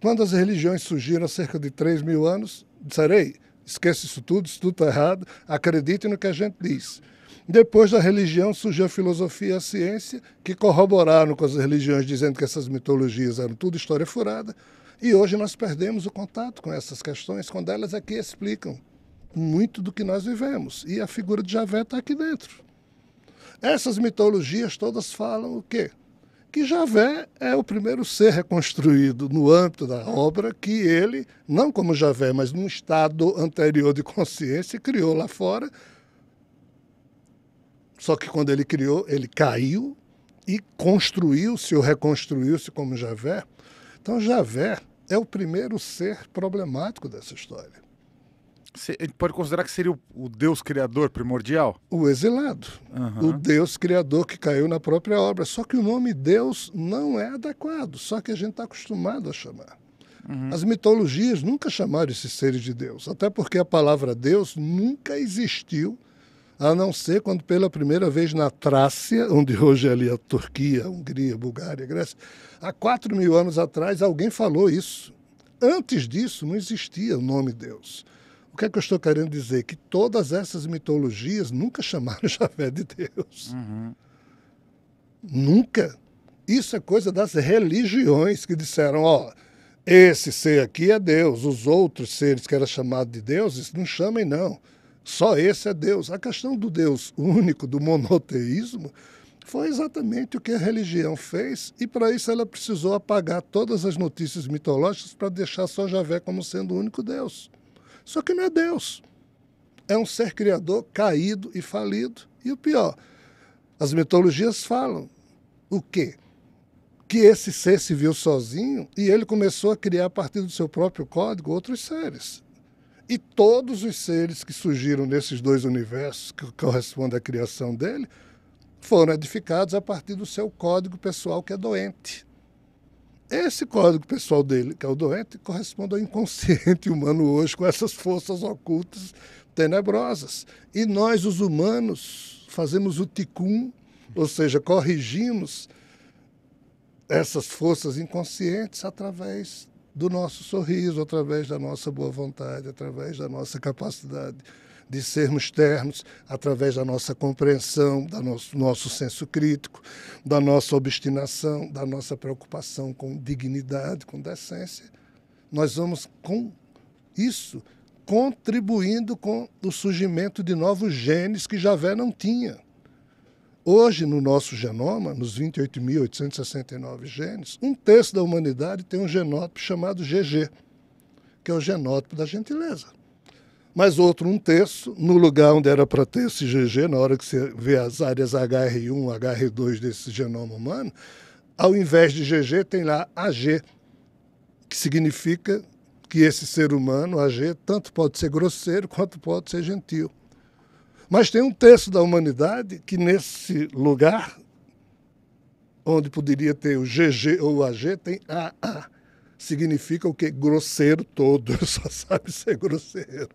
Quando as religiões surgiram há cerca de 3 mil anos, serei, Esqueça isso tudo, isso tudo está errado, acredite no que a gente diz. Depois da religião surgiu a filosofia e a ciência, que corroboraram com as religiões, dizendo que essas mitologias eram tudo história furada. E hoje nós perdemos o contato com essas questões, quando elas aqui é explicam muito do que nós vivemos. E a figura de Javé está aqui dentro. Essas mitologias todas falam o quê? que Javé é o primeiro ser reconstruído no âmbito da obra que ele, não como Javé, mas num estado anterior de consciência, criou lá fora. Só que quando ele criou, ele caiu e construiu-se ou reconstruiu-se como Javé. Então, Javé é o primeiro ser problemático dessa história a gente pode considerar que seria o, o Deus criador primordial? O exilado. Uhum. O Deus criador que caiu na própria obra. Só que o nome Deus não é adequado, só que a gente está acostumado a chamar. Uhum. As mitologias nunca chamaram esses seres de Deus, até porque a palavra Deus nunca existiu, a não ser quando pela primeira vez na Trácia, onde hoje é ali a Turquia, a Hungria, a Bulgária, a Grécia, há quatro mil anos atrás alguém falou isso. Antes disso não existia o nome Deus. O que é que eu estou querendo dizer? Que todas essas mitologias nunca chamaram Javé de Deus. Uhum. Nunca. Isso é coisa das religiões que disseram, ó, esse ser aqui é Deus, os outros seres que eram chamados de deuses, não chamem não. Só esse é Deus. A questão do Deus único, do monoteísmo, foi exatamente o que a religião fez e para isso ela precisou apagar todas as notícias mitológicas para deixar só Javé como sendo o único Deus. Só que não é Deus. É um ser criador caído e falido. E o pior, as mitologias falam o quê? Que esse ser se viu sozinho e ele começou a criar a partir do seu próprio código outros seres. E todos os seres que surgiram nesses dois universos, que correspondem à criação dele, foram edificados a partir do seu código pessoal que é doente. Esse código pessoal dele, que é o doente, corresponde ao inconsciente humano hoje com essas forças ocultas tenebrosas. E nós, os humanos, fazemos o ticum, ou seja, corrigimos essas forças inconscientes através do nosso sorriso, através da nossa boa vontade, através da nossa capacidade de sermos ternos através da nossa compreensão, do nosso, nosso senso crítico, da nossa obstinação, da nossa preocupação com dignidade, com decência. Nós vamos com isso contribuindo com o surgimento de novos genes que Javé não tinha. Hoje, no nosso genoma, nos 28.869 genes, um terço da humanidade tem um genótipo chamado GG, que é o genótipo da gentileza mas outro um terço, no lugar onde era para ter esse GG, na hora que você vê as áreas HR1, HR2 desse genoma humano, ao invés de GG tem lá AG, que significa que esse ser humano, AG, tanto pode ser grosseiro quanto pode ser gentil. Mas tem um terço da humanidade que nesse lugar, onde poderia ter o GG ou o AG, tem AA. Significa o que? Grosseiro todo, só sabe ser grosseiro.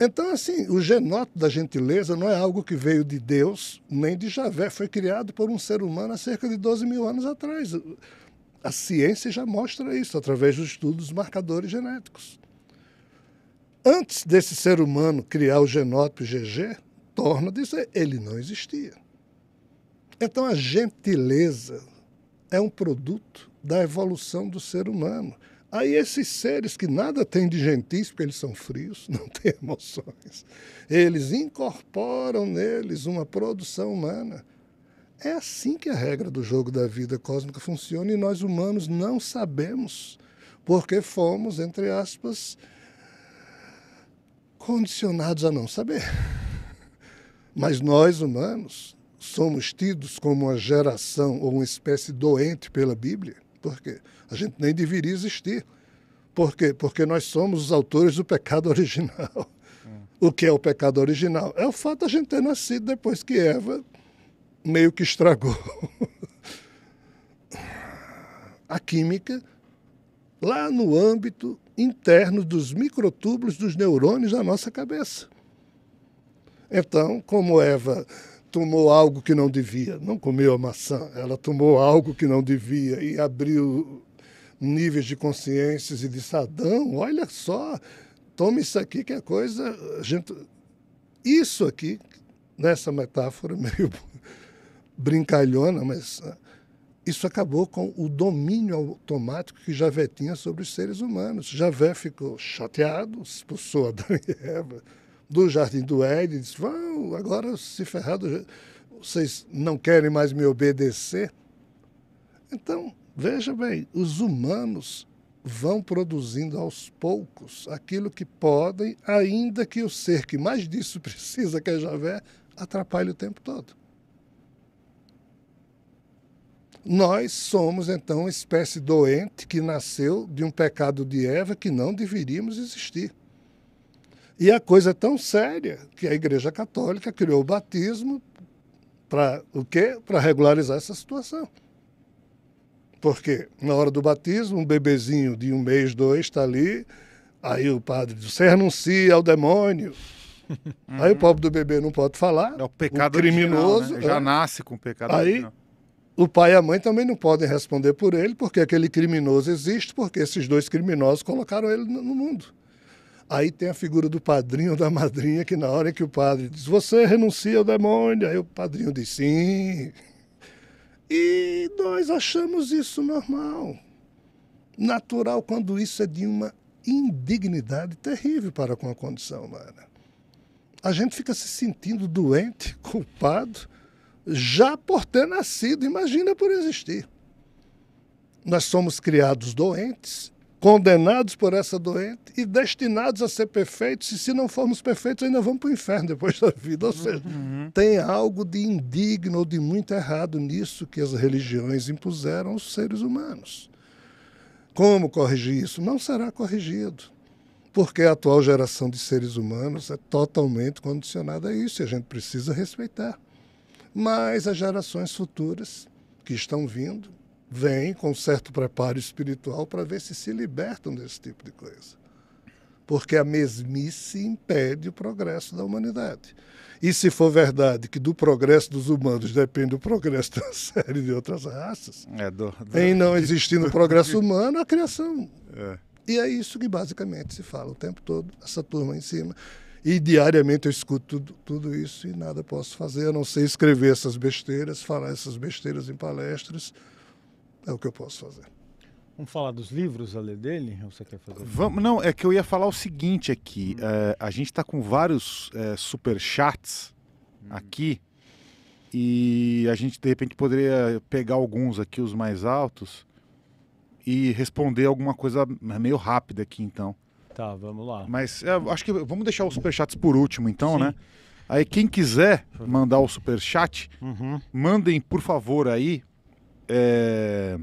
Então, assim, o genote da gentileza não é algo que veio de Deus nem de Javé. Foi criado por um ser humano há cerca de 12 mil anos atrás. A ciência já mostra isso através dos estudos dos marcadores genéticos. Antes desse ser humano criar o genótipo GG, torna dizer, ele não existia. Então, a gentileza é um produto da evolução do ser humano. Aí esses seres que nada têm de gentis, porque eles são frios, não têm emoções, eles incorporam neles uma produção humana. É assim que a regra do jogo da vida cósmica funciona e nós humanos não sabemos, porque fomos, entre aspas, condicionados a não saber. Mas nós humanos somos tidos como uma geração ou uma espécie doente pela Bíblia. Por quê? a gente nem deveria existir. Por quê? Porque nós somos os autores do pecado original. O que é o pecado original? É o fato de a gente ter nascido depois que Eva meio que estragou a química lá no âmbito interno dos microtúbulos dos neurônios da nossa cabeça. Então, como Eva tomou algo que não devia, não comeu a maçã, ela tomou algo que não devia e abriu níveis de consciências e de sadão, olha só, toma isso aqui que é coisa. Gente, isso aqui, nessa metáfora meio brincalhona, mas ah, isso acabou com o domínio automático que Javé tinha sobre os seres humanos. Javé ficou chateado, expulsou Adão e Eva do jardim do Éden, disse: vão, agora se ferrado, vocês não querem mais me obedecer. Então, Veja bem, os humanos vão produzindo aos poucos aquilo que podem, ainda que o ser que mais disso precisa, que é Javé, atrapalhe o tempo todo. Nós somos então uma espécie doente que nasceu de um pecado de Eva que não deveríamos existir. E a coisa é tão séria que a Igreja Católica criou o batismo para o quê? Para regularizar essa situação. Porque na hora do batismo, um bebezinho de um mês, dois, está ali, aí o padre diz, você renuncia ao demônio. aí o uhum. pobre do bebê não pode falar. É o pecado o criminoso. Original, né? Já é. nasce com o pecado. Aí original. o pai e a mãe também não podem responder por ele, porque aquele criminoso existe, porque esses dois criminosos colocaram ele no mundo. Aí tem a figura do padrinho ou da madrinha, que na hora que o padre diz, você renuncia ao demônio, aí o padrinho diz, sim. E nós achamos isso normal, natural, quando isso é de uma indignidade terrível para com a condição humana. A gente fica se sentindo doente, culpado, já por ter nascido, imagina por existir. Nós somos criados doentes condenados por essa doente e destinados a ser perfeitos, e se não formos perfeitos, ainda vamos para o inferno depois da vida. Ou seja, uhum. tem algo de indigno ou de muito errado nisso que as religiões impuseram aos seres humanos. Como corrigir isso? Não será corrigido. Porque a atual geração de seres humanos é totalmente condicionada a isso e a gente precisa respeitar. Mas as gerações futuras que estão vindo vêm com certo preparo espiritual para ver se se libertam desse tipo de coisa. Porque a mesmice impede o progresso da humanidade. E se for verdade que do progresso dos humanos depende o progresso de uma série de outras raças, é, do, do... em não existindo progresso humano, a criação. É. E é isso que basicamente se fala o tempo todo, essa turma em cima. E diariamente eu escuto tudo, tudo, isso e nada posso fazer a não ser escrever essas besteiras, falar essas besteiras em palestras é o que eu posso fazer. Vamos falar dos livros a ler dele? Ou você quer fazer? Vamos, não, é que eu ia falar o seguinte aqui. Hum. É, a gente está com vários é, superchats hum. aqui e a gente de repente poderia pegar alguns aqui, os mais altos, e responder alguma coisa meio rápida aqui então. Tá, vamos lá. Mas é, acho que vamos deixar os superchats por último então, Sim. né? Aí quem quiser mandar o superchat, uhum. mandem por favor aí é...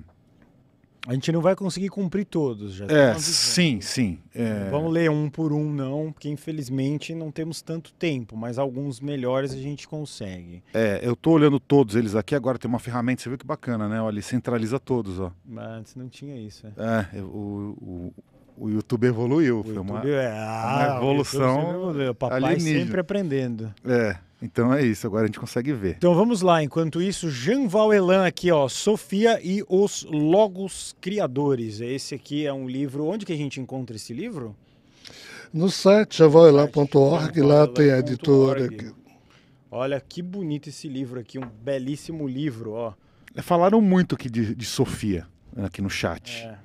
A gente não vai conseguir cumprir todos, já. É, sim, sim. É... Vamos ler um por um, não, porque infelizmente não temos tanto tempo, mas alguns melhores a gente consegue. É, eu tô olhando todos eles aqui, agora tem uma ferramenta, você viu que bacana, né? Olha, centraliza todos, ó. Mas não tinha isso, é. é o, o, o YouTube evoluiu, o foi YouTube é, ah, uma, é, uma evolução. O evoluiu. O papai alienígena. sempre aprendendo. É. Então é isso, agora a gente consegue ver. Então vamos lá, enquanto isso, Jean Valelan aqui, ó, Sofia e os Logos Criadores. É esse aqui é um livro, onde que a gente encontra esse livro? No site javauelan.org, lá tem a editora. Olha que bonito esse livro aqui, um belíssimo livro, ó. É, falaram muito aqui de, de Sofia, né, aqui no chat. É,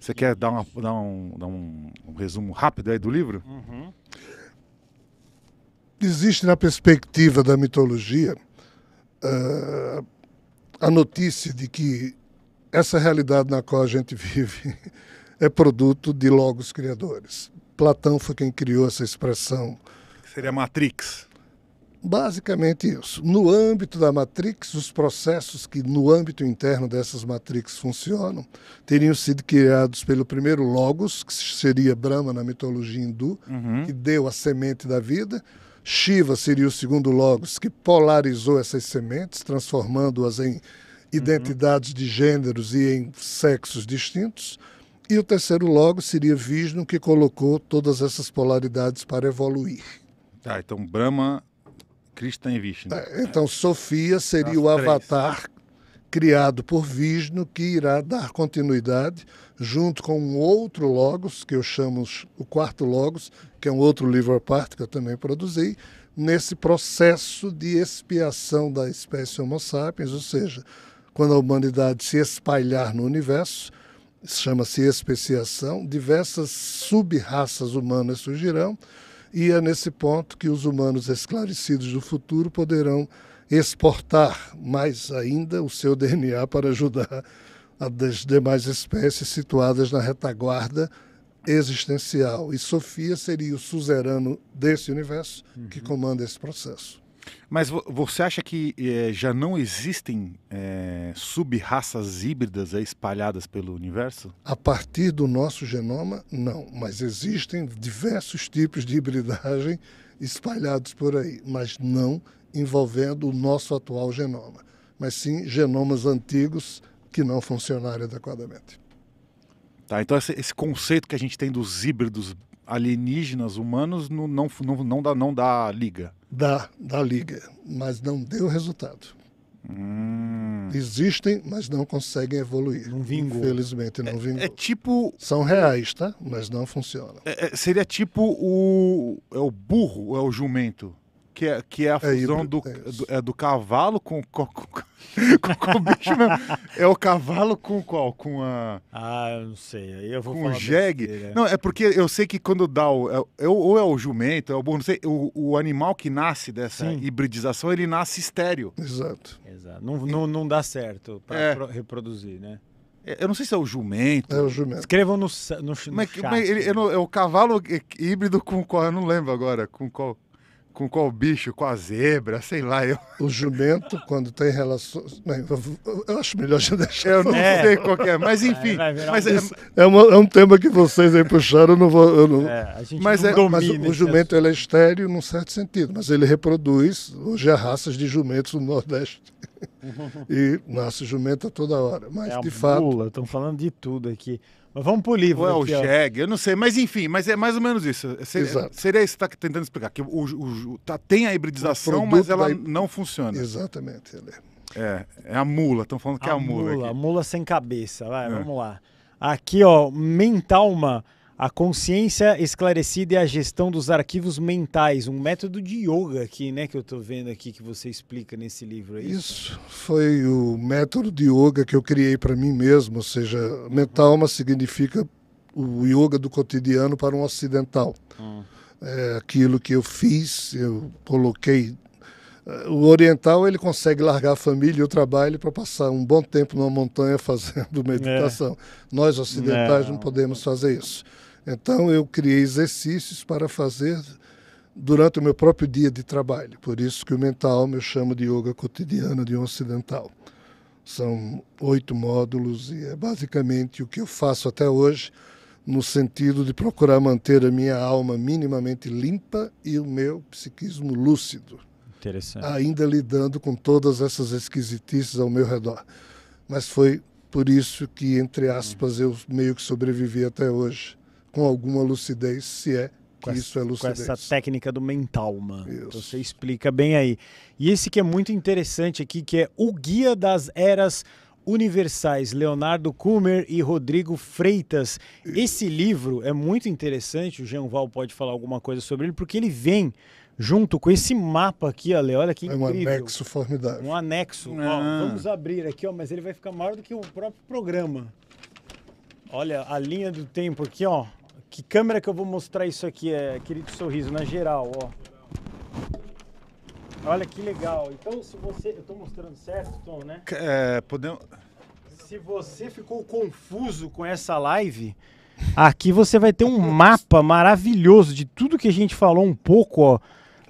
Você quer dar, uma, dar, um, dar um, um, resumo rápido aí do livro? Hum existe na perspectiva da mitologia uh, a notícia de que essa realidade na qual a gente vive é produto de logos criadores. Platão foi quem criou essa expressão. Seria Matrix. Basicamente isso. No âmbito da Matrix, os processos que no âmbito interno dessas Matrix funcionam teriam sido criados pelo primeiro Logos, que seria Brahma na mitologia hindu, uhum. que deu a semente da vida, Shiva seria o segundo Logos, que polarizou essas sementes, transformando-as em uhum. identidades uhum. de gêneros e em sexos distintos. E o terceiro Logos seria Vishnu, que colocou todas essas polaridades para evoluir. Tá, então Brahma, Krishna e Vishnu. É, então Sofia seria As o três. avatar criado por Vishnu, que irá dar continuidade junto com um outro Logos, que eu chamo o quarto Logos, que é um outro livro à parte que eu também produzi, nesse processo de expiação da espécie Homo sapiens, ou seja, quando a humanidade se espalhar no universo, chama-se especiação, diversas sub-raças humanas surgirão, e é nesse ponto que os humanos esclarecidos do futuro poderão exportar mais ainda o seu DNA para ajudar a das demais espécies situadas na retaguarda existencial. E Sofia seria o suzerano desse universo uhum. que comanda esse processo. Mas você acha que eh, já não existem eh, sub-raças híbridas espalhadas pelo universo? A partir do nosso genoma, não. Mas existem diversos tipos de hibridagem espalhados por aí, mas não envolvendo o nosso atual genoma. Mas sim genomas antigos que não funcionarem adequadamente. Tá, então esse, esse, conceito que a gente tem dos híbridos alienígenas humanos não, não, não, não, dá, não dá liga. Dá, dá liga, mas não deu resultado. Hum. Existem, mas não conseguem evoluir. Não vingou. Infelizmente não é, é vingou. É tipo. São reais, tá? Mas não funcionam. É, é, seria tipo o. É o burro ou é o jumento? Que é, que é a é fusão do, é do, é do cavalo com, com, com, com, o bicho mesmo. É o cavalo com qual? Com a. Ah, eu não sei. Aí eu vou com o jegue. Besteira. Não, é porque eu sei que quando dá o. É, é ou é o jumento, é o burro, não sei. O, o animal que nasce dessa Sim. hibridização, ele nasce estéreo. Exato. Exato. Não, não, não dá certo para é. reproduzir, né? Eu não sei se é o jumento. É o jumento. Escrevam no, no, no mas, chat. Mas ele, não, é o cavalo híbrido com qual? Eu não lembro agora. Com qual? com qual bicho, com a zebra, sei lá. Eu... O jumento, quando tem relações. Eu acho melhor já deixar. Eu não é. sei qual é, mas enfim. É, mas um... É, é, uma, é, um tema que vocês aí puxaram, eu não vou. Eu não... É, mas, não é, mas o, jumento ele é estéreo num certo sentido, mas ele reproduz hoje há raças de jumentos no Nordeste. e nasce jumenta toda hora. Mas, é de fato. Estão falando de tudo aqui. Mas vamos pro livro. Ou é né, o aqui, jegue, eu não sei. Mas enfim, mas é mais ou menos isso. Seria, Exato. seria isso que está tentando explicar. Que o, o, tá, tem a hibridização, mas ela não funciona. Exatamente, é. é, é a mula. Estão falando que é a é a mula. Mula, aqui. mula sem cabeça. Vai, é. vamos lá. Aqui, ó, Mentalma. A consciência esclarecida e a gestão dos arquivos mentais, um método de yoga aqui, né, que eu estou vendo aqui que você explica nesse livro. É isso? isso? foi o método de yoga que eu criei para mim mesmo, ou seja, mentalma significa o yoga do cotidiano para um ocidental. Hum. É aquilo que eu fiz, eu coloquei. Eh, o oriental ele consegue largar a família e o trabalho para passar um bom tempo numa montanha fazendo é. meditação. É. Nós ocidentais não. não podemos fazer isso. Então eu criei exercícios para fazer durante o meu próprio dia de trabalho. Por isso que o mental eu chamo de yoga cotidiano de um ocidental. São oito módulos e é basicamente o que eu faço até hoje no sentido de procurar manter a minha alma minimamente limpa e o meu psiquismo lúcido. Interessante. Ainda lidando com todas essas esquisitices ao meu redor. Mas foi por isso que, entre aspas, eu meio que sobrevivi até hoje com alguma lucidez, se é que isso é lucidez. Com essa técnica do mentalma. Então você explica bem aí. E esse que é muito interessante aqui, que é o Guia das Eras Universais, Leonardo Kummer e Rodrigo Freitas. Isso. Esse livro é muito interessante, o Jean Val pode falar alguma coisa sobre ele, porque ele vem junto com esse mapa aqui, Ale. Olha que incrível. É um anexo formidável. Um anexo. Ah. Ó, vamos abrir aqui, ó, mas ele vai ficar maior do que o próprio programa. Olha a linha do tempo aqui, ó. Que câmera que eu vou mostrar isso aqui é, querido sorriso, na geral, ó. Olha que legal. Então, se você. Eu tô mostrando certo, Tom, né? É, eh, podemos. Se você ficou confuso com essa live, aqui você vai ter um mapa maravilhoso de tudo que a gente falou um pouco, ó.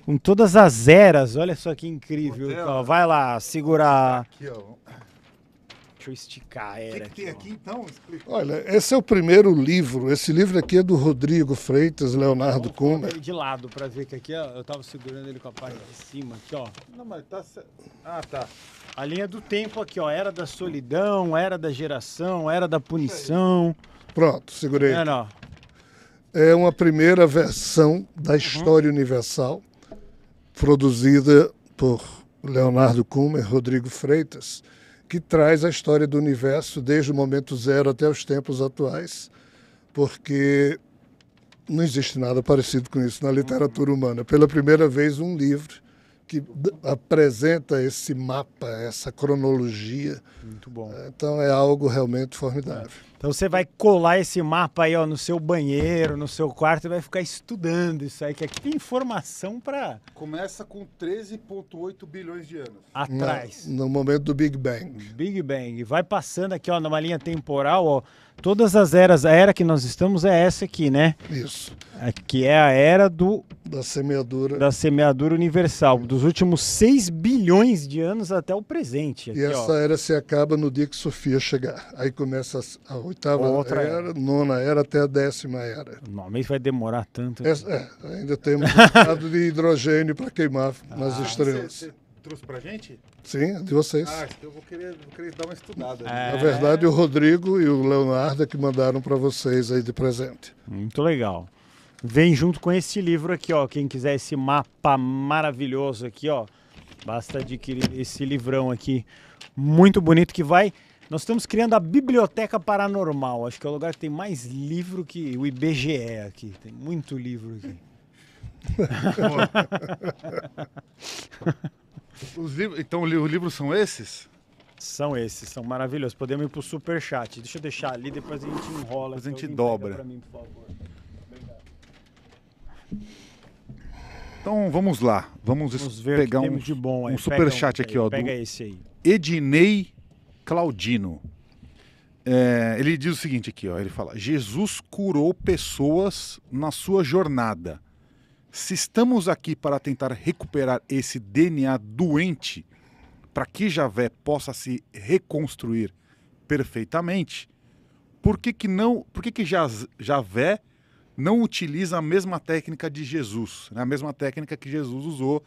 Com todas as eras, olha só que incrível. vai lá, segurar. Aqui, ó. Deixa eu esticar era. O que, que tem aqui, aqui então? Explica. Olha, esse é o primeiro livro. Esse livro aqui é do Rodrigo Freitas, Leonardo Cunha. de lado para ver que aqui ó, eu estava segurando ele com a parte de cima aqui, ó. Não, mas tá. Ah, tá. A linha do tempo aqui, ó. Era da solidão, era da geração, era da punição. Pronto, segurei. É, não. é uma primeira versão da uhum. história uhum. universal produzida por Leonardo Cunha e Rodrigo Freitas que traz a história do universo desde o momento zero até os tempos atuais, porque não existe nada parecido com isso na literatura humana. Pela primeira vez, um livro que apresenta esse mapa, essa cronologia. Muito bom. Então é algo realmente formidável. Então você vai colar esse mapa aí ó, no seu banheiro, no seu quarto e vai ficar estudando isso aí, que aqui tem informação para. Começa com 13,8 bilhões de anos. Atrás. no momento do Big Bang. Big Bang. Vai passando aqui, ó, numa linha temporal, ó. Todas as eras, a era que nós estamos é essa aqui, né? Isso. Aqui é a era do. Da semeadura. Da semeadura universal. Dos últimos 6 bilhões de anos até o presente. Aqui, e essa ó. era se acaba no dia que Sofia chegar. Aí começa a oitava Outra era, era, nona era até a décima era. Normalmente vai demorar tanto. Essa, é, ainda temos um de hidrogênio para queimar ah, nas estrelas. Você, você trouxe para gente? Sim, de vocês. Ah, então eu vou querer, vou querer dar uma estudada. É... Na verdade, o Rodrigo e o Leonardo é que mandaram para vocês aí de presente. Muito legal. Vem junto com esse livro aqui, ó. Quem quiser esse mapa maravilhoso aqui, ó, basta adquirir esse livrão aqui, muito bonito que vai nós estamos criando a Biblioteca Paranormal. Acho que é o lugar que tem mais livro que o IBGE aqui. Tem muito livro aqui. livros, então, os livros são esses? São esses, são maravilhosos. Podemos ir pro super chat. Deixa eu deixar ali, depois a gente enrola. Depois a gente dobra. Mim, então vamos lá, vamos, vamos ver pegar um, de bom, um super chat um, aqui, ó. Pega esse aí. Edinei Claudino. É, ele diz o seguinte aqui, ó, ele fala: Jesus curou pessoas na sua jornada. Se estamos aqui para tentar recuperar esse DNA doente, para que Javé possa se reconstruir perfeitamente, por que, que não? Por que, que Javé não utiliza a mesma técnica de Jesus, né? a mesma técnica que Jesus usou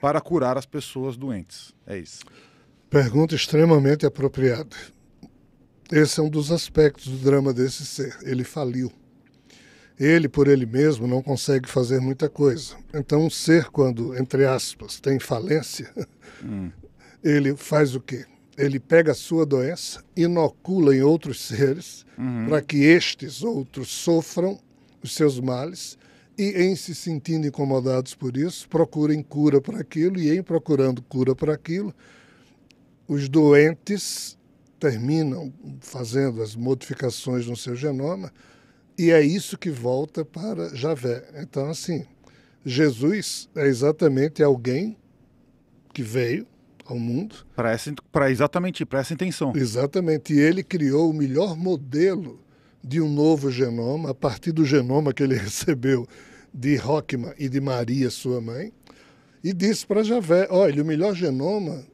para curar as pessoas doentes? É isso. Pergunta extremamente apropriada. Esse é um dos aspectos do drama desse ser. Ele faliu. Ele, por ele mesmo, não consegue fazer muita coisa. Então, um ser, quando, entre aspas, tem falência, hum. ele faz o quê? Ele pega a sua doença, inocula em outros seres, uhum. para que estes outros sofram os seus males e, em se sentindo incomodados por isso, procurem cura para aquilo e, em procurando cura para aquilo, os doentes terminam fazendo as modificações no seu genoma e é isso que volta para Javé. Então, assim, Jesus é exatamente alguém que veio ao mundo. Para exatamente para essa intenção. Exatamente. E ele criou o melhor modelo de um novo genoma, a partir do genoma que ele recebeu de Rockman e de Maria, sua mãe, e disse para Javé: olha, o melhor genoma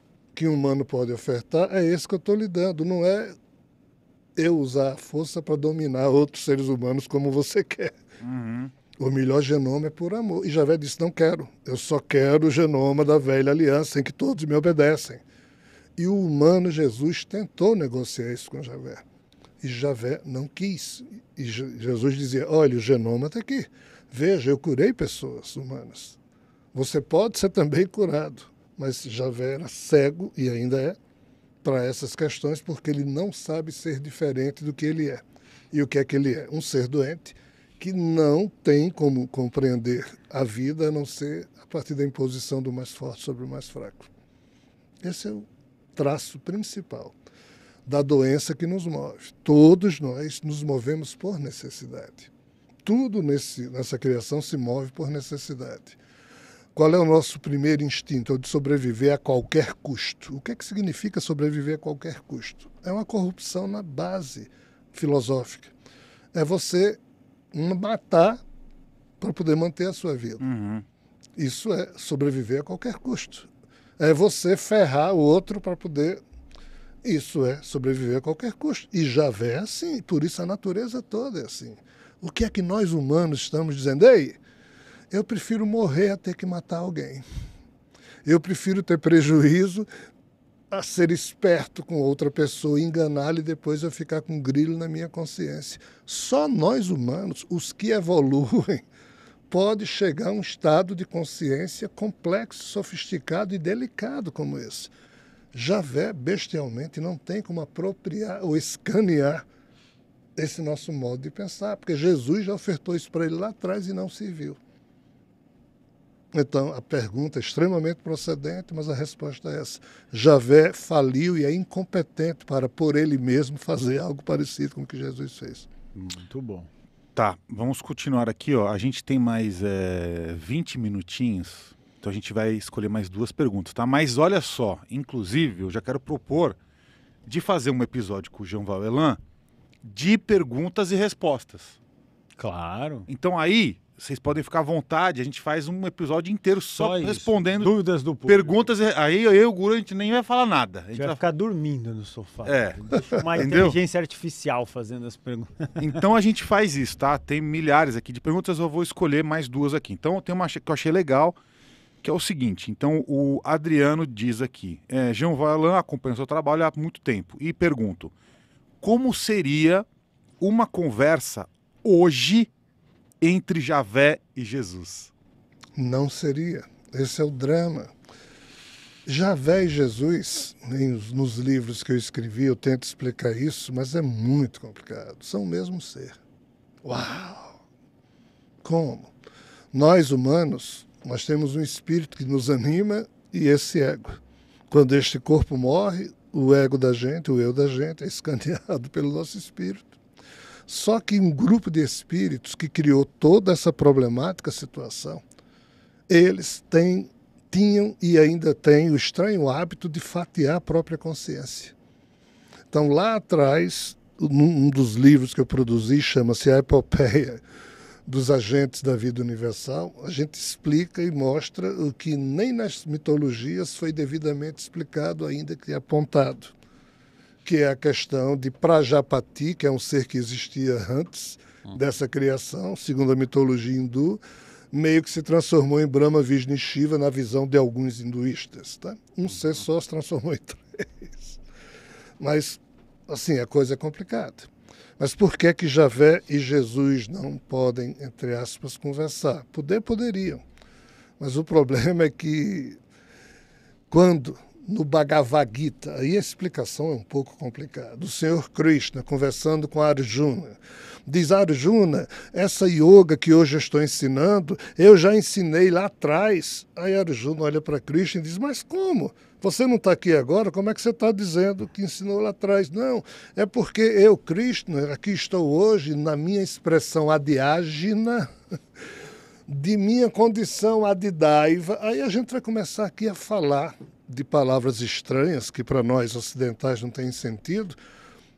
que um humano pode ofertar é esse que eu estou lhe dando, não é eu usar a força para dominar outros seres humanos como você quer. Uhum. O melhor genoma é por amor. E Javé disse: não quero. Eu só quero o genoma da velha aliança em que todos me obedecem. E o humano Jesus tentou negociar isso com Javé. E Javé não quis. E Jesus dizia: olha, o genoma está aqui. Veja, eu curei pessoas humanas. Você pode ser também curado mas Javé era cego e ainda é para essas questões porque ele não sabe ser diferente do que ele é. E o que é que ele é? Um ser doente que não tem como compreender a vida a não ser a partir da imposição do mais forte sobre o mais fraco. Esse é o traço principal da doença que nos move. Todos nós nos movemos por necessidade. Tudo nesse, nessa criação se move por necessidade. Qual é o nosso primeiro instinto? É o de sobreviver a qualquer custo. O que é que significa sobreviver a qualquer custo? É uma corrupção na base filosófica. É você matar para poder manter a sua vida. Uhum. Isso é sobreviver a qualquer custo. É você ferrar o outro para poder. Isso é sobreviver a qualquer custo. E já vem assim, por isso a natureza toda é assim. O que é que nós humanos estamos dizendo? Ei, eu prefiro morrer a ter que matar alguém. Eu prefiro ter prejuízo a ser esperto com outra pessoa, enganá-la e depois eu ficar com um grilo na minha consciência. Só nós humanos, os que evoluem, pode chegar a um estado de consciência complexo, sofisticado e delicado como esse. Javé, bestialmente, não tem como apropriar ou escanear esse nosso modo de pensar, porque Jesus já ofertou isso para ele lá atrás e não se viu. Então, a pergunta é extremamente procedente, mas a resposta é essa. Javé faliu e é incompetente para, por ele mesmo, fazer algo parecido com o que Jesus fez. Muito bom. Tá, vamos continuar aqui. Ó. A gente tem mais é, 20 minutinhos, então a gente vai escolher mais duas perguntas, tá? Mas olha só, inclusive, eu já quero propor de fazer um episódio com o João Valelan de perguntas e respostas. Claro. Então aí vocês podem ficar à vontade, a gente faz um episódio inteiro só, só respondendo dúvidas do público. Perguntas, aí eu e o Guru a gente nem vai falar nada. A gente vai, vai ficar dormindo no sofá. É. uma inteligência artificial fazendo as perguntas. Então a gente faz isso, tá? Tem milhares aqui de perguntas, eu vou escolher mais duas aqui. Então tem uma que eu achei legal, que é o seguinte. Então o Adriano diz aqui: é, Jean Valan acompanha o seu trabalho há muito tempo e pergunto: como seria uma conversa hoje? entre Javé e Jesus? Não seria. Esse é o drama. Javé e Jesus, nos livros que eu escrevi, eu tento explicar isso, mas é muito complicado. São o mesmo ser. Uau! Como? Nós humanos, nós temos um espírito que nos anima e esse ego. Quando este corpo morre, o ego da gente, o eu da gente, é escaneado pelo nosso espírito só que um grupo de espíritos que criou toda essa problemática situação, eles têm, tinham e ainda têm o estranho hábito de fatiar a própria consciência. Então, lá atrás, num dos livros que eu produzi chama-se A Epopeia dos Agentes da Vida Universal. A gente explica e mostra o que nem nas mitologias foi devidamente explicado, ainda que apontado que é a questão de Prajapati, que é um ser que existia antes hum. dessa criação, segundo a mitologia hindu, meio que se transformou em Brahma, Vishnu e Shiva na visão de alguns hinduístas. Tá? Um hum. ser só se transformou em três. Mas, assim, a coisa é complicada. Mas por que que Javé e Jesus não podem, entre aspas, conversar? Poder poderiam. Mas o problema é que quando no Bhagavad Gita. Aí a explicação é um pouco complicada. O Senhor Krishna, conversando com Arjuna, diz: Arjuna, essa yoga que hoje estou ensinando, eu já ensinei lá atrás. Aí Arjuna olha para Krishna e diz: Mas como? Você não está aqui agora, como é que você está dizendo que ensinou lá atrás? Não, é porque eu, Krishna, aqui estou hoje na minha expressão adiágina. de minha condição adidaiva, aí a gente vai começar aqui a falar de palavras estranhas que para nós ocidentais não tem sentido,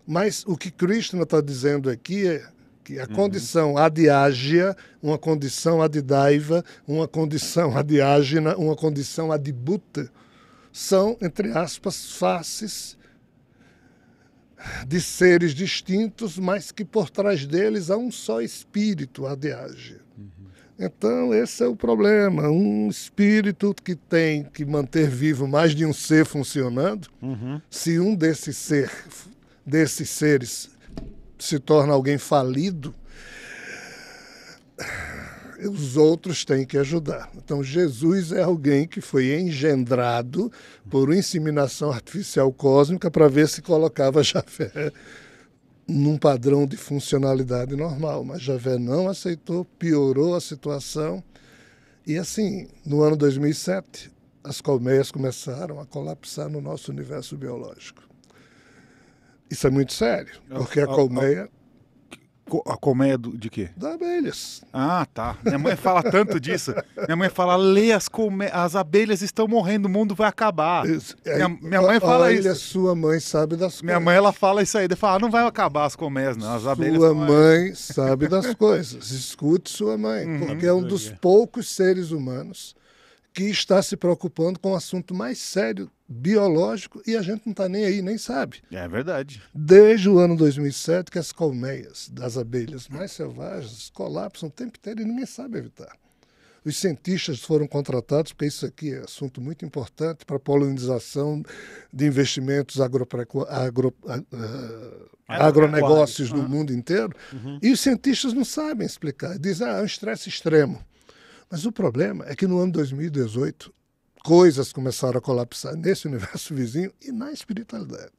mas o que Krishna está dizendo aqui é que a uhum. condição adiágia, uma condição adidaiva, uma condição adiágina, uma condição adibuta, são, entre aspas, faces de seres distintos, mas que por trás deles há um só espírito, adiágia. Então, esse é o problema. Um espírito que tem que manter vivo mais de um ser funcionando, uhum. se um desses, ser, desses seres se torna alguém falido, os outros têm que ajudar. Então, Jesus é alguém que foi engendrado por inseminação artificial cósmica para ver se colocava Jafé num padrão de funcionalidade normal, mas Javé não aceitou, piorou a situação. E assim, no ano 2007, as colmeias começaram a colapsar no nosso universo biológico. Isso é muito sério, porque a colmeia a colmeia do, de quê? Das abelhas. Ah, tá. Minha mãe fala tanto disso. Minha mãe fala, lê as colmeias, as abelhas estão morrendo, o mundo vai acabar. Isso. Minha, minha mãe fala Olha, isso. sua mãe sabe das coisas. Minha mãe, ela fala isso aí. Ela fala, ah, não vai acabar as colmeias, não. As abelhas Sua mãe sabe das coisas. Escute sua mãe. Uhum. Porque é um dos poucos seres humanos que está se preocupando com o um assunto mais sério biológico e a gente não está nem aí, nem sabe. É verdade. Desde o ano 2007 que as colmeias das abelhas mais selvagens colapsam o tempo inteiro e ninguém sabe evitar. Os cientistas foram contratados, porque isso aqui é assunto muito importante para a polinização de investimentos agro... Uh, agronegócios no ah. mundo inteiro. Uhum. E os cientistas não sabem explicar. Dizem, ah, é um estresse extremo. Mas o problema é que no ano 2018, coisas começaram a colapsar nesse universo vizinho e na espiritualidade.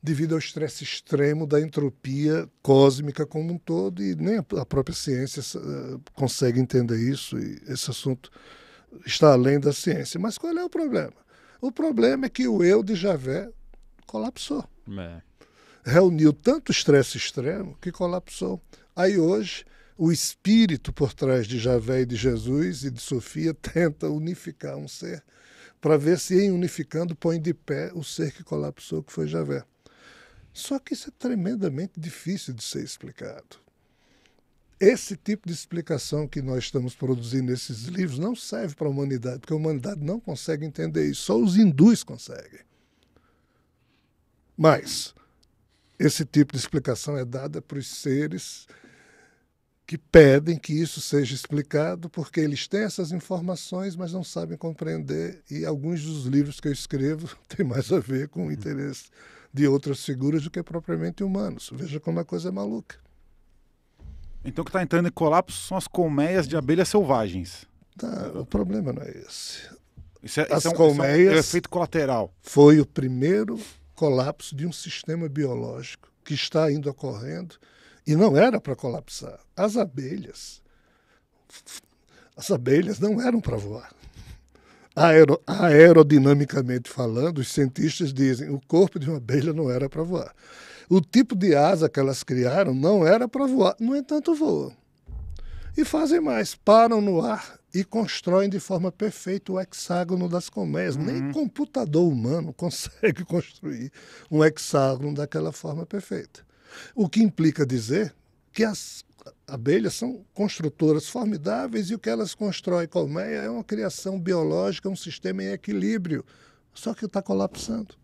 Devido ao estresse extremo da entropia cósmica como um todo, e nem a própria ciência eh, consegue entender isso, e esse assunto está além da ciência. Mas qual é o problema? O problema é que o eu de Javé colapsou. É. Reuniu tanto estresse extremo que colapsou. Aí hoje o espírito por trás de Javé e de Jesus e de Sofia tenta unificar um ser para ver se, em unificando, põe de pé o ser que colapsou, que foi Javé. Só que isso é tremendamente difícil de ser explicado. Esse tipo de explicação que nós estamos produzindo nesses livros não serve para a humanidade, porque a humanidade não consegue entender isso, só os hindus conseguem. Mas esse tipo de explicação é dada para os seres que pedem que isso seja explicado, porque eles têm essas informações, mas não sabem compreender. E alguns dos livros que eu escrevo têm mais a ver com o interesse de outras figuras do que propriamente humanos. Veja como a coisa é maluca. Então, o que está entrando em colapso são as colmeias de abelhas selvagens. Tá, o problema não é esse. Isso é, as é isso é um, colmeias. É um efeito colateral. Foi o primeiro colapso de um sistema biológico que está indo ocorrendo e não era para colapsar. As abelhas. As abelhas não eram para voar. Aero, aerodinamicamente falando, os cientistas dizem o corpo de uma abelha não era para voar. O tipo de asa que elas criaram não era para voar. No entanto, voam. E fazem mais, param no ar e constroem de forma perfeita o hexágono das colmeias. Uhum. Nem computador humano consegue construir um hexágono daquela forma perfeita. O que implica dizer que as abelhas são construtoras formidáveis e o que elas constroem, colmeia, é uma criação biológica, um sistema em equilíbrio. Só que está colapsando.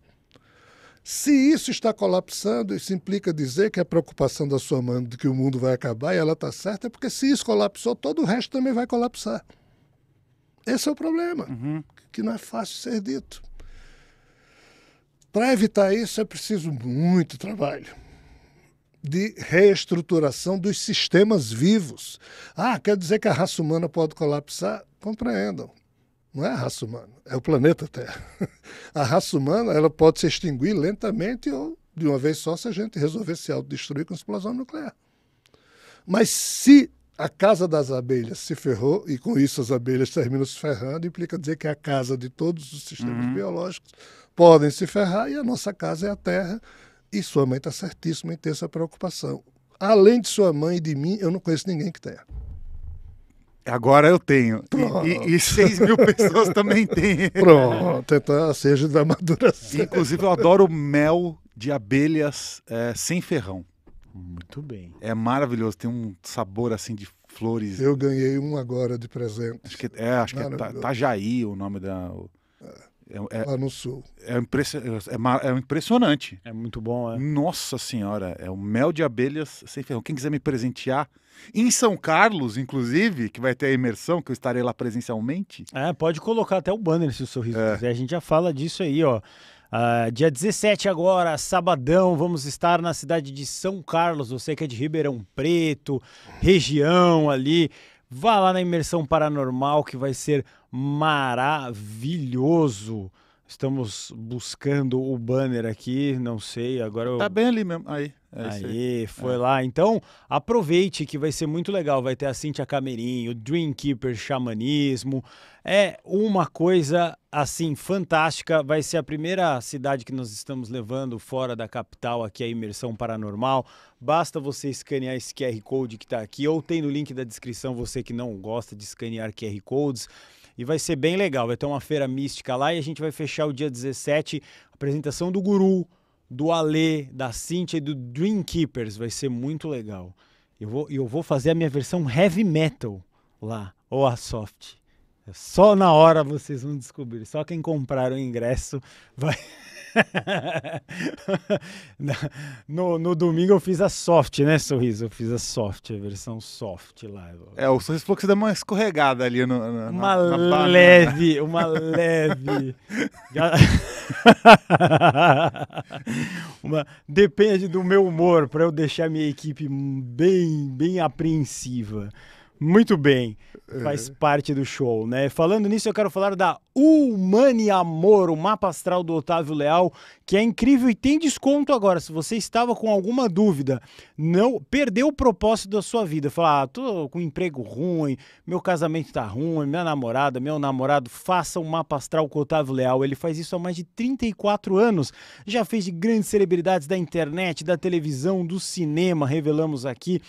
Se isso está colapsando, isso implica dizer que a preocupação da sua mãe de que o mundo vai acabar e ela está certa, é porque se isso colapsou, todo o resto também vai colapsar. Esse é o problema, uhum. que não é fácil ser dito. Para evitar isso é preciso muito trabalho de reestruturação dos sistemas vivos. Ah, quer dizer que a raça humana pode colapsar? Compreendam. Não é a raça humana, é o planeta Terra. A raça humana ela pode se extinguir lentamente ou de uma vez só se a gente resolver se autodestruir com explosão nuclear. Mas se a casa das abelhas se ferrou, e com isso as abelhas terminam se ferrando, implica dizer que a casa de todos os sistemas uhum. biológicos podem se ferrar e a nossa casa é a Terra e sua mãe está certíssima em ter essa preocupação. Além de sua mãe e de mim, eu não conheço ninguém que tenha. Agora eu tenho. E, e, e 6 mil pessoas também têm. Pronto, então seja da maduração. Inclusive, eu adoro mel de abelhas é, sem ferrão. Muito bem. É maravilhoso, tem um sabor assim de flores. Eu ganhei um agora de presente. Acho que é, é acho que é Tajaí o nome da. O... É. É, é, lá no sul. É, impress... é, é impressionante. É muito bom, é. Nossa senhora, é o mel de abelhas sem ferrão. Quem quiser me presentear, em São Carlos, inclusive, que vai ter a imersão, que eu estarei lá presencialmente. É, pode colocar até o banner se o sorriso é. quiser. A gente já fala disso aí, ó. Ah, dia 17 agora, sabadão, vamos estar na cidade de São Carlos, você que é de Ribeirão Preto, região ali, Vá lá na Imersão Paranormal que vai ser maravilhoso. Estamos buscando o banner aqui, não sei, agora eu... Tá bem ali mesmo, aí. É aí, foi é. lá. Então, aproveite que vai ser muito legal. Vai ter a Cintia Camerinho, Dreamkeeper Xamanismo. É uma coisa, assim, fantástica. Vai ser a primeira cidade que nós estamos levando fora da capital aqui a Imersão Paranormal. Basta você escanear esse QR Code que está aqui ou tem no link da descrição, você que não gosta de escanear QR Codes e vai ser bem legal. Vai ter uma feira mística lá e a gente vai fechar o dia 17, apresentação do Guru, do Alê, da Cintia e do Dream Keepers. Vai ser muito legal. Eu vou, eu vou fazer a minha versão heavy metal lá, ou a soft. É só na hora vocês vão descobrir. Só quem comprar o ingresso vai. no, no, domingo eu fiz a soft, né, Sorriso? Eu fiz a soft, a versão soft lá. É, o Sorriso falou que você deu uma escorregada ali no, na, uma na, na leve, banana. uma leve. uma, depende do meu humor para eu deixar minha equipe bem, bem apreensiva. Muito bem. É. Faz é. parte do show, né? Falando nisso, eu quero falar da Humani Amor, o mapa astral do Otávio Leal, que é incrível e tem desconto agora. Se você estava com alguma dúvida, não perdeu o propósito da sua vida, falar, ah, tô com um emprego ruim, meu casamento tá ruim, minha namorada, meu namorado, faça um mapa astral com o Otávio Leal. Ele faz isso há mais de 34 anos. Já fez de grandes celebridades da internet, da televisão, do cinema, revelamos aqui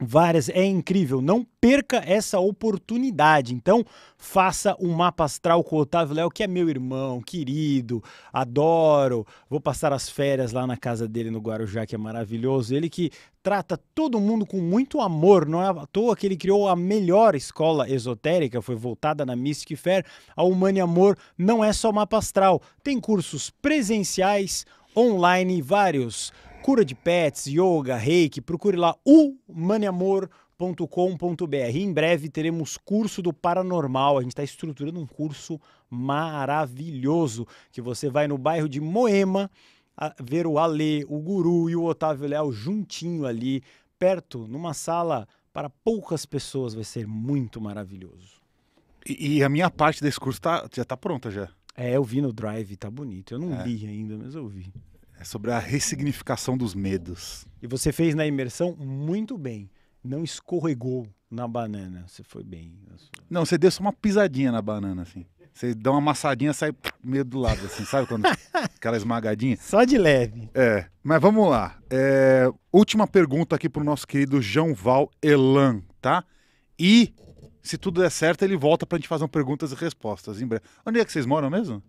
Várias, é incrível, não perca essa oportunidade. Então, faça um mapa astral com o Otávio Léo, que é meu irmão, querido, adoro. Vou passar as férias lá na casa dele no Guarujá, que é maravilhoso. Ele que trata todo mundo com muito amor, não é à toa que ele criou a melhor escola esotérica, foi voltada na Mystic Fair. A Humane Amor não é só mapa astral, tem cursos presenciais, online, vários cura de pets, yoga, reiki, procure lá humaniamor.com.br. Em breve teremos curso do paranormal. A gente está estruturando um curso maravilhoso que você vai no bairro de Moema ver o Ale, o Guru e o Otávio Léo juntinho ali, perto, numa sala para poucas pessoas. Vai ser muito maravilhoso. E, e a minha parte desse curso tá, já está pronta já. É, eu vi no Drive, tá bonito. Eu não é. li ainda, mas eu vi. É sobre a ressignificação dos medos. E você fez na imersão muito bem. Não escorregou na banana. Você foi bem. Não, você deu só uma pisadinha na banana, assim. Você dá uma amassadinha, sai meio do lado, assim, sabe? Quando aquela esmagadinha. Só de leve. É. Mas vamos lá. É, última pergunta aqui pro nosso querido João Val Elan, tá? E, se tudo der certo, ele volta pra gente fazer um perguntas e respostas em breve. Onde é que vocês moram mesmo?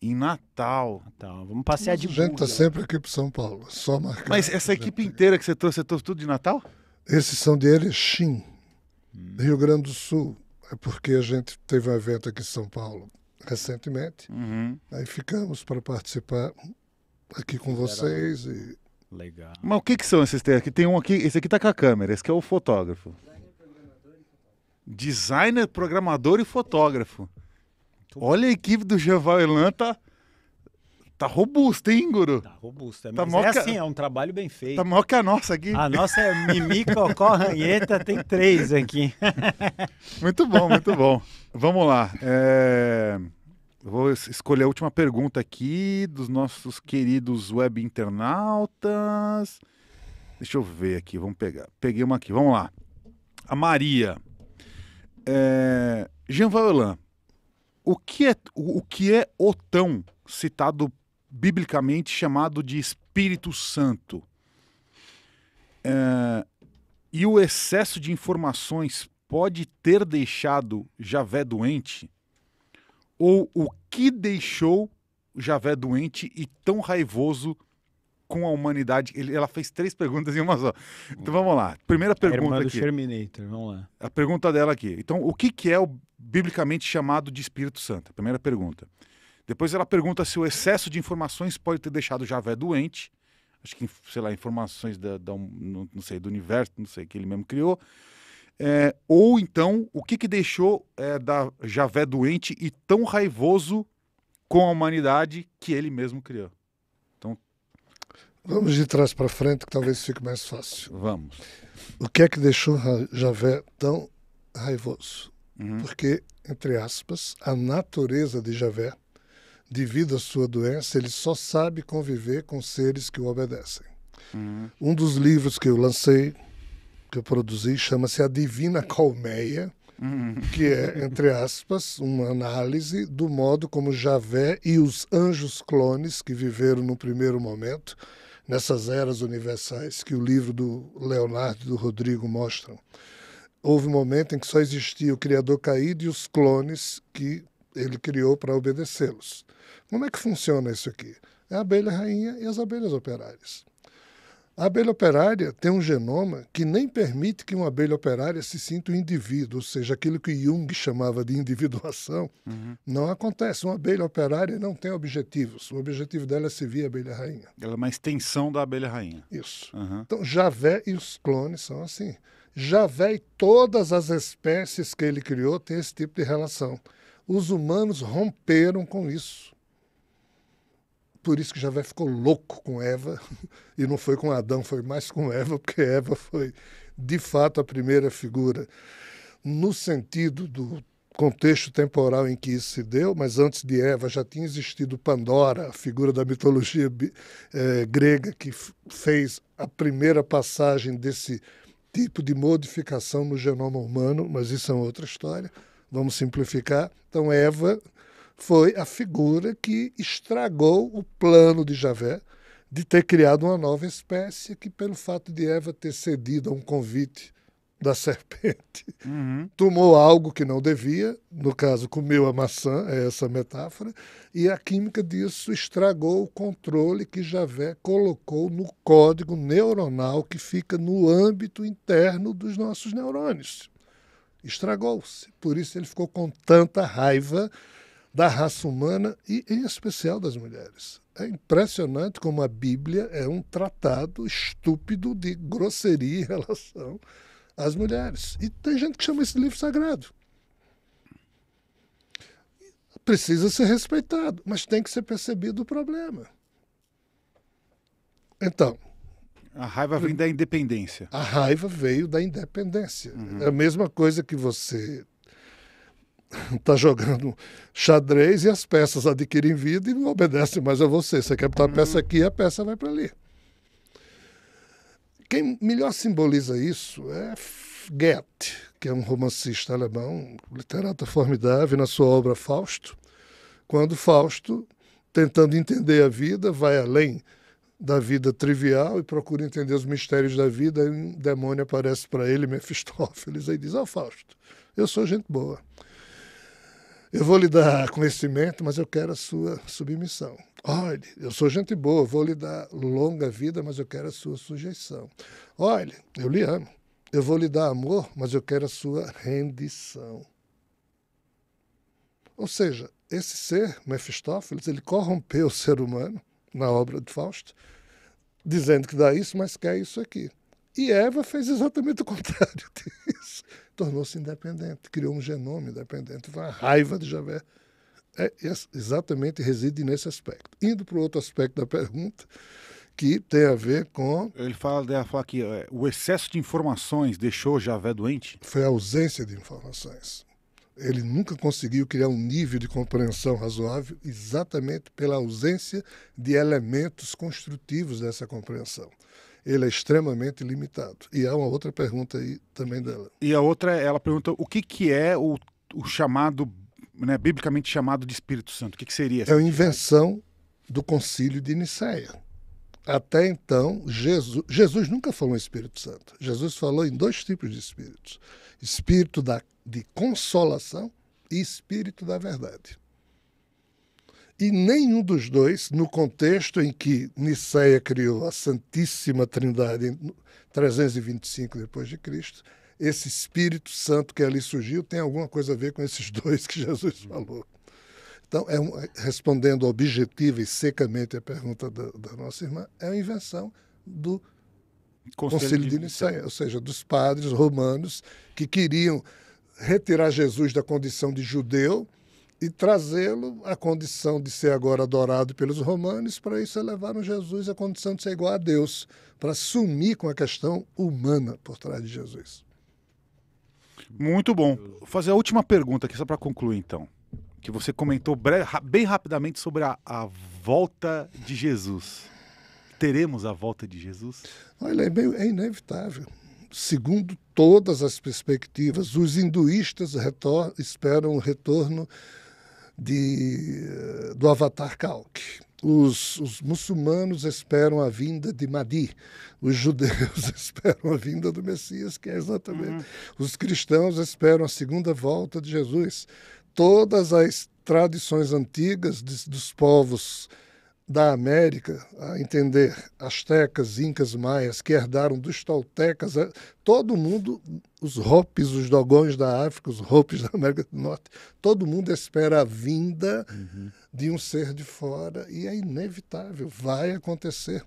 em Natal. Natal. Vamos passear de bunda. A gente está sempre aqui para São Paulo, é só marcar. Mas essa equipe inteira que você trouxe, você trouxe tudo de Natal? Esses são de Erechim, hum. Rio Grande do Sul. É porque a gente teve um evento aqui em São Paulo recentemente. Uhum. Aí ficamos para participar aqui com vocês. E... Legal. Mas o que, que são esses três aqui? Tem um aqui, esse aqui está com a câmera, esse aqui é o fotógrafo. Designer, programador e fotógrafo. Designer, programador e fotógrafo. Olha a equipe do Jeval Elan, tá, tá robusta, hein, Guru? Tá robusta. É tá mas é que... assim, é um trabalho bem feito. Tá maior que a nossa aqui. A nossa é Mimi, Cocó, Ranheta, tem três aqui. muito bom, muito bom. Vamos lá. É... Vou escolher a última pergunta aqui dos nossos queridos web internautas. Deixa eu ver aqui, vamos pegar. Peguei uma aqui, vamos lá. A Maria. É... Jean Vaolan, o que é o, o que é tão citado biblicamente chamado de Espírito Santo? É, e o excesso de informações pode ter deixado Javé doente? Ou o que deixou Javé doente e tão raivoso com a humanidade? Ele, ela fez três perguntas em uma só. Então vamos lá. Primeira pergunta a irmã do aqui. Terminator, vamos lá. A pergunta dela aqui. Então, o que, que é o biblicamente chamado de Espírito Santo? Primeira pergunta. Depois ela pergunta se o excesso de informações pode ter deixado Javé doente. Acho que, sei lá, informações da, da não, não, sei, do universo, não sei, que ele mesmo criou. É, ou então, o que, que deixou é, da Javé doente e tão raivoso com a humanidade que ele mesmo criou? Então... Vamos de trás para frente, que talvez fique mais fácil. Vamos. O que é que deixou Javé tão raivoso? uhum. porque, entre aspas, a natureza de Javé, devido à sua doença, ele só sabe conviver com seres que o obedecem. Uhum. Um dos livros que eu lancei, que eu produzi, chama-se A Divina Colmeia, uhum. que é, entre aspas, uma análise do modo como Javé e os anjos clones que viveram no primeiro momento nessas eras universais que o livro do Leonardo e do Rodrigo mostram houve um momento em que só existia o Criador caído e os clones que ele criou para obedecê-los. Como é que funciona isso aqui? É a abelha rainha e as abelhas operárias. A abelha operária tem um genoma que nem permite que uma abelha operária se sinta um indivíduo, ou seja, aquilo que Jung chamava de individuação, uhum. não acontece. Uma abelha operária não tem objetivos. O objetivo dela é servir a abelha rainha. Ela é uma extensão da abelha rainha. Isso. Uhum. Então, Javé e os clones são assim. Javé e todas as espécies que ele criou têm esse tipo de relação. Os humanos romperam com isso. Por isso que Javé ficou louco com Eva, e não foi com Adão, foi mais com Eva, porque Eva foi, de fato, a primeira figura no sentido do contexto temporal em que isso se deu, mas antes de Eva já tinha existido Pandora, a figura da mitologia eh, grega que fez a primeira passagem desse tipo de modificação no genoma humano, mas isso é outra história. Vamos simplificar. Então, Eva foi a figura que estragou o plano de Javé de ter criado uma nova espécie que, pelo fato de Eva ter cedido a um convite da serpente, uhum. tomou algo que não devia, no caso, comeu a maçã, é essa metáfora, e a química disso estragou o controle que Javé colocou no código neuronal que fica no âmbito interno dos nossos neurônios. Estragou-se. Por isso ele ficou com tanta raiva da raça humana e, em especial, das mulheres. É impressionante como a Bíblia é um tratado estúpido de grosseria em relação as mulheres. E tem gente que chama esse livro sagrado. Precisa ser respeitado, mas tem que ser percebido o problema. Então. A raiva vem da independência. A raiva veio da independência. Uhum. É a mesma coisa que você está jogando xadrez e as peças adquirem vida e não obedecem mais a você. Você quer botar a peça uhum. aqui e a peça vai para ali. Quem melhor simboliza isso é Goethe, que é um romancista alemão, literata formidável na sua obra Fausto, quando Fausto, tentando entender a vida, vai além da vida trivial e procura entender os mistérios da vida, e um demônio aparece para ele, Mefistófeles, e diz: Ó oh, Fausto, eu sou gente boa eu vou lhe dar conhecimento, mas eu quero a sua submissão. Olhe, eu sou gente boa, vou lhe dar longa vida, mas eu quero a sua sujeição. Olhe, eu lhe amo, eu vou lhe dar amor, mas eu quero a sua rendição. Ou seja, esse ser, Mefistófeles, ele corrompeu o ser humano na obra de Fausto, dizendo que dá isso, mas quer isso aqui. E Eva fez exatamente o contrário disso tornou-se independente, criou um genoma independente. a raiva de Javé é, exatamente reside nesse aspecto. Indo para o outro aspecto da pergunta, que tem a ver com. Ele fala, deve falar que é, o excesso de informações deixou Javé doente? Foi a ausência de informações. Ele nunca conseguiu criar um nível de compreensão razoável exatamente pela ausência de elementos construtivos dessa compreensão ele é extremamente limitado. E há uma outra pergunta aí também dela. E a outra, é, ela pergunta o que, que é o, o chamado, né, biblicamente chamado de Espírito Santo? O que, que seria? É a invenção do concílio de Nicéia. Até então, Jesus, Jesus nunca falou em Espírito Santo. Jesus falou em dois tipos de espíritos: espírito da, de consolação e espírito da verdade e nenhum dos dois, no contexto em que Niceia criou a Santíssima Trindade em 325 depois de Cristo, esse Espírito Santo que ali surgiu tem alguma coisa a ver com esses dois que Jesus falou. Então, é um, é, respondendo objetiva e secamente à pergunta da, da, nossa irmã, é a invenção do Conselho, Conselho de Niceia, ou seja, dos padres romanos que queriam retirar Jesus da condição de judeu e trazê-lo à condição de ser agora adorado pelos romanos, para isso elevaram Jesus à condição de ser igual a Deus, para sumir com a questão humana por trás de Jesus. Muito bom. Vou fazer a última pergunta aqui, só para concluir então. Que você comentou bem rapidamente sobre a, a volta de Jesus. Teremos a volta de Jesus? Olha, é, meio, é inevitável segundo todas as perspectivas, os hinduístas esperam o retorno de, eh, do Avatar Kalk. Os, os, muçulmanos esperam a vinda de Madi, os judeus esperam a vinda do Messias, que é exatamente. Uhum. Os cristãos esperam a segunda volta de Jesus. Todas as tradições antigas de, dos povos da América, a entender astecas, incas, maias, que herdaram dos toltecas, eh, todo mundo, os ropes, os dogões da África, os ropes da América do Norte, todo mundo espera a vinda uhum. de um ser de fora e é inevitável, vai acontecer.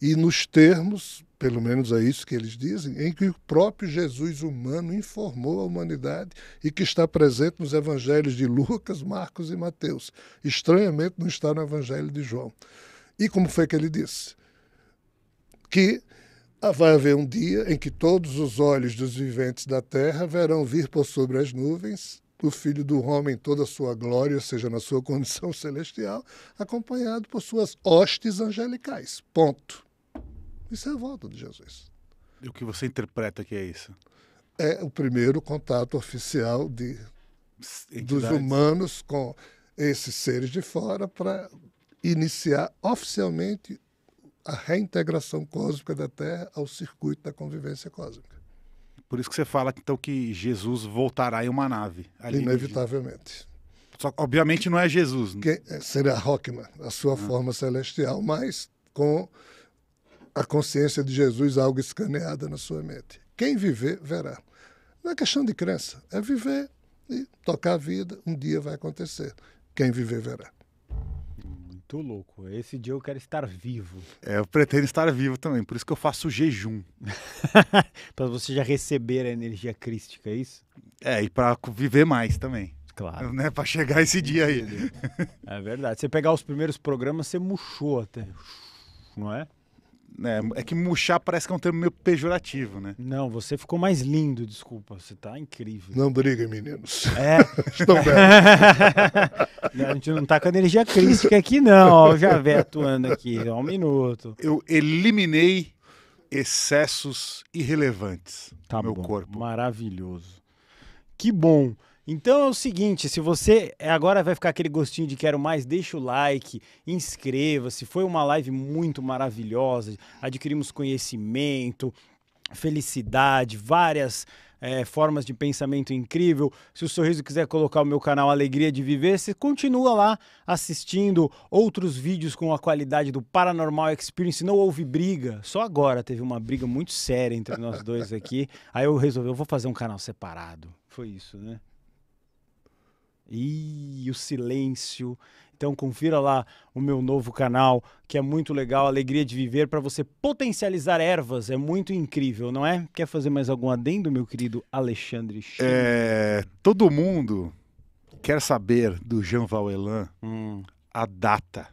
E nos termos pelo menos é isso que eles dizem, em que o próprio Jesus humano informou a humanidade e que está presente nos evangelhos de Lucas, Marcos e Mateus. Estranhamente, não está no evangelho de João. E como foi que ele disse? Que vai haver um dia em que todos os olhos dos viventes da terra verão vir por sobre as nuvens o Filho do Homem em toda a sua glória, seja, na sua condição celestial, acompanhado por suas hostes angelicais. Ponto. Isso é a volta de Jesus. E o que você interpreta que é isso? É o primeiro contato oficial de, Entidades. dos humanos com esses seres de fora para iniciar oficialmente a reintegração cósmica da Terra ao circuito da convivência cósmica. Por isso que você fala então que Jesus voltará em uma nave. Inevitavelmente. Só obviamente não é Jesus. Né? Que é, Rockman, a sua ah. forma celestial, mas com a consciência de Jesus algo escaneada na sua mente. Quem viver, verá. Não é questão de crença, é viver e tocar a vida, um dia vai acontecer. Quem viver, verá. Muito louco. Esse dia eu quero estar vivo. É, eu pretendo estar vivo também, por isso que eu faço jejum. para você já receber a energia crística, é isso? É, e para viver mais também. Claro. Né, para chegar esse dia aí. É verdade. Você pegar os primeiros programas, você murchou até. Não é? É, é, que murchar parece que é um termo meio pejorativo, né? Não, você ficou mais lindo, desculpa. Você tá incrível. Não briguem, meninos. É. Estão bem. A gente não tá com energia crítica aqui, não. Ó, o Javé atuando aqui. Ó, um minuto. Eu eliminei excessos irrelevantes tá meu bom. corpo. Maravilhoso. Que bom. Então é o seguinte, se você agora vai ficar aquele gostinho de quero mais, deixa o like, inscreva-se. Foi uma live muito maravilhosa, adquirimos conhecimento, felicidade, várias é, formas de pensamento incrível. Se o Sorriso quiser colocar o meu canal Alegria de Viver, você continua lá assistindo outros vídeos com a qualidade do Paranormal Experience. Não houve briga, só agora teve uma briga muito séria entre nós dois aqui. Aí eu resolvi, eu vou fazer um canal separado. Foi isso, né? E o silêncio. Então confira lá o meu novo canal, que é muito legal, Alegria de Viver, para você potencializar ervas. É muito incrível, não é? Quer fazer mais algum adendo, meu querido Alexandre? É, todo mundo quer saber do Jean Valelan hum. a data.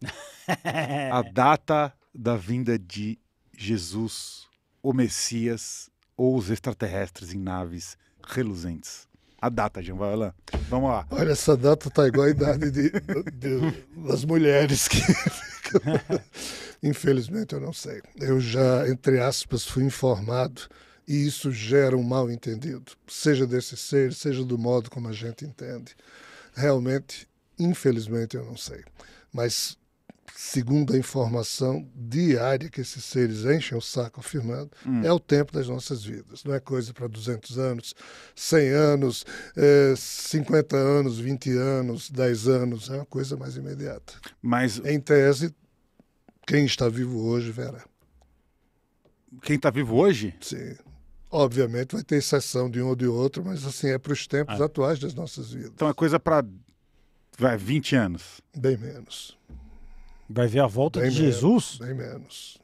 a data da vinda de Jesus, o Messias ou os extraterrestres em naves reluzentes. A data, Jean Valan, Vamos lá. Olha, essa data tá igual a idade de, de, das mulheres que. Infelizmente, eu não sei. Eu já, entre aspas, fui informado e isso gera um mal entendido, seja desse ser, seja do modo como a gente entende. Realmente, infelizmente, eu não sei. Mas segundo a informação diária que esses seres enchem o saco afirmando, hum. é o tempo das nossas vidas. Não é coisa para 200 anos, 100 anos, é, eh, 50 anos, 20 anos, 10 anos. É uma coisa mais imediata. Mas... Em tese, quem está vivo hoje verá. Quem está vivo hoje? Sim. Obviamente vai ter exceção de um ou de outro, mas assim é para os tempos ah. atuais das nossas vidas. Então é coisa para vai 20 anos. Bem menos. Vai ver a volta bem de menos, Jesus? Bem menos.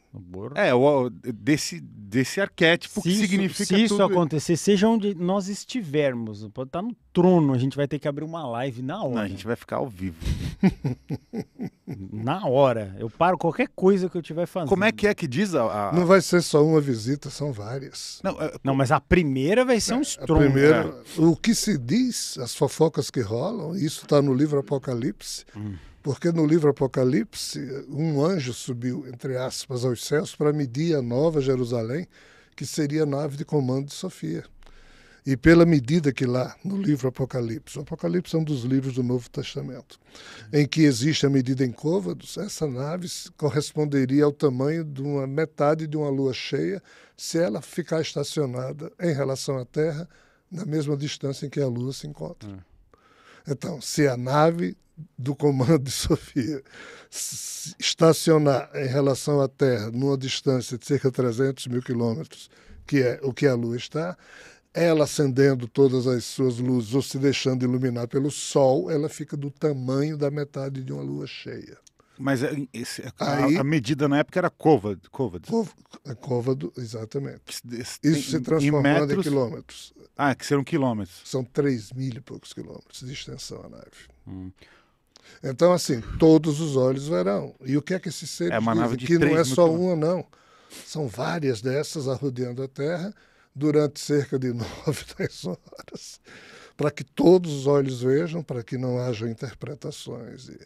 É, o, desse, desse arquétipo se que isso, significa Se isso acontecer, seja onde nós estivermos, pode estar tá no trono, a gente vai ter que abrir uma live na hora. Não, a gente vai ficar ao vivo. na hora. Eu paro qualquer coisa que eu tiver fazendo. Como é que é que diz a... a... Não vai ser só uma visita, são várias. Não, é, Não mas a primeira vai ser um estrondo. É, a primeira, é. o que se diz, as fofocas que rolam, isso está no livro Apocalipse, hum. Porque no livro Apocalipse, um anjo subiu, entre aspas, aos céus para medir a nova Jerusalém, que seria a nave de comando de Sofia. E pela medida que lá, no livro Apocalipse, o Apocalipse é um dos livros do Novo Testamento, é. em que existe a medida em côvados, essa nave corresponderia ao tamanho de uma metade de uma lua cheia se ela ficar estacionada em relação à Terra na mesma distância em que a lua se encontra. É. Então, se a nave do comando de Sofia estacionar em relação à Terra numa distância de cerca de 300 mil quilômetros, que é o que a Lua está, ela acendendo todas as suas luzes ou se deixando iluminar pelo Sol, ela fica do tamanho da metade de uma Lua cheia. Mas é, esse, a, Aí, a, medida na época era côvado. Côvado, é côvado exatamente. Isso se transformando em, metros, em, quilômetros. Ah, que serão quilômetros. São 3 mil e poucos quilômetros de extensão a nave. Hum. Então, assim, todos os olhos verão. E o que é que esse ser é uma nave Que não é só uma, não. São várias dessas arrodeando a Terra durante cerca de nove, dez horas, para que todos os olhos vejam, para que não haja interpretações. E,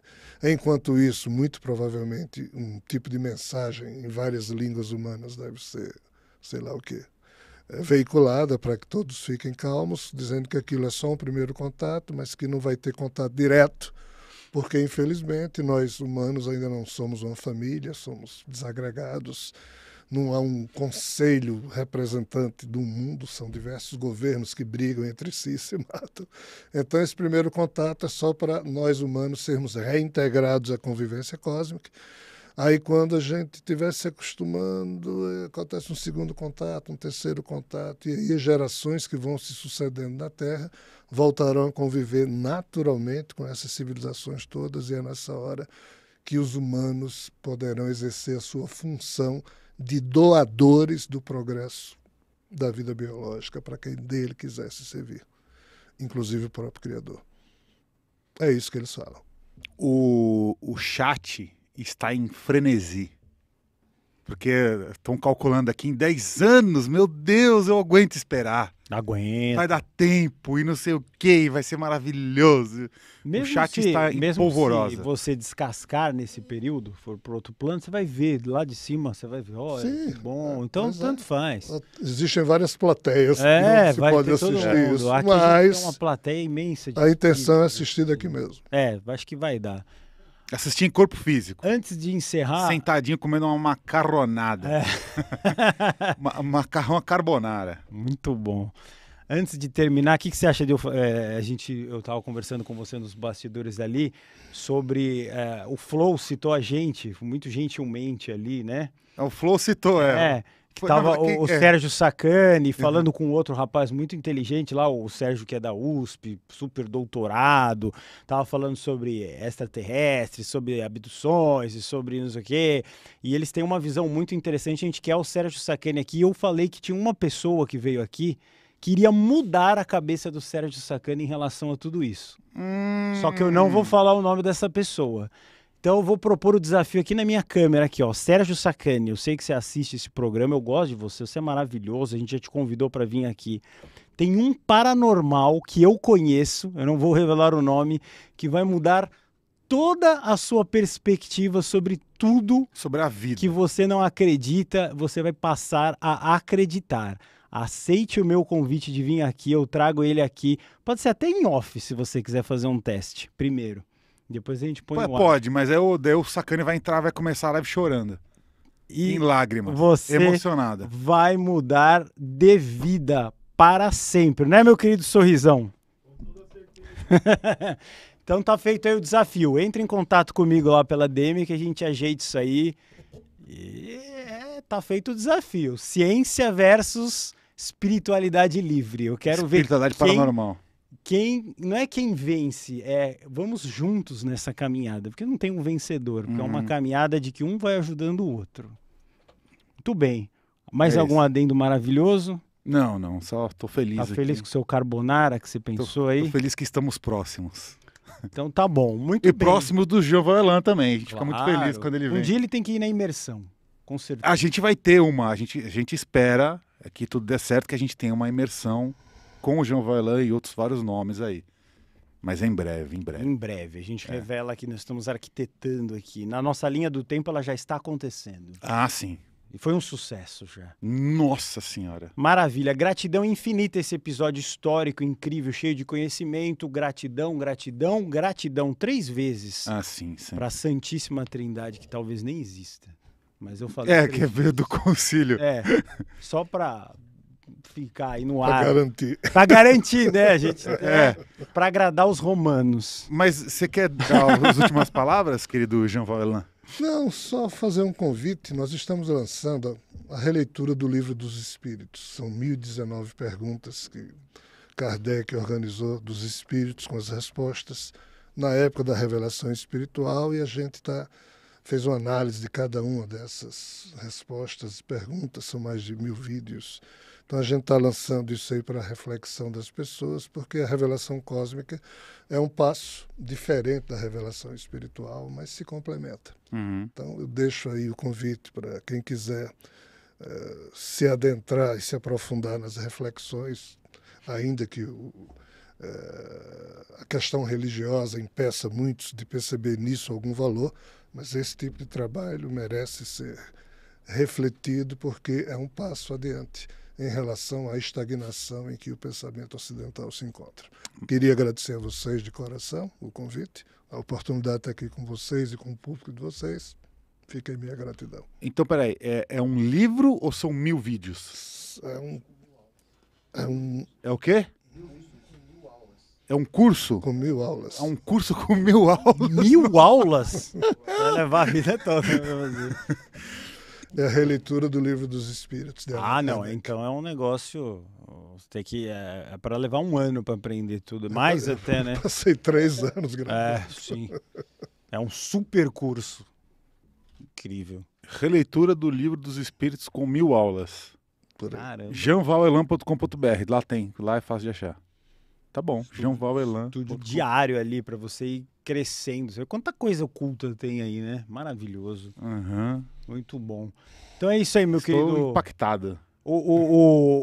enquanto isso, muito provavelmente, um tipo de mensagem em várias línguas humanas deve ser, sei lá o quê, eh, veiculada para que todos fiquem calmos, dizendo que aquilo é só um primeiro contato, mas que não vai ter contato direto porque infelizmente nós humanos ainda não somos uma família, somos desagregados. Não há um conselho representante do mundo, são diversos governos que brigam entre si e se matam. Então, esse primeiro contato é só para nós humanos sermos reintegrados à convivência cósmica Aí quando a gente estiver se acostumando, eh, acontece um segundo contato, um terceiro contato, e aí gerações que vão se sucedendo na Terra voltarão a conviver naturalmente com essas civilizações todas, e é nessa hora que os humanos poderão exercer a sua função de doadores do progresso da vida biológica para quem dele quisesse servir, inclusive o próprio Criador. É isso que eles falam. O, o chat está em frenesi. Porque estão calculando aqui em 10 anos, meu Deus, eu aguento esperar. Aguento. Vai dar tempo e não sei o que, vai ser maravilhoso. Mesmo o chat se, está mesmo polvorosa. Se você descascar nesse período, for para outro plano, você vai ver lá de cima, você vai ver, ó, oh, é bom. Então, é tanto faz. Existem várias plateias é, que você pode assistir isso. Aqui mas uma plateia imensa. a intenção é assistir daqui mesmo. É, acho que vai dar. Assistir em corpo físico. Antes de encerrar. Sentadinho comendo uma macarronada. É. uma, macarrão carbonara. Muito bom. Antes de terminar, o que, que você acha de eu, é, a gente? Eu estava conversando com você nos bastidores ali sobre é, o Flow citou a gente muito gentilmente ali, né? É, o Flow citou, é. é que tava não, quem, o, o é. Sérgio Sacani uhum. falando uhum. com outro rapaz muito inteligente lá, o Sérgio que é da USP, super doutorado, tava falando sobre extraterrestres, sobre abduções e sobre não sei o quê. E eles têm uma visão muito interessante, a gente quer o Sérgio Sacani aqui. Eu falei que tinha uma pessoa que veio aqui que iria mudar a cabeça do Sérgio Sacani em relação a tudo isso. Hum. Só que eu não vou hum. falar o nome dessa pessoa. Então eu vou propor o desafio aqui na minha câmera, aqui, ó. Sérgio Sacani, eu sei que você assiste esse programa, eu gosto de você, você é maravilhoso, a gente já te convidou para vir aqui. Tem um paranormal que eu conheço, eu não vou revelar o nome, que vai mudar toda a sua perspectiva sobre tudo sobre a vida que você não acredita, você vai passar a acreditar. Aceite o meu convite de vir aqui, eu trago ele aqui. Pode ser até em off, se você quiser fazer um teste primeiro. Depois a gente põe Pô, Pode, mas é o, daí o Sacani vai entrar, vai começar a live chorando. E em lágrimas. Você emocionada. vai mudar de vida para sempre, né, meu querido sorrisão? então tá feito aí o desafio. Entre em contato comigo lá pela DM que a gente ajeita isso aí. E é, tá feito o desafio. Ciência versus espiritualidade livre. Eu quero ver. Espiritualidade quem... paranormal quem não é quem vence, é vamos juntos nessa caminhada, porque não tem um vencedor, porque uhum. é uma uhum. caminhada de que um vai ajudando o outro. Muito bem. Mais é algum isso. adendo maravilhoso? Não, não, só tô feliz. Tá aqui. feliz com o seu carbonara que você pensou tô, aí? Tô feliz que estamos próximos. Então tá bom, muito e bem. E próximo do Giovanni também, a gente claro. fica muito feliz quando ele vem. Um dia ele tem que ir na imersão, com certeza. A gente vai ter uma, a gente, a gente espera que tudo dê certo, que a gente tenha uma imersão com o Jean Valjean e outros vários nomes aí. Mas em breve, em breve. Em breve. A gente é. revela que nós estamos arquitetando aqui. Na nossa linha do tempo, ela já está acontecendo. Ah, sim. E foi um sucesso já. Nossa Senhora. Maravilha. Gratidão infinita esse episódio histórico, incrível, cheio de conhecimento. Gratidão, gratidão, gratidão. Três vezes. Ah, sim, sim. Para a Santíssima Trindade, que talvez nem exista. Mas eu falei. É, que veio do concílio. É. Só para ficar aí no pra ar. Para garantir. Para garantir, né, gente? É. Né, Para agradar os romanos. Mas você quer dar as últimas palavras, querido Jean Valelan? Não, só fazer um convite. Nós estamos lançando a releitura do Livro dos Espíritos. São 1019 perguntas que Kardec organizou dos Espíritos com as respostas na época da revelação espiritual e a gente tá, fez uma análise de cada uma dessas respostas e perguntas. São mais de mil vídeos então a gente está lançando isso aí para a reflexão das pessoas, porque a revelação cósmica é um passo diferente da revelação espiritual, mas se complementa. Uhum. Então eu deixo aí o convite para quem quiser uh, se adentrar e se aprofundar nas reflexões, ainda que o, eh, a questão religiosa impeça muitos de perceber nisso algum valor, mas esse tipo de trabalho merece ser refletido porque é um passo adiante em relação à estagnação em que o pensamento ocidental se encontra. Queria agradecer a vocês de coração o convite, a oportunidade de estar aqui com vocês e com o público de vocês. Fica em minha gratidão. Então, peraí, é, é um livro ou são mil vídeos? É um. É, um... é o quê? É um curso? Com mil aulas. É um curso com mil aulas. Mil aulas? Vai levar a vida toda. É a releitura do livro dos espíritos dela. Ah, não. Também. Então é um negócio. Tem que. É, é para levar um ano para aprender tudo. Mais até, né? Passei três anos gravando. É, sim. É um super curso. Incrível. Releitura do livro dos espíritos com mil aulas. Janvalelan.com.br, lá tem, lá é fácil de achar. Tá bom. Estúdio, João Valelan. Estúdio diário ali para você ir crescendo. Quanta coisa oculta tem aí, né? Maravilhoso. Uhum. Muito bom. Então é isso aí, meu Estou querido. impactada. O, o,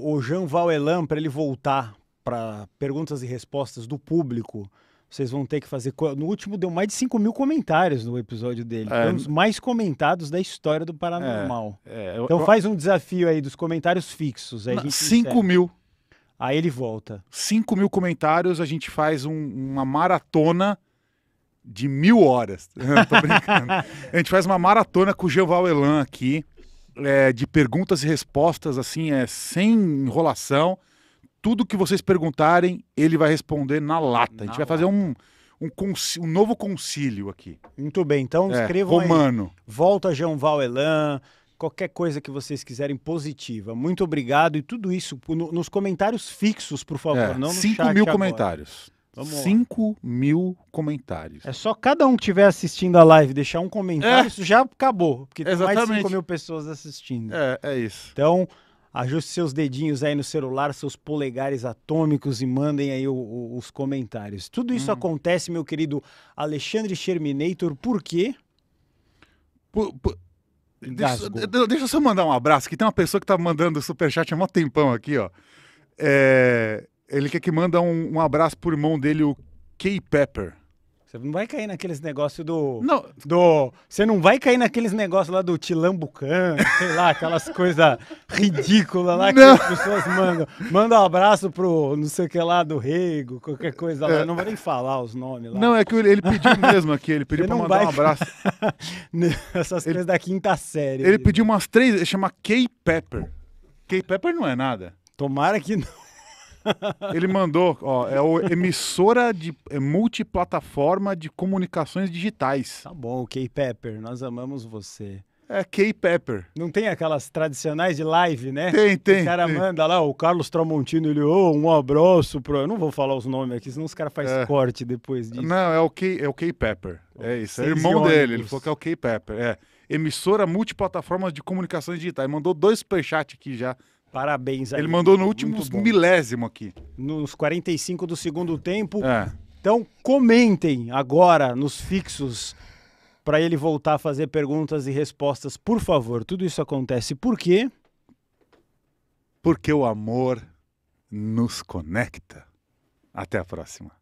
o, o Jean Valelan, para ele voltar para perguntas e respostas do público, vocês vão ter que fazer. No último deu mais de 5 mil comentários no episódio dele. É, um dos mais comentados da história do é, Paranormal. É, é, eu, então faz um desafio aí dos comentários fixos. Aí 5 mil. Aí ele volta. 5 mil comentários, a gente faz um, uma maratona de mil horas. Tô brincando. a gente faz uma maratona com o Jean Elan aqui, é, de perguntas e respostas, assim, é, sem enrolação. Tudo que vocês perguntarem, ele vai responder na lata. Na a gente vai lata. fazer um, um, um, novo concílio aqui. Muito bem, então é, escrevam Romano. Aí. Volta Jean Elan, qualquer coisa que vocês quiserem positiva. Muito obrigado. E tudo isso no, nos comentários fixos, por favor. É, não 5 mil agora. comentários. 5 mil comentários. É só cada um que estiver assistindo a live deixar um comentário, é. isso já acabou. Porque Exatamente. tem mais 5 mil pessoas assistindo. É, é isso. Então, ajuste seus dedinhos aí no celular, seus polegares atômicos e mandem aí o, o, os comentários. Tudo isso hum. acontece, meu querido Alexandre Sherminator, por quê? Por, por, Deixa, deixa eu só mandar um abraço, que tem uma pessoa que tá mandando superchat há mó tempão aqui, ó. É, ele quer que manda um, um abraço pro irmão dele, o Key Pepper. Você não vai cair naqueles negócios do. Não. Do. Você não vai cair naqueles negócios lá do Tilambucan, sei lá, aquelas coisas ridículas lá que não. as pessoas mandam. Manda um abraço pro não sei o que lá do Rego, qualquer coisa lá. É. Não vou nem falar os nomes lá. Não, é que ele pediu mesmo aqui, ele pediu para mandar vai... um abraço. Essas ele... coisas da quinta série. Ele, ele pediu umas três, ele chama K-Pepper. K-Pepper não é nada. Tomara que não. Ele mandou, ó, é o emissora de é, multiplataforma de comunicações digitais. Tá bom, K-Pepper, nós amamos você. É K-Pepper. Não tem aquelas tradicionais de live, né? Tem, tem. O cara tem. manda lá, o Carlos Tramontino, ele, ô, oh, um abraço pro... Eu não vou falar os nomes aqui, senão os caras fazem é. corte depois disso. Não, é o é K-Pepper. É, é isso, é irmão dele, ele falou que é o K-Pepper. É, emissora multiplataforma de comunicações digitais. Mandou dois superchats aqui já Parabéns aí. Ele mandou no último milésimo aqui. Nos 45 do segundo tempo. É. Então comentem agora nos fixos para ele voltar a fazer perguntas e respostas, por favor. Tudo isso acontece por quê? Porque o amor nos conecta. Até a próxima.